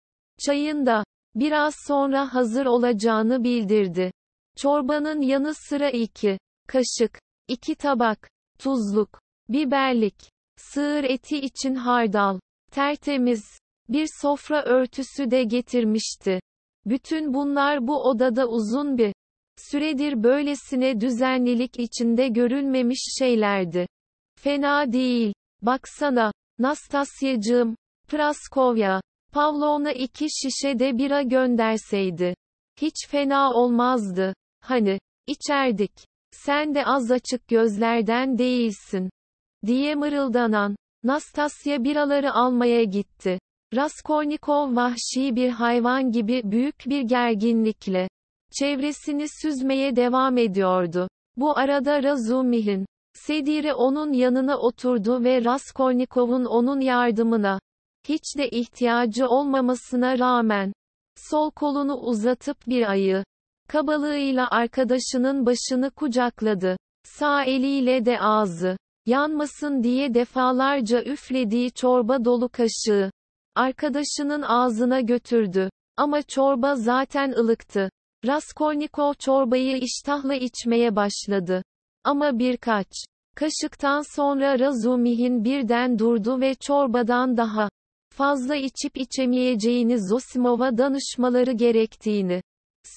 Çayın da biraz sonra hazır olacağını bildirdi. Çorbanın yanı sıra 2 kaşık, 2 tabak, tuzluk, biberlik, sığır eti için hardal, tertemiz bir sofra örtüsü de getirmişti. Bütün bunlar bu odada uzun bir süredir böylesine düzenlilik içinde görülmemiş şeylerdi. Fena değil. Baksana, Nastasyacığım, Praskovya, Pavlo ona iki şişe de bira gönderseydi. Hiç fena olmazdı. Hani, içerdik. Sen de az açık gözlerden değilsin. Diye mırıldanan, Nastasya biraları almaya gitti. Raskolnikov vahşi bir hayvan gibi büyük bir gerginlikle çevresini süzmeye devam ediyordu. Bu arada Razumihin, Sedire onun yanına oturdu ve Raskolnikov'un onun yardımına hiç de ihtiyacı olmamasına rağmen, sol kolunu uzatıp bir ayı, kabalığıyla arkadaşının başını kucakladı. Sağ eliyle de ağzı, yanmasın diye defalarca üflediği çorba dolu kaşığı, arkadaşının ağzına götürdü. Ama çorba zaten ılıktı. Raskolnikov çorbayı iştahla içmeye başladı. Ama birkaç kaşıktan sonra Razumih'in birden durdu ve çorbadan daha fazla içip içemeyeceğini Zosimov'a danışmaları gerektiğini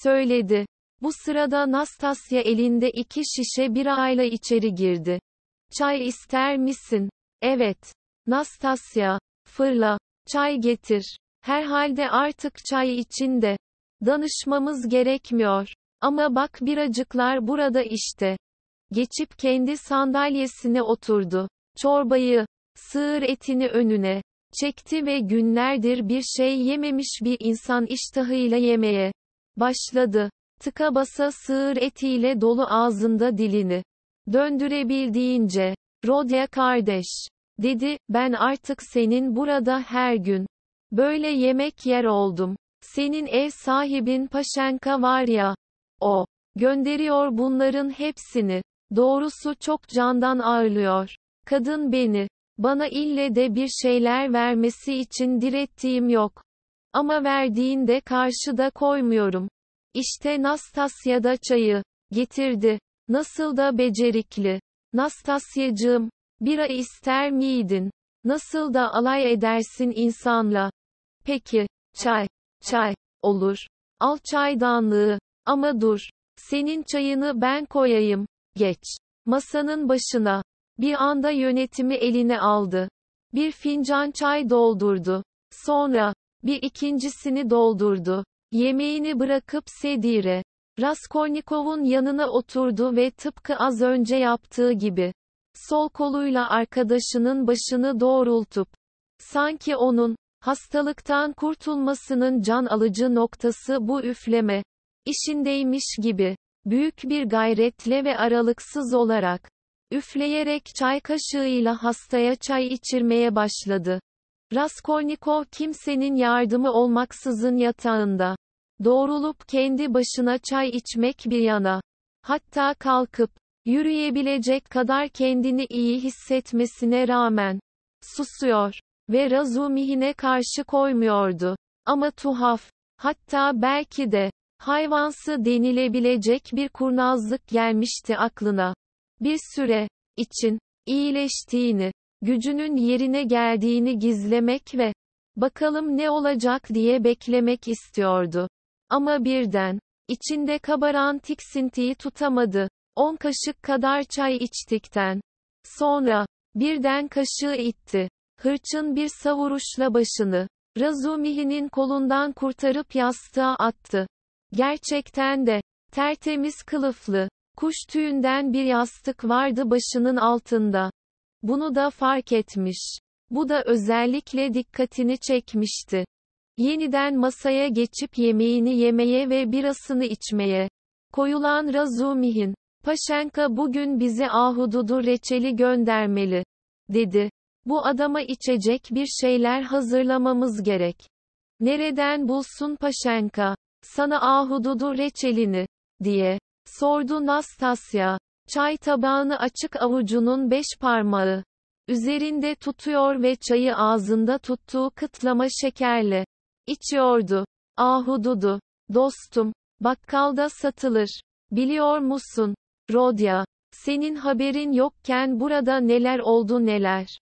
söyledi. Bu sırada Nastasya elinde iki şişe birayla içeri girdi. Çay ister misin? Evet. Nastasya, fırla, çay getir. Herhalde artık çay içinde. Danışmamız gerekmiyor. Ama bak biracıklar burada işte. Geçip kendi sandalyesine oturdu. Çorbayı, sığır etini önüne çekti ve günlerdir bir şey yememiş bir insan iştahıyla yemeye başladı. Tıka basa sığır etiyle dolu ağzında dilini döndürebildiğince, Rodya kardeş, dedi, ben artık senin burada her gün, böyle yemek yer oldum, senin ev sahibin Paşenka var ya, o, gönderiyor bunların hepsini, doğrusu çok candan ağırlıyor, kadın beni, bana ille de bir şeyler vermesi için direttiğim yok. Ama verdiğinde karşıda koymuyorum. İşte Nastasya da çayı getirdi. Nasıl da becerikli. Nastasyacığım, bira ister miydin? Nasıl da alay edersin insanla. Peki, çay, çay, olur. Al çaydanlığı. Ama dur. Senin çayını ben koyayım. Geç. Masanın başına. Bir anda yönetimi eline aldı. Bir fincan çay doldurdu. Sonra, bir ikincisini doldurdu. Yemeğini bırakıp Sedire, Raskolnikov'un yanına oturdu ve tıpkı az önce yaptığı gibi, sol koluyla arkadaşının başını doğrultup, sanki onun, hastalıktan kurtulmasının can alıcı noktası bu üfleme, işindeymiş gibi, büyük bir gayretle ve aralıksız olarak, üfleyerek çay kaşığıyla hastaya çay içirmeye başladı. Raskolnikov kimsenin yardımı olmaksızın yatağında. Doğrulup kendi başına çay içmek bir yana. Hatta kalkıp, yürüyebilecek kadar kendini iyi hissetmesine rağmen, susuyor ve Razumihine karşı koymuyordu. Ama tuhaf, hatta belki de, hayvansı denilebilecek bir kurnazlık gelmişti aklına bir süre için iyileştiğini, gücünün yerine geldiğini gizlemek ve bakalım ne olacak diye beklemek istiyordu. Ama birden içinde kabaran tiksintiyi tutamadı. 10 kaşık kadar çay içtikten sonra birden kaşığı itti. Hırçın bir savuruşla başını Razumihi'nin kolundan kurtarıp yastığa attı. Gerçekten de tertemiz kılıflı Kuş tüyünden bir yastık vardı başının altında. Bunu da fark etmiş. Bu da özellikle dikkatini çekmişti. Yeniden masaya geçip yemeğini yemeye ve birasını içmeye koyulan Razumihin, Paşenka bugün bize ahududu reçeli göndermeli, dedi. Bu adama içecek bir şeyler hazırlamamız gerek. Nereden bulsun Paşenka? Sana ahududu reçelini, diye. Sordu Nastasya. Çay tabağını açık avucunun beş parmağı. Üzerinde tutuyor ve çayı ağzında tuttuğu kıtlama şekerle. içiyordu. Ahududu. Dostum. Bakkalda satılır. Biliyor musun? Rodya. Senin haberin yokken burada neler oldu neler.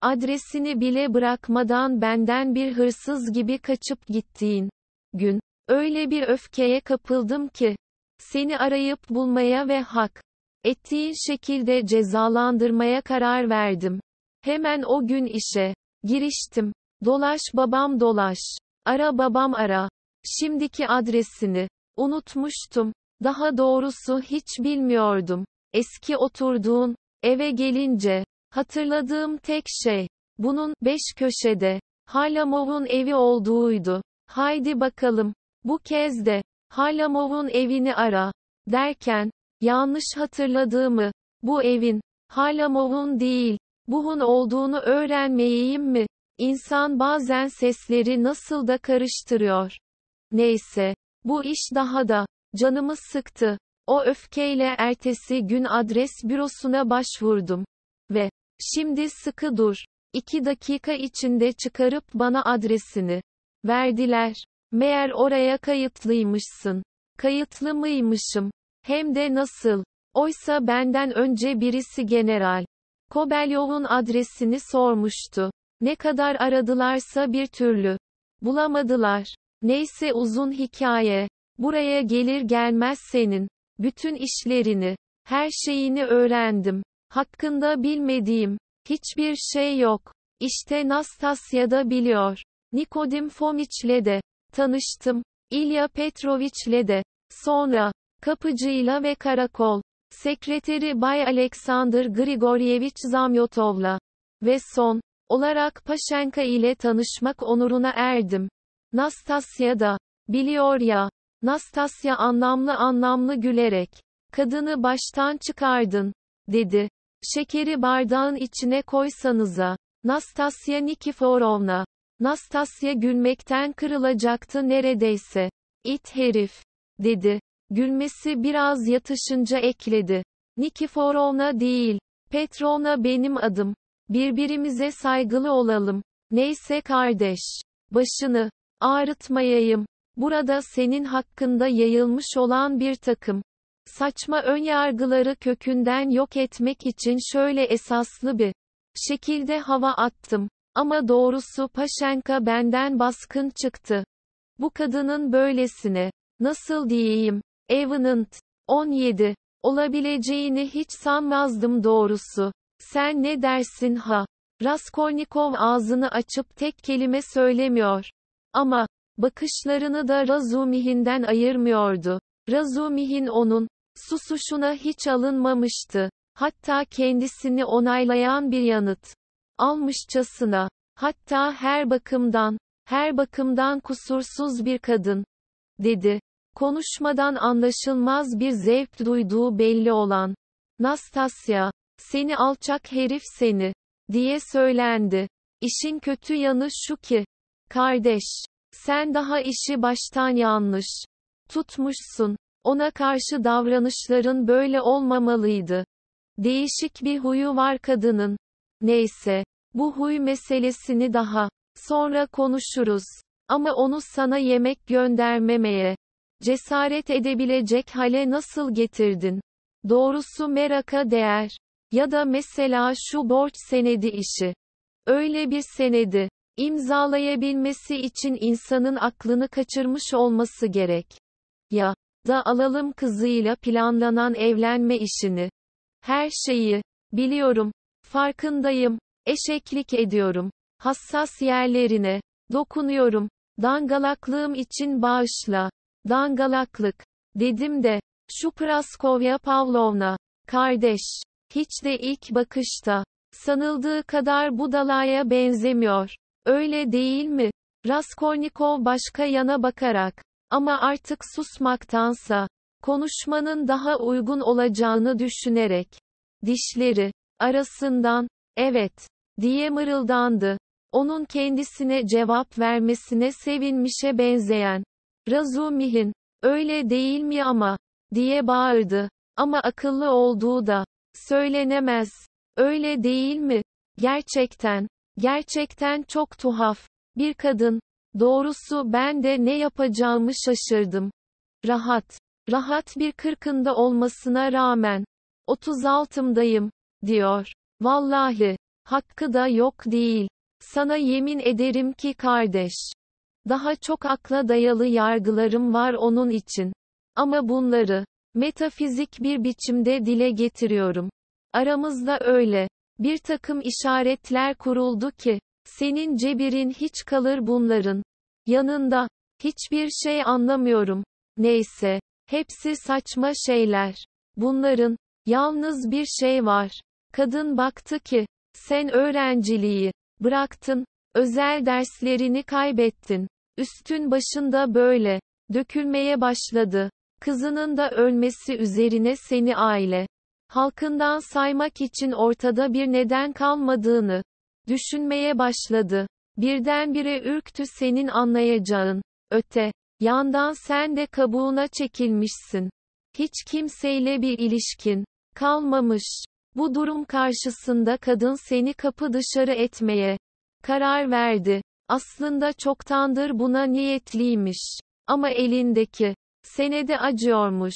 Adresini bile bırakmadan benden bir hırsız gibi kaçıp gittiğin gün. Öyle bir öfkeye kapıldım ki, seni arayıp bulmaya ve hak ettiğin şekilde cezalandırmaya karar verdim. Hemen o gün işe giriştim. Dolaş babam dolaş. Ara babam ara. Şimdiki adresini unutmuştum. Daha doğrusu hiç bilmiyordum. Eski oturduğun eve gelince hatırladığım tek şey bunun beş köşede Harlamov'un evi olduğuydu. Haydi bakalım. Bu kez de Halamov'un evini ara, derken, yanlış hatırladığımı, bu evin, Halamov'un değil, Buh'un olduğunu öğrenmeyeyim mi? İnsan bazen sesleri nasıl da karıştırıyor. Neyse, bu iş daha da, canımı sıktı. O öfkeyle ertesi gün adres bürosuna başvurdum. Ve, şimdi sıkı dur. iki dakika içinde çıkarıp bana adresini verdiler. Meğer oraya kayıtlıymışsın. Kayıtlı mıymışım? Hem de nasıl? Oysa benden önce birisi general. Kobelyov'un adresini sormuştu. Ne kadar aradılarsa bir türlü. Bulamadılar. Neyse uzun hikaye. Buraya gelir gelmez senin. Bütün işlerini, her şeyini öğrendim. Hakkında bilmediğim, hiçbir şey yok. İşte Nastasya da biliyor. Nikodim Fomiç'le de, tanıştım. İlya Petroviç'le de. Sonra, kapıcıyla ve karakol, sekreteri Bay Aleksandr Grigoryevich Zamyotov'la ve son olarak Paşenka ile tanışmak onuruna erdim. Nastasya da, biliyor ya, Nastasya anlamlı anlamlı gülerek, kadını baştan çıkardın, dedi. Şekeri bardağın içine koysanıza, Nastasya Nikiforovna, Nastasya gülmekten kırılacaktı neredeyse. İt herif, dedi. Gülmesi biraz yatışınca ekledi. Nikiforovna değil. Petrona benim adım. Birbirimize saygılı olalım. Neyse kardeş. Başını ağrıtmayayım. Burada senin hakkında yayılmış olan bir takım saçma önyargıları kökünden yok etmek için şöyle esaslı bir şekilde hava attım. Ama doğrusu Paşenka benden baskın çıktı. Bu kadının böylesine, nasıl diyeyim, Evanant, 17, olabileceğini hiç sanmazdım doğrusu. Sen ne dersin ha? Raskolnikov ağzını açıp tek kelime söylemiyor. Ama, bakışlarını da Razumihin'den ayırmıyordu. Razumihin onun, susuşuna hiç alınmamıştı. Hatta kendisini onaylayan bir yanıt almışçasına, hatta her bakımdan, her bakımdan kusursuz bir kadın, dedi. Konuşmadan anlaşılmaz bir zevk duyduğu belli olan, Nastasya, seni alçak herif seni, diye söylendi. İşin kötü yanı şu ki, kardeş, sen daha işi baştan yanlış tutmuşsun. Ona karşı davranışların böyle olmamalıydı. Değişik bir huyu var kadının. Neyse. Bu huy meselesini daha sonra konuşuruz. Ama onu sana yemek göndermemeye cesaret edebilecek hale nasıl getirdin? Doğrusu meraka değer. Ya da mesela şu borç senedi işi. Öyle bir senedi imzalayabilmesi için insanın aklını kaçırmış olması gerek. Ya da alalım kızıyla planlanan evlenme işini. Her şeyi biliyorum Farkındayım. Eşeklik ediyorum. Hassas yerlerine dokunuyorum. Dangalaklığım için bağışla. Dangalaklık. Dedim de, şu Praskovya Pavlovna, kardeş, hiç de ilk bakışta, sanıldığı kadar budalaya benzemiyor. Öyle değil mi? Raskolnikov başka yana bakarak, ama artık susmaktansa, konuşmanın daha uygun olacağını düşünerek, dişleri, arasından, evet, diye mırıldandı. Onun kendisine cevap vermesine sevinmişe benzeyen, Razumihin, öyle değil mi ama, diye bağırdı. Ama akıllı olduğu da, söylenemez, öyle değil mi? Gerçekten, gerçekten çok tuhaf, bir kadın, doğrusu ben de ne yapacağımı şaşırdım. Rahat, rahat bir kırkında olmasına rağmen, 36'mdayım, diyor. Vallahi, hakkı da yok değil. Sana yemin ederim ki kardeş. Daha çok akla dayalı yargılarım var onun için. Ama bunları, metafizik bir biçimde dile getiriyorum. Aramızda öyle. Bir takım işaretler kuruldu ki, senin cebirin hiç kalır bunların. Yanında, hiçbir şey anlamıyorum. Neyse, hepsi saçma şeyler. Bunların, yalnız bir şey var. Kadın baktı ki, sen öğrenciliği bıraktın, özel derslerini kaybettin. Üstün başında böyle dökülmeye başladı. Kızının da ölmesi üzerine seni aile halkından saymak için ortada bir neden kalmadığını düşünmeye başladı. Birdenbire ürktü senin anlayacağın. Öte yandan sen de kabuğuna çekilmişsin. Hiç kimseyle bir ilişkin kalmamış. Bu durum karşısında kadın seni kapı dışarı etmeye karar verdi. Aslında çoktandır buna niyetliymiş. Ama elindeki senede acıyormuş.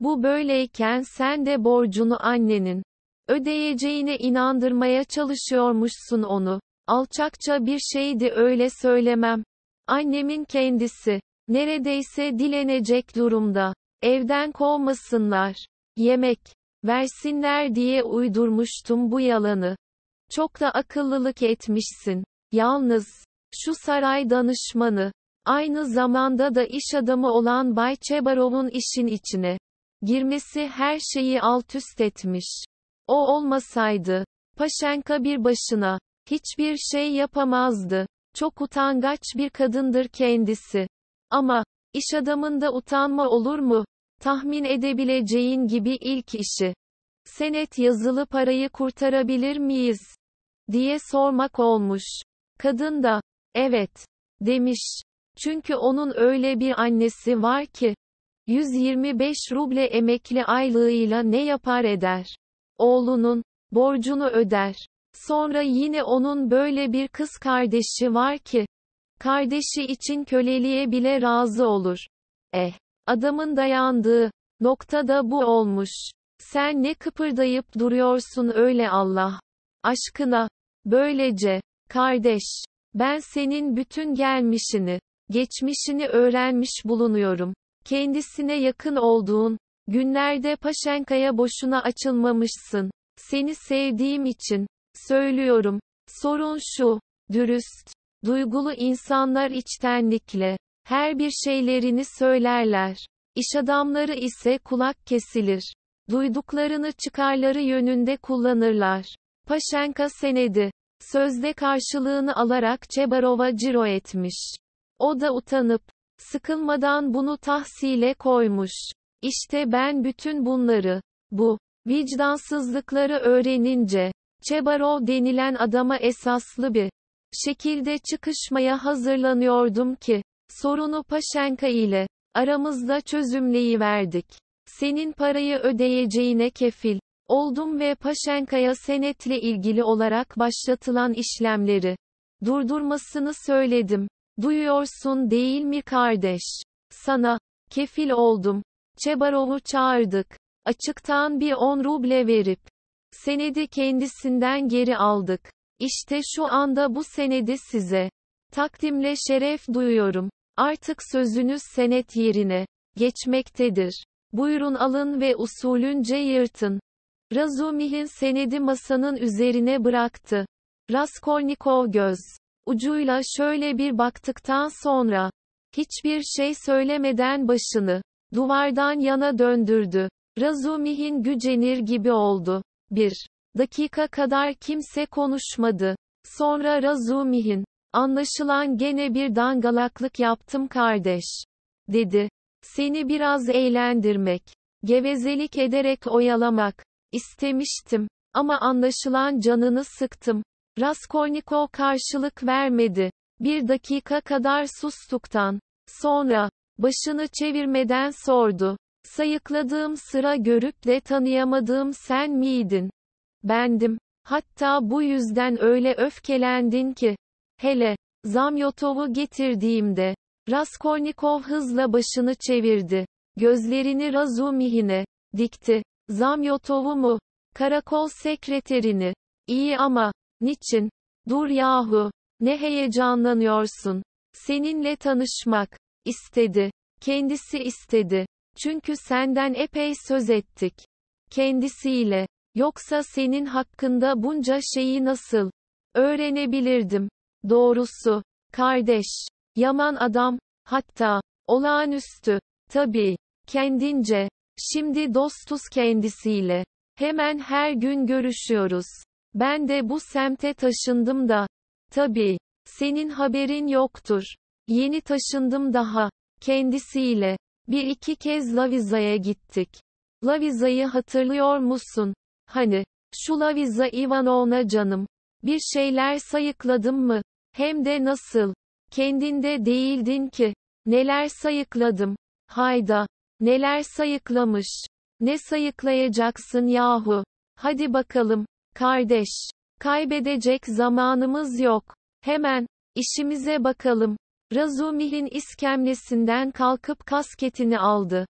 Bu böyleyken sen de borcunu annenin ödeyeceğine inandırmaya çalışıyormuşsun onu. Alçakça bir şeydi öyle söylemem. Annemin kendisi neredeyse dilenecek durumda. Evden kovmasınlar. Yemek Versinler diye uydurmuştum bu yalanı. Çok da akıllılık etmişsin. Yalnız, şu saray danışmanı, aynı zamanda da iş adamı olan Bay Çebarov'un işin içine girmesi her şeyi alt üst etmiş. O olmasaydı, Paşenka bir başına, hiçbir şey yapamazdı. Çok utangaç bir kadındır kendisi. Ama, iş adamında utanma olur mu? Tahmin edebileceğin gibi ilk işi. Senet yazılı parayı kurtarabilir miyiz? diye sormak olmuş. Kadın da, evet, demiş. Çünkü onun öyle bir annesi var ki, 125 ruble emekli aylığıyla ne yapar eder? Oğlunun, borcunu öder. Sonra yine onun böyle bir kız kardeşi var ki, kardeşi için köleliğe bile razı olur. Eh, Adamın dayandığı noktada bu olmuş. Sen ne kıpırdayıp duruyorsun öyle Allah aşkına. Böylece, kardeş, ben senin bütün gelmişini, geçmişini öğrenmiş bulunuyorum. Kendisine yakın olduğun, günlerde Paşenka'ya boşuna açılmamışsın. Seni sevdiğim için, söylüyorum. Sorun şu, dürüst, duygulu insanlar içtenlikle, her bir şeylerini söylerler. İş adamları ise kulak kesilir. Duyduklarını çıkarları yönünde kullanırlar. Paşenka senedi. Sözde karşılığını alarak Çebarova ciro etmiş. O da utanıp, sıkılmadan bunu tahsile koymuş. İşte ben bütün bunları, bu, vicdansızlıkları öğrenince, Çebarov denilen adama esaslı bir şekilde çıkışmaya hazırlanıyordum ki, Sorunu Paşenka ile aramızda çözümleyi verdik. Senin parayı ödeyeceğine kefil oldum ve Paşenka'ya senetle ilgili olarak başlatılan işlemleri durdurmasını söyledim. Duyuyorsun değil mi kardeş? Sana kefil oldum. Çebarov'u çağırdık. Açıktan bir 10 ruble verip senedi kendisinden geri aldık. İşte şu anda bu senedi size takdimle şeref duyuyorum. Artık sözünüz senet yerine geçmektedir. Buyurun alın ve usulünce yırtın. Razumih'in senedi masanın üzerine bıraktı. Raskolnikov göz ucuyla şöyle bir baktıktan sonra hiçbir şey söylemeden başını duvardan yana döndürdü. Razumih'in gücenir gibi oldu. Bir dakika kadar kimse konuşmadı. Sonra Razumih'in Anlaşılan gene bir dangalaklık yaptım kardeş. Dedi. Seni biraz eğlendirmek, gevezelik ederek oyalamak istemiştim ama anlaşılan canını sıktım. Raskolnikov karşılık vermedi. Bir dakika kadar sustuktan sonra başını çevirmeden sordu. Sayıkladığım sıra görüp de tanıyamadığım sen miydin? Bendim. Hatta bu yüzden öyle öfkelendin ki Hele, Zamyotov'u getirdiğimde, Raskolnikov hızla başını çevirdi. Gözlerini Razumihine dikti. Zamyotov'u mu? Karakol sekreterini. İyi ama, niçin? Dur yahu, ne heyecanlanıyorsun? Seninle tanışmak istedi. Kendisi istedi. Çünkü senden epey söz ettik. Kendisiyle. Yoksa senin hakkında bunca şeyi nasıl öğrenebilirdim? Doğrusu. Kardeş. Yaman adam. Hatta. Olağanüstü. Tabii. Kendince. Şimdi dostuz kendisiyle. Hemen her gün görüşüyoruz. Ben de bu semte taşındım da. Tabii. Senin haberin yoktur. Yeni taşındım daha. Kendisiyle. Bir iki kez Laviza'ya gittik. Laviza'yı hatırlıyor musun? Hani, şu Laviza Ivanovna canım. Bir şeyler sayıkladım mı? Hem de nasıl? Kendinde değildin ki. Neler sayıkladım. Hayda. Neler sayıklamış. Ne sayıklayacaksın yahu. Hadi bakalım. Kardeş. Kaybedecek zamanımız yok. Hemen. işimize bakalım. Razumih'in iskemlesinden kalkıp kasketini aldı.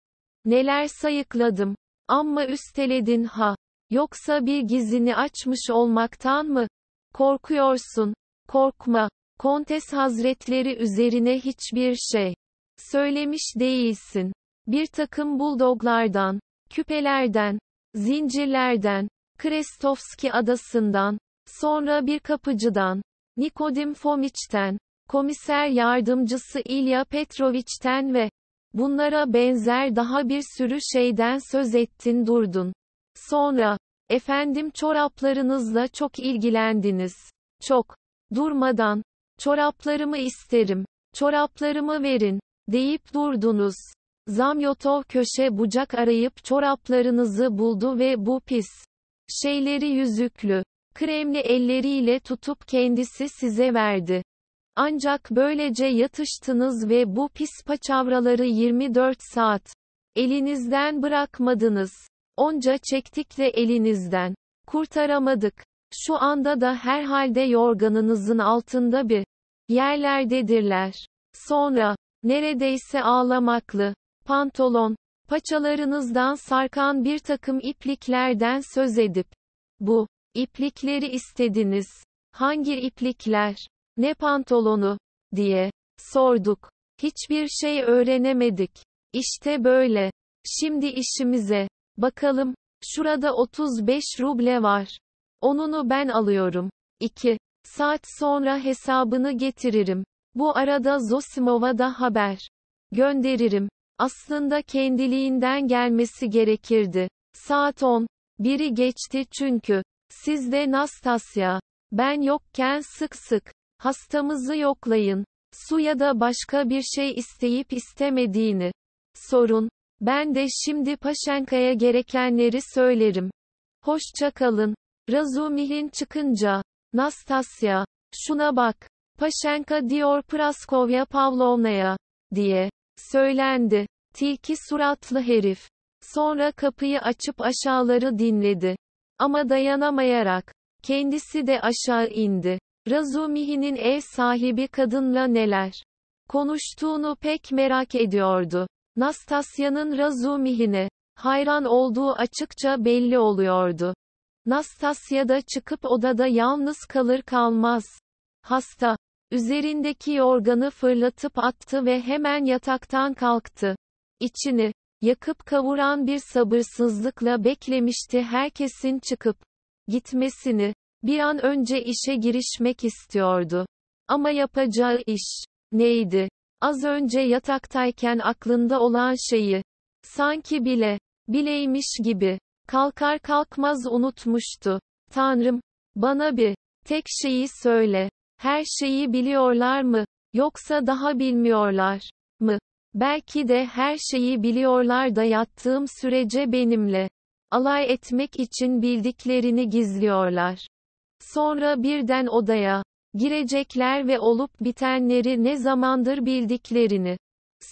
Neler sayıkladım. Amma üsteledin ha. Yoksa bir gizini açmış olmaktan mı? Korkuyorsun korkma, Kontes Hazretleri üzerine hiçbir şey söylemiş değilsin. Bir takım buldoglardan, küpelerden, zincirlerden, Krestovski adasından, sonra bir kapıcıdan, Nikodim Fomiç'ten, komiser yardımcısı Ilya Petroviç'ten ve bunlara benzer daha bir sürü şeyden söz ettin durdun. Sonra, efendim çoraplarınızla çok ilgilendiniz. Çok, durmadan, çoraplarımı isterim, çoraplarımı verin, deyip durdunuz. Zamyotov köşe bucak arayıp çoraplarınızı buldu ve bu pis şeyleri yüzüklü, kremli elleriyle tutup kendisi size verdi. Ancak böylece yatıştınız ve bu pis paçavraları 24 saat elinizden bırakmadınız. Onca çektikle elinizden kurtaramadık. Şu anda da herhalde yorganınızın altında bir yerlerdedirler. Sonra, neredeyse ağlamaklı, pantolon, paçalarınızdan sarkan bir takım ipliklerden söz edip, bu, iplikleri istediniz, hangi iplikler, ne pantolonu, diye, sorduk, hiçbir şey öğrenemedik, İşte böyle, şimdi işimize, bakalım, şurada 35 ruble var, Onunu ben alıyorum. 2. Saat sonra hesabını getiririm. Bu arada Zosimov'a da haber gönderirim. Aslında kendiliğinden gelmesi gerekirdi. Saat 10. Biri geçti çünkü. Siz de Nastasya. Ben yokken sık sık. Hastamızı yoklayın. Su ya da başka bir şey isteyip istemediğini. Sorun. Ben de şimdi Paşenka'ya gerekenleri söylerim. Hoşça kalın. Razumihin çıkınca, Nastasya, şuna bak, Paşenka diyor Praskovya Pavlovna'ya, diye, söylendi, tilki suratlı herif. Sonra kapıyı açıp aşağıları dinledi. Ama dayanamayarak, kendisi de aşağı indi. Razumihi'nin ev sahibi kadınla neler konuştuğunu pek merak ediyordu. Nastasya'nın Razumihine hayran olduğu açıkça belli oluyordu. Nastasya da çıkıp odada yalnız kalır kalmaz. Hasta. Üzerindeki yorganı fırlatıp attı ve hemen yataktan kalktı. İçini yakıp kavuran bir sabırsızlıkla beklemişti herkesin çıkıp gitmesini. Bir an önce işe girişmek istiyordu. Ama yapacağı iş neydi? Az önce yataktayken aklında olan şeyi sanki bile bileymiş gibi Kalkar kalkmaz unutmuştu. Tanrım, bana bir tek şeyi söyle. Her şeyi biliyorlar mı? Yoksa daha bilmiyorlar mı? Belki de her şeyi biliyorlar da yattığım sürece benimle alay etmek için bildiklerini gizliyorlar. Sonra birden odaya girecekler ve olup bitenleri ne zamandır bildiklerini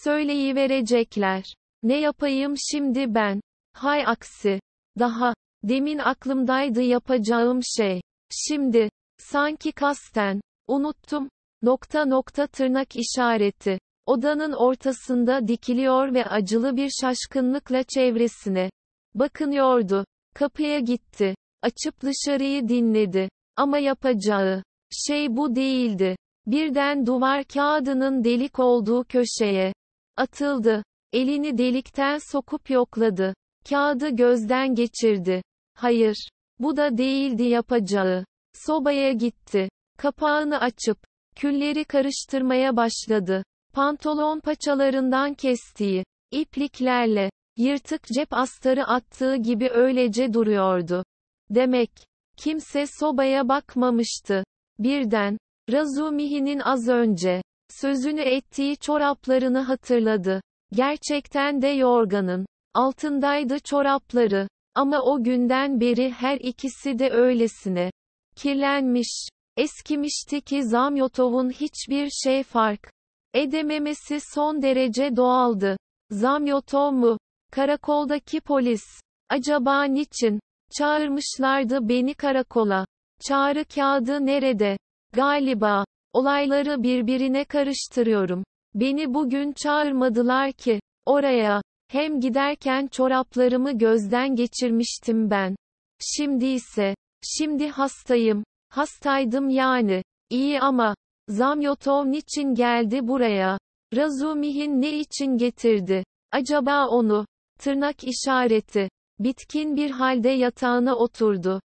söyleyiverecekler. Ne yapayım şimdi ben? Hay aksi daha, demin aklımdaydı yapacağım şey. Şimdi, sanki kasten, unuttum, nokta nokta tırnak işareti. Odanın ortasında dikiliyor ve acılı bir şaşkınlıkla çevresine bakınıyordu. Kapıya gitti. Açıp dışarıyı dinledi. Ama yapacağı şey bu değildi. Birden duvar kağıdının delik olduğu köşeye atıldı. Elini delikten sokup yokladı. Kağıdı gözden geçirdi. Hayır. Bu da değildi yapacağı. Sobaya gitti. Kapağını açıp, külleri karıştırmaya başladı. Pantolon paçalarından kestiği, ipliklerle, yırtık cep astarı attığı gibi öylece duruyordu. Demek, kimse sobaya bakmamıştı. Birden, Razumihi'nin az önce, sözünü ettiği çoraplarını hatırladı. Gerçekten de yorganın, Altındaydı çorapları. Ama o günden beri her ikisi de öylesine kirlenmiş, eskimişti ki Zamyotov'un hiçbir şey fark edememesi son derece doğaldı. Zamyotov mu? Karakoldaki polis. Acaba niçin? Çağırmışlardı beni karakola. Çağrı kağıdı nerede? Galiba. Olayları birbirine karıştırıyorum. Beni bugün çağırmadılar ki. Oraya. Hem giderken çoraplarımı gözden geçirmiştim ben. Şimdi ise. Şimdi hastayım. Hastaydım yani. İyi ama. Zamyotov niçin geldi buraya? Razumihin ne için getirdi? Acaba onu? Tırnak işareti. Bitkin bir halde yatağına oturdu.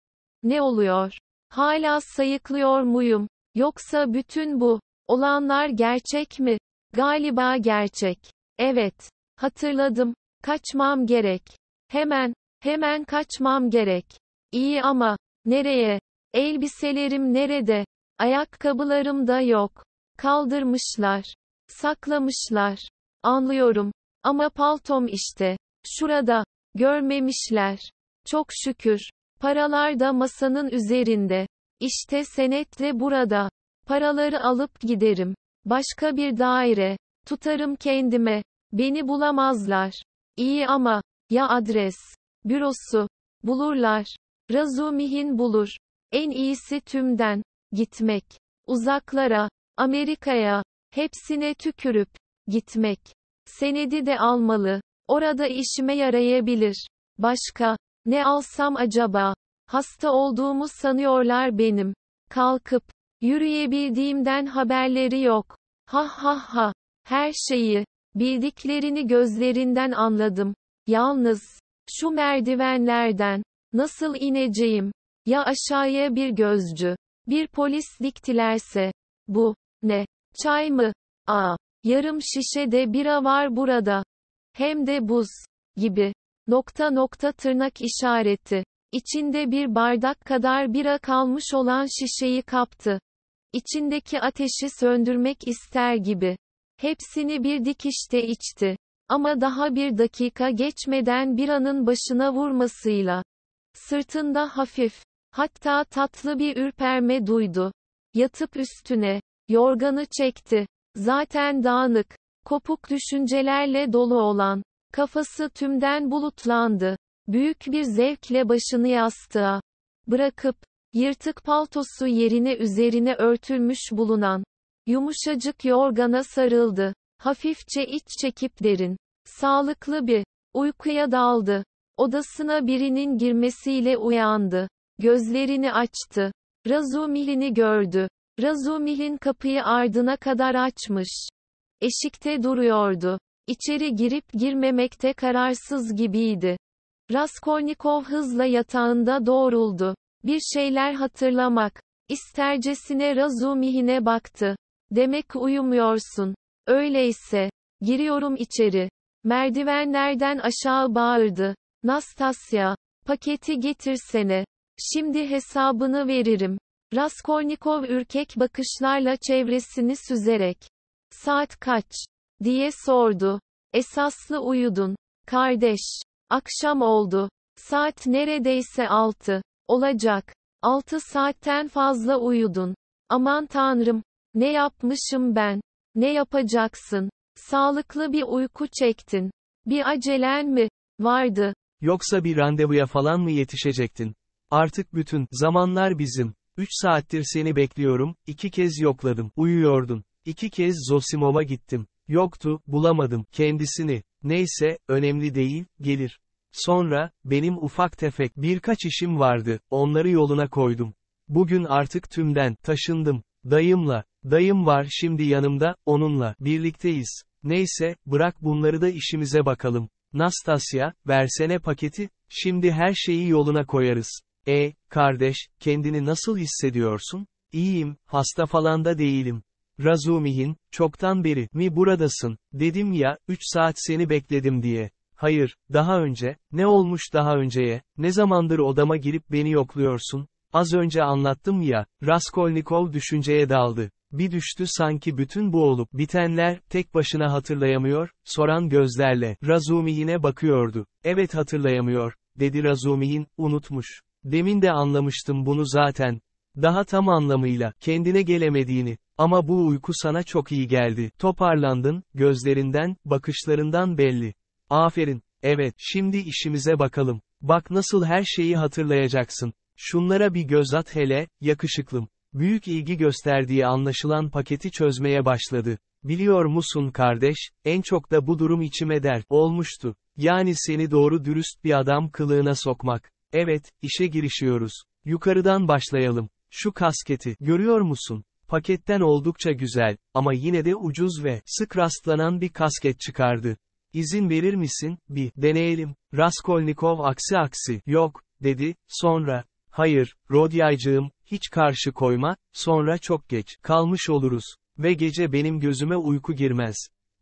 Ne oluyor? Hala sayıklıyor muyum? Yoksa bütün bu olanlar gerçek mi? Galiba gerçek. Evet. Hatırladım. Kaçmam gerek. Hemen, hemen kaçmam gerek. İyi ama, nereye? Elbiselerim nerede? Ayakkabılarım da yok. Kaldırmışlar. Saklamışlar. Anlıyorum. Ama paltom işte. Şurada. Görmemişler. Çok şükür. Paralar da masanın üzerinde. İşte senet de burada. Paraları alıp giderim. Başka bir daire. Tutarım kendime. Beni bulamazlar. İyi ama, ya adres, bürosu, bulurlar. Razumihin bulur. En iyisi tümden, gitmek. Uzaklara, Amerika'ya, hepsine tükürüp, gitmek. Senedi de almalı. Orada işime yarayabilir. Başka, ne alsam acaba? Hasta olduğumu sanıyorlar benim. Kalkıp, yürüyebildiğimden haberleri yok. Ha ha ha, her şeyi, Bildiklerini gözlerinden anladım. Yalnız, şu merdivenlerden, nasıl ineceğim? Ya aşağıya bir gözcü, bir polis diktilerse, bu, ne, çay mı? Aa, yarım şişe de bira var burada. Hem de buz, gibi, nokta nokta tırnak işareti. İçinde bir bardak kadar bira kalmış olan şişeyi kaptı. İçindeki ateşi söndürmek ister gibi. Hepsini bir dikişte içti. Ama daha bir dakika geçmeden bir anın başına vurmasıyla. Sırtında hafif, hatta tatlı bir ürperme duydu. Yatıp üstüne, yorganı çekti. Zaten dağınık, kopuk düşüncelerle dolu olan, kafası tümden bulutlandı. Büyük bir zevkle başını yastığa bırakıp, yırtık paltosu yerine üzerine örtülmüş bulunan, Yumuşacık yorgana sarıldı. Hafifçe iç çekip derin, sağlıklı bir uykuya daldı. Odasına birinin girmesiyle uyandı. Gözlerini açtı. Razumihlin'i gördü. Razumihlin kapıyı ardına kadar açmış. Eşikte duruyordu. İçeri girip girmemekte kararsız gibiydi. Raskolnikov hızla yatağında doğruldu. Bir şeyler hatırlamak istercesine Razumihine baktı. Demek uyumuyorsun. Öyleyse. Giriyorum içeri. Merdivenlerden aşağı bağırdı. Nastasya. Paketi getirsene. Şimdi hesabını veririm. Raskolnikov ürkek bakışlarla çevresini süzerek. Saat kaç? diye sordu. Esaslı uyudun. Kardeş. Akşam oldu. Saat neredeyse altı. Olacak. Altı saatten fazla uyudun. Aman tanrım. Ne yapmışım ben? Ne yapacaksın? Sağlıklı bir uyku çektin. Bir acelen mi vardı? Yoksa bir randevuya falan mı yetişecektin? Artık bütün zamanlar bizim. Üç saattir seni bekliyorum, iki kez yokladım, uyuyordun. İki kez Zosimov'a gittim. Yoktu, bulamadım kendisini. Neyse, önemli değil, gelir. Sonra, benim ufak tefek birkaç işim vardı, onları yoluna koydum. Bugün artık tümden taşındım. Dayımla, Dayım var şimdi yanımda, onunla, birlikteyiz. Neyse, bırak bunları da işimize bakalım. Nastasya, versene paketi, şimdi her şeyi yoluna koyarız. E, kardeş, kendini nasıl hissediyorsun? İyiyim, hasta falan da değilim. Razumihin, çoktan beri mi buradasın, dedim ya, 3 saat seni bekledim diye. Hayır, daha önce, ne olmuş daha önceye, ne zamandır odama girip beni yokluyorsun, Az önce anlattım ya, Raskolnikov düşünceye daldı. Bir düştü sanki bütün bu olup bitenler, tek başına hatırlayamıyor, soran gözlerle, Razumihin'e bakıyordu. Evet hatırlayamıyor, dedi Razumihin, unutmuş. Demin de anlamıştım bunu zaten. Daha tam anlamıyla, kendine gelemediğini, ama bu uyku sana çok iyi geldi. Toparlandın, gözlerinden, bakışlarından belli. Aferin, evet, şimdi işimize bakalım. Bak nasıl her şeyi hatırlayacaksın. Şunlara bir göz at hele, yakışıklım. Büyük ilgi gösterdiği anlaşılan paketi çözmeye başladı. Biliyor musun kardeş, en çok da bu durum içime der, olmuştu. Yani seni doğru dürüst bir adam kılığına sokmak. Evet, işe girişiyoruz. Yukarıdan başlayalım. Şu kasketi, görüyor musun? Paketten oldukça güzel, ama yine de ucuz ve sık rastlanan bir kasket çıkardı. İzin verir misin, bir, deneyelim. Raskolnikov aksi aksi, yok, dedi, sonra, Hayır, Rodyaycığım, hiç karşı koyma, sonra çok geç kalmış oluruz. Ve gece benim gözüme uyku girmez.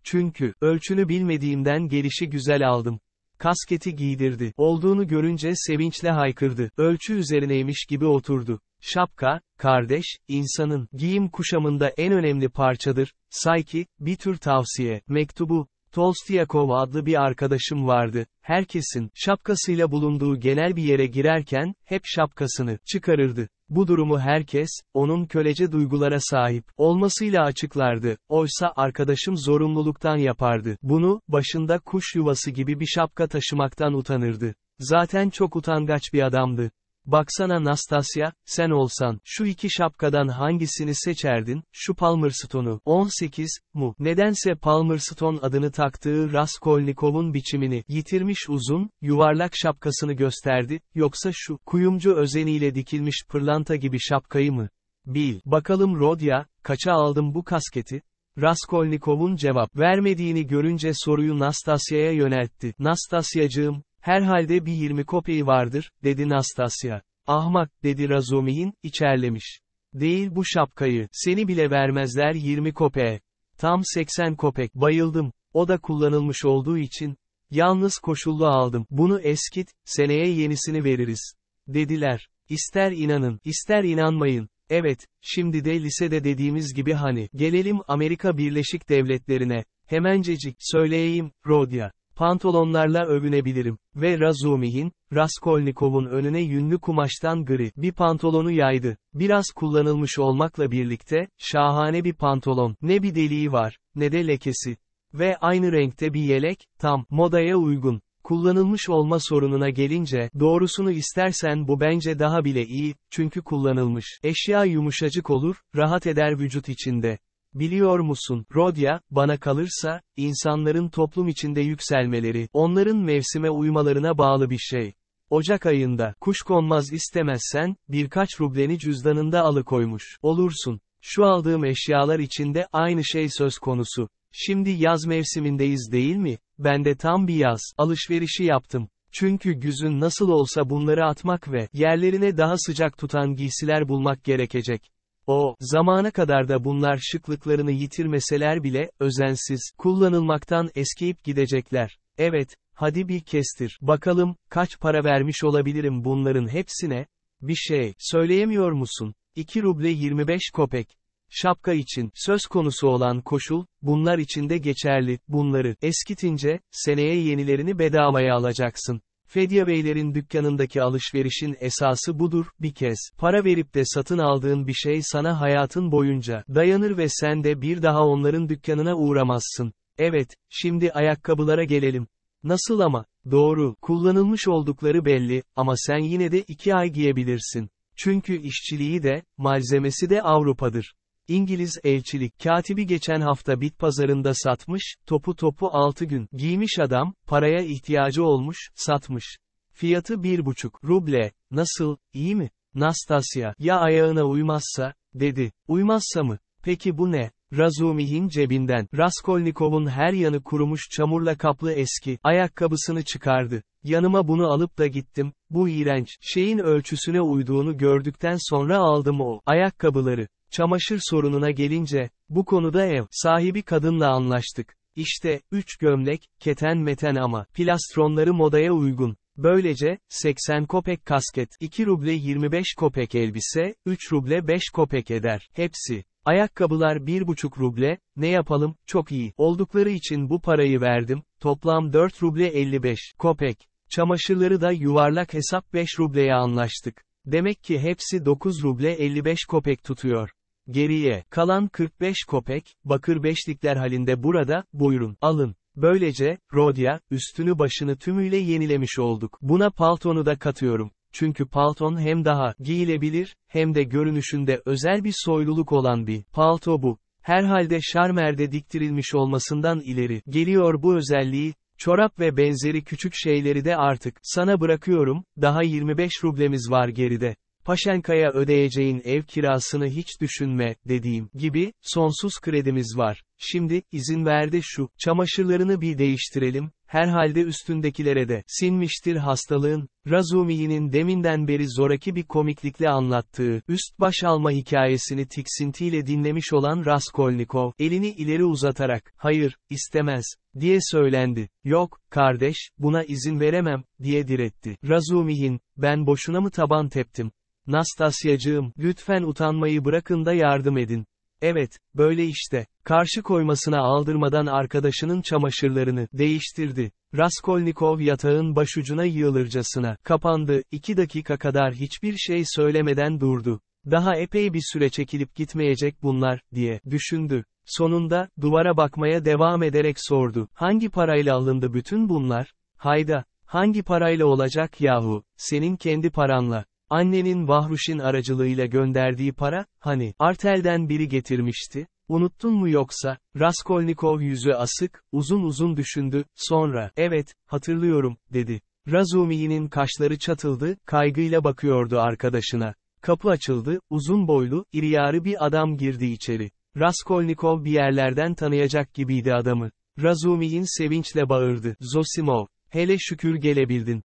Çünkü, ölçünü bilmediğimden gelişi güzel aldım. Kasketi giydirdi. Olduğunu görünce sevinçle haykırdı. Ölçü üzerineymiş gibi oturdu. Şapka, kardeş, insanın giyim kuşamında en önemli parçadır. Say ki, bir tür tavsiye, mektubu, Tolstiyakov adlı bir arkadaşım vardı. Herkesin, şapkasıyla bulunduğu genel bir yere girerken, hep şapkasını, çıkarırdı. Bu durumu herkes, onun kölece duygulara sahip, olmasıyla açıklardı. Oysa arkadaşım zorunluluktan yapardı. Bunu, başında kuş yuvası gibi bir şapka taşımaktan utanırdı. Zaten çok utangaç bir adamdı. Baksana Nastasya, sen olsan, şu iki şapkadan hangisini seçerdin, şu Palmerstone'u, 18, mu, nedense Palmerstone adını taktığı Raskolnikov'un biçimini, yitirmiş uzun, yuvarlak şapkasını gösterdi, yoksa şu, kuyumcu özeniyle dikilmiş pırlanta gibi şapkayı mı? Bil, bakalım Rodya, kaça aldım bu kasketi? Raskolnikov'un cevap vermediğini görünce soruyu Nastasya'ya yöneltti. Nastasyacığım, Herhalde bir yirmi kopyayı vardır, dedi Nastasya. Ahmak, dedi Razumihin, içerlemiş. Değil bu şapkayı, seni bile vermezler 20 kopeye. Tam 80 kopek, bayıldım. O da kullanılmış olduğu için. Yalnız koşullu aldım, bunu eskit, seneye yenisini veririz. Dediler. İster inanın, ister inanmayın. Evet, şimdi de lisede dediğimiz gibi hani, gelelim Amerika Birleşik Devletleri'ne. Hemencecik, söyleyeyim, Rodya. Pantolonlarla övünebilirim. Ve Razumih'in, Raskolnikov'un önüne yünlü kumaştan gri bir pantolonu yaydı. Biraz kullanılmış olmakla birlikte, şahane bir pantolon. Ne bir deliği var, ne de lekesi. Ve aynı renkte bir yelek, tam, modaya uygun. Kullanılmış olma sorununa gelince, doğrusunu istersen bu bence daha bile iyi, çünkü kullanılmış. Eşya yumuşacık olur, rahat eder vücut içinde. Biliyor musun, Rodya, bana kalırsa, insanların toplum içinde yükselmeleri, onların mevsime uymalarına bağlı bir şey. Ocak ayında, kuş konmaz istemezsen, birkaç rubleni cüzdanında alıkoymuş, olursun. Şu aldığım eşyalar içinde aynı şey söz konusu. Şimdi yaz mevsimindeyiz değil mi? Ben de tam bir yaz alışverişi yaptım. Çünkü güzün nasıl olsa bunları atmak ve yerlerine daha sıcak tutan giysiler bulmak gerekecek. O, zamana kadar da bunlar şıklıklarını yitirmeseler bile, özensiz, kullanılmaktan eskeyip gidecekler. Evet, hadi bir kestir. Bakalım, kaç para vermiş olabilirim bunların hepsine? Bir şey, söyleyemiyor musun? 2 ruble 25 kopek. Şapka için, söz konusu olan koşul, bunlar için de geçerli, bunları, eskitince, seneye yenilerini bedavaya alacaksın. Fedya Beylerin dükkanındaki alışverişin esası budur, bir kez, para verip de satın aldığın bir şey sana hayatın boyunca dayanır ve sen de bir daha onların dükkanına uğramazsın. Evet, şimdi ayakkabılara gelelim. Nasıl ama, doğru, kullanılmış oldukları belli, ama sen yine de iki ay giyebilirsin. Çünkü işçiliği de, malzemesi de Avrupa'dır. İngiliz elçilik katibi geçen hafta bit pazarında satmış, topu topu 6 gün, giymiş adam, paraya ihtiyacı olmuş, satmış. Fiyatı 1,5 ruble, nasıl, iyi mi? Nastasya, ya ayağına uymazsa, dedi, uymazsa mı, peki bu ne? Razumih'in cebinden, Raskolnikov'un her yanı kurumuş çamurla kaplı eski, ayakkabısını çıkardı. Yanıma bunu alıp da gittim, bu iğrenç, şeyin ölçüsüne uyduğunu gördükten sonra aldım o, ayakkabıları. Çamaşır sorununa gelince, bu konuda ev sahibi kadınla anlaştık. İşte, üç gömlek, keten meten ama, plastronları modaya uygun. Böylece, 80 kopek kasket, 2 ruble 25 kopek elbise, 3 ruble 5 kopek eder, hepsi. Ayakkabılar 1,5 ruble, ne yapalım, çok iyi, oldukları için bu parayı verdim, toplam 4 ruble 55 kopek. Çamaşırları da yuvarlak hesap 5 rubleye anlaştık. Demek ki hepsi 9 ruble 55 kopek tutuyor. Geriye kalan 45 kopek, bakır beşlikler halinde burada, buyurun, alın. Böylece, Rodya, üstünü başını tümüyle yenilemiş olduk. Buna paltonu da katıyorum. Çünkü palton hem daha giyilebilir, hem de görünüşünde özel bir soyluluk olan bir palto bu. Herhalde şarmerde diktirilmiş olmasından ileri geliyor bu özelliği, çorap ve benzeri küçük şeyleri de artık sana bırakıyorum, daha 25 rublemiz var geride. Paşenka'ya ödeyeceğin ev kirasını hiç düşünme, dediğim gibi, sonsuz kredimiz var. Şimdi, izin ver de şu, çamaşırlarını bir değiştirelim, herhalde üstündekilere de sinmiştir hastalığın, Razumi'nin deminden beri zoraki bir komiklikle anlattığı, üst baş alma hikayesini tiksintiyle dinlemiş olan Raskolnikov, elini ileri uzatarak, hayır, istemez, diye söylendi. Yok, kardeş, buna izin veremem, diye diretti. Razumihin, ben boşuna mı taban teptim, Nastasyacığım, lütfen utanmayı bırakın da yardım edin. Evet, böyle işte, karşı koymasına aldırmadan arkadaşının çamaşırlarını değiştirdi. Raskolnikov yatağın başucuna yığılırcasına kapandı, iki dakika kadar hiçbir şey söylemeden durdu. Daha epey bir süre çekilip gitmeyecek bunlar, diye düşündü. Sonunda, duvara bakmaya devam ederek sordu. Hangi parayla alındı bütün bunlar? Hayda, hangi parayla olacak yahu, senin kendi paranla. Annenin Vahruş'in aracılığıyla gönderdiği para, hani, artelden biri getirmişti, unuttun mu yoksa, Raskolnikov yüzü asık, uzun uzun düşündü, sonra, evet, hatırlıyorum, dedi. Razumi'nin kaşları çatıldı, kaygıyla bakıyordu arkadaşına. Kapı açıldı, uzun boylu, iri yarı bir adam girdi içeri. Raskolnikov bir yerlerden tanıyacak gibiydi adamı. Razumi'nin sevinçle bağırdı, Zosimov, hele şükür gelebildin.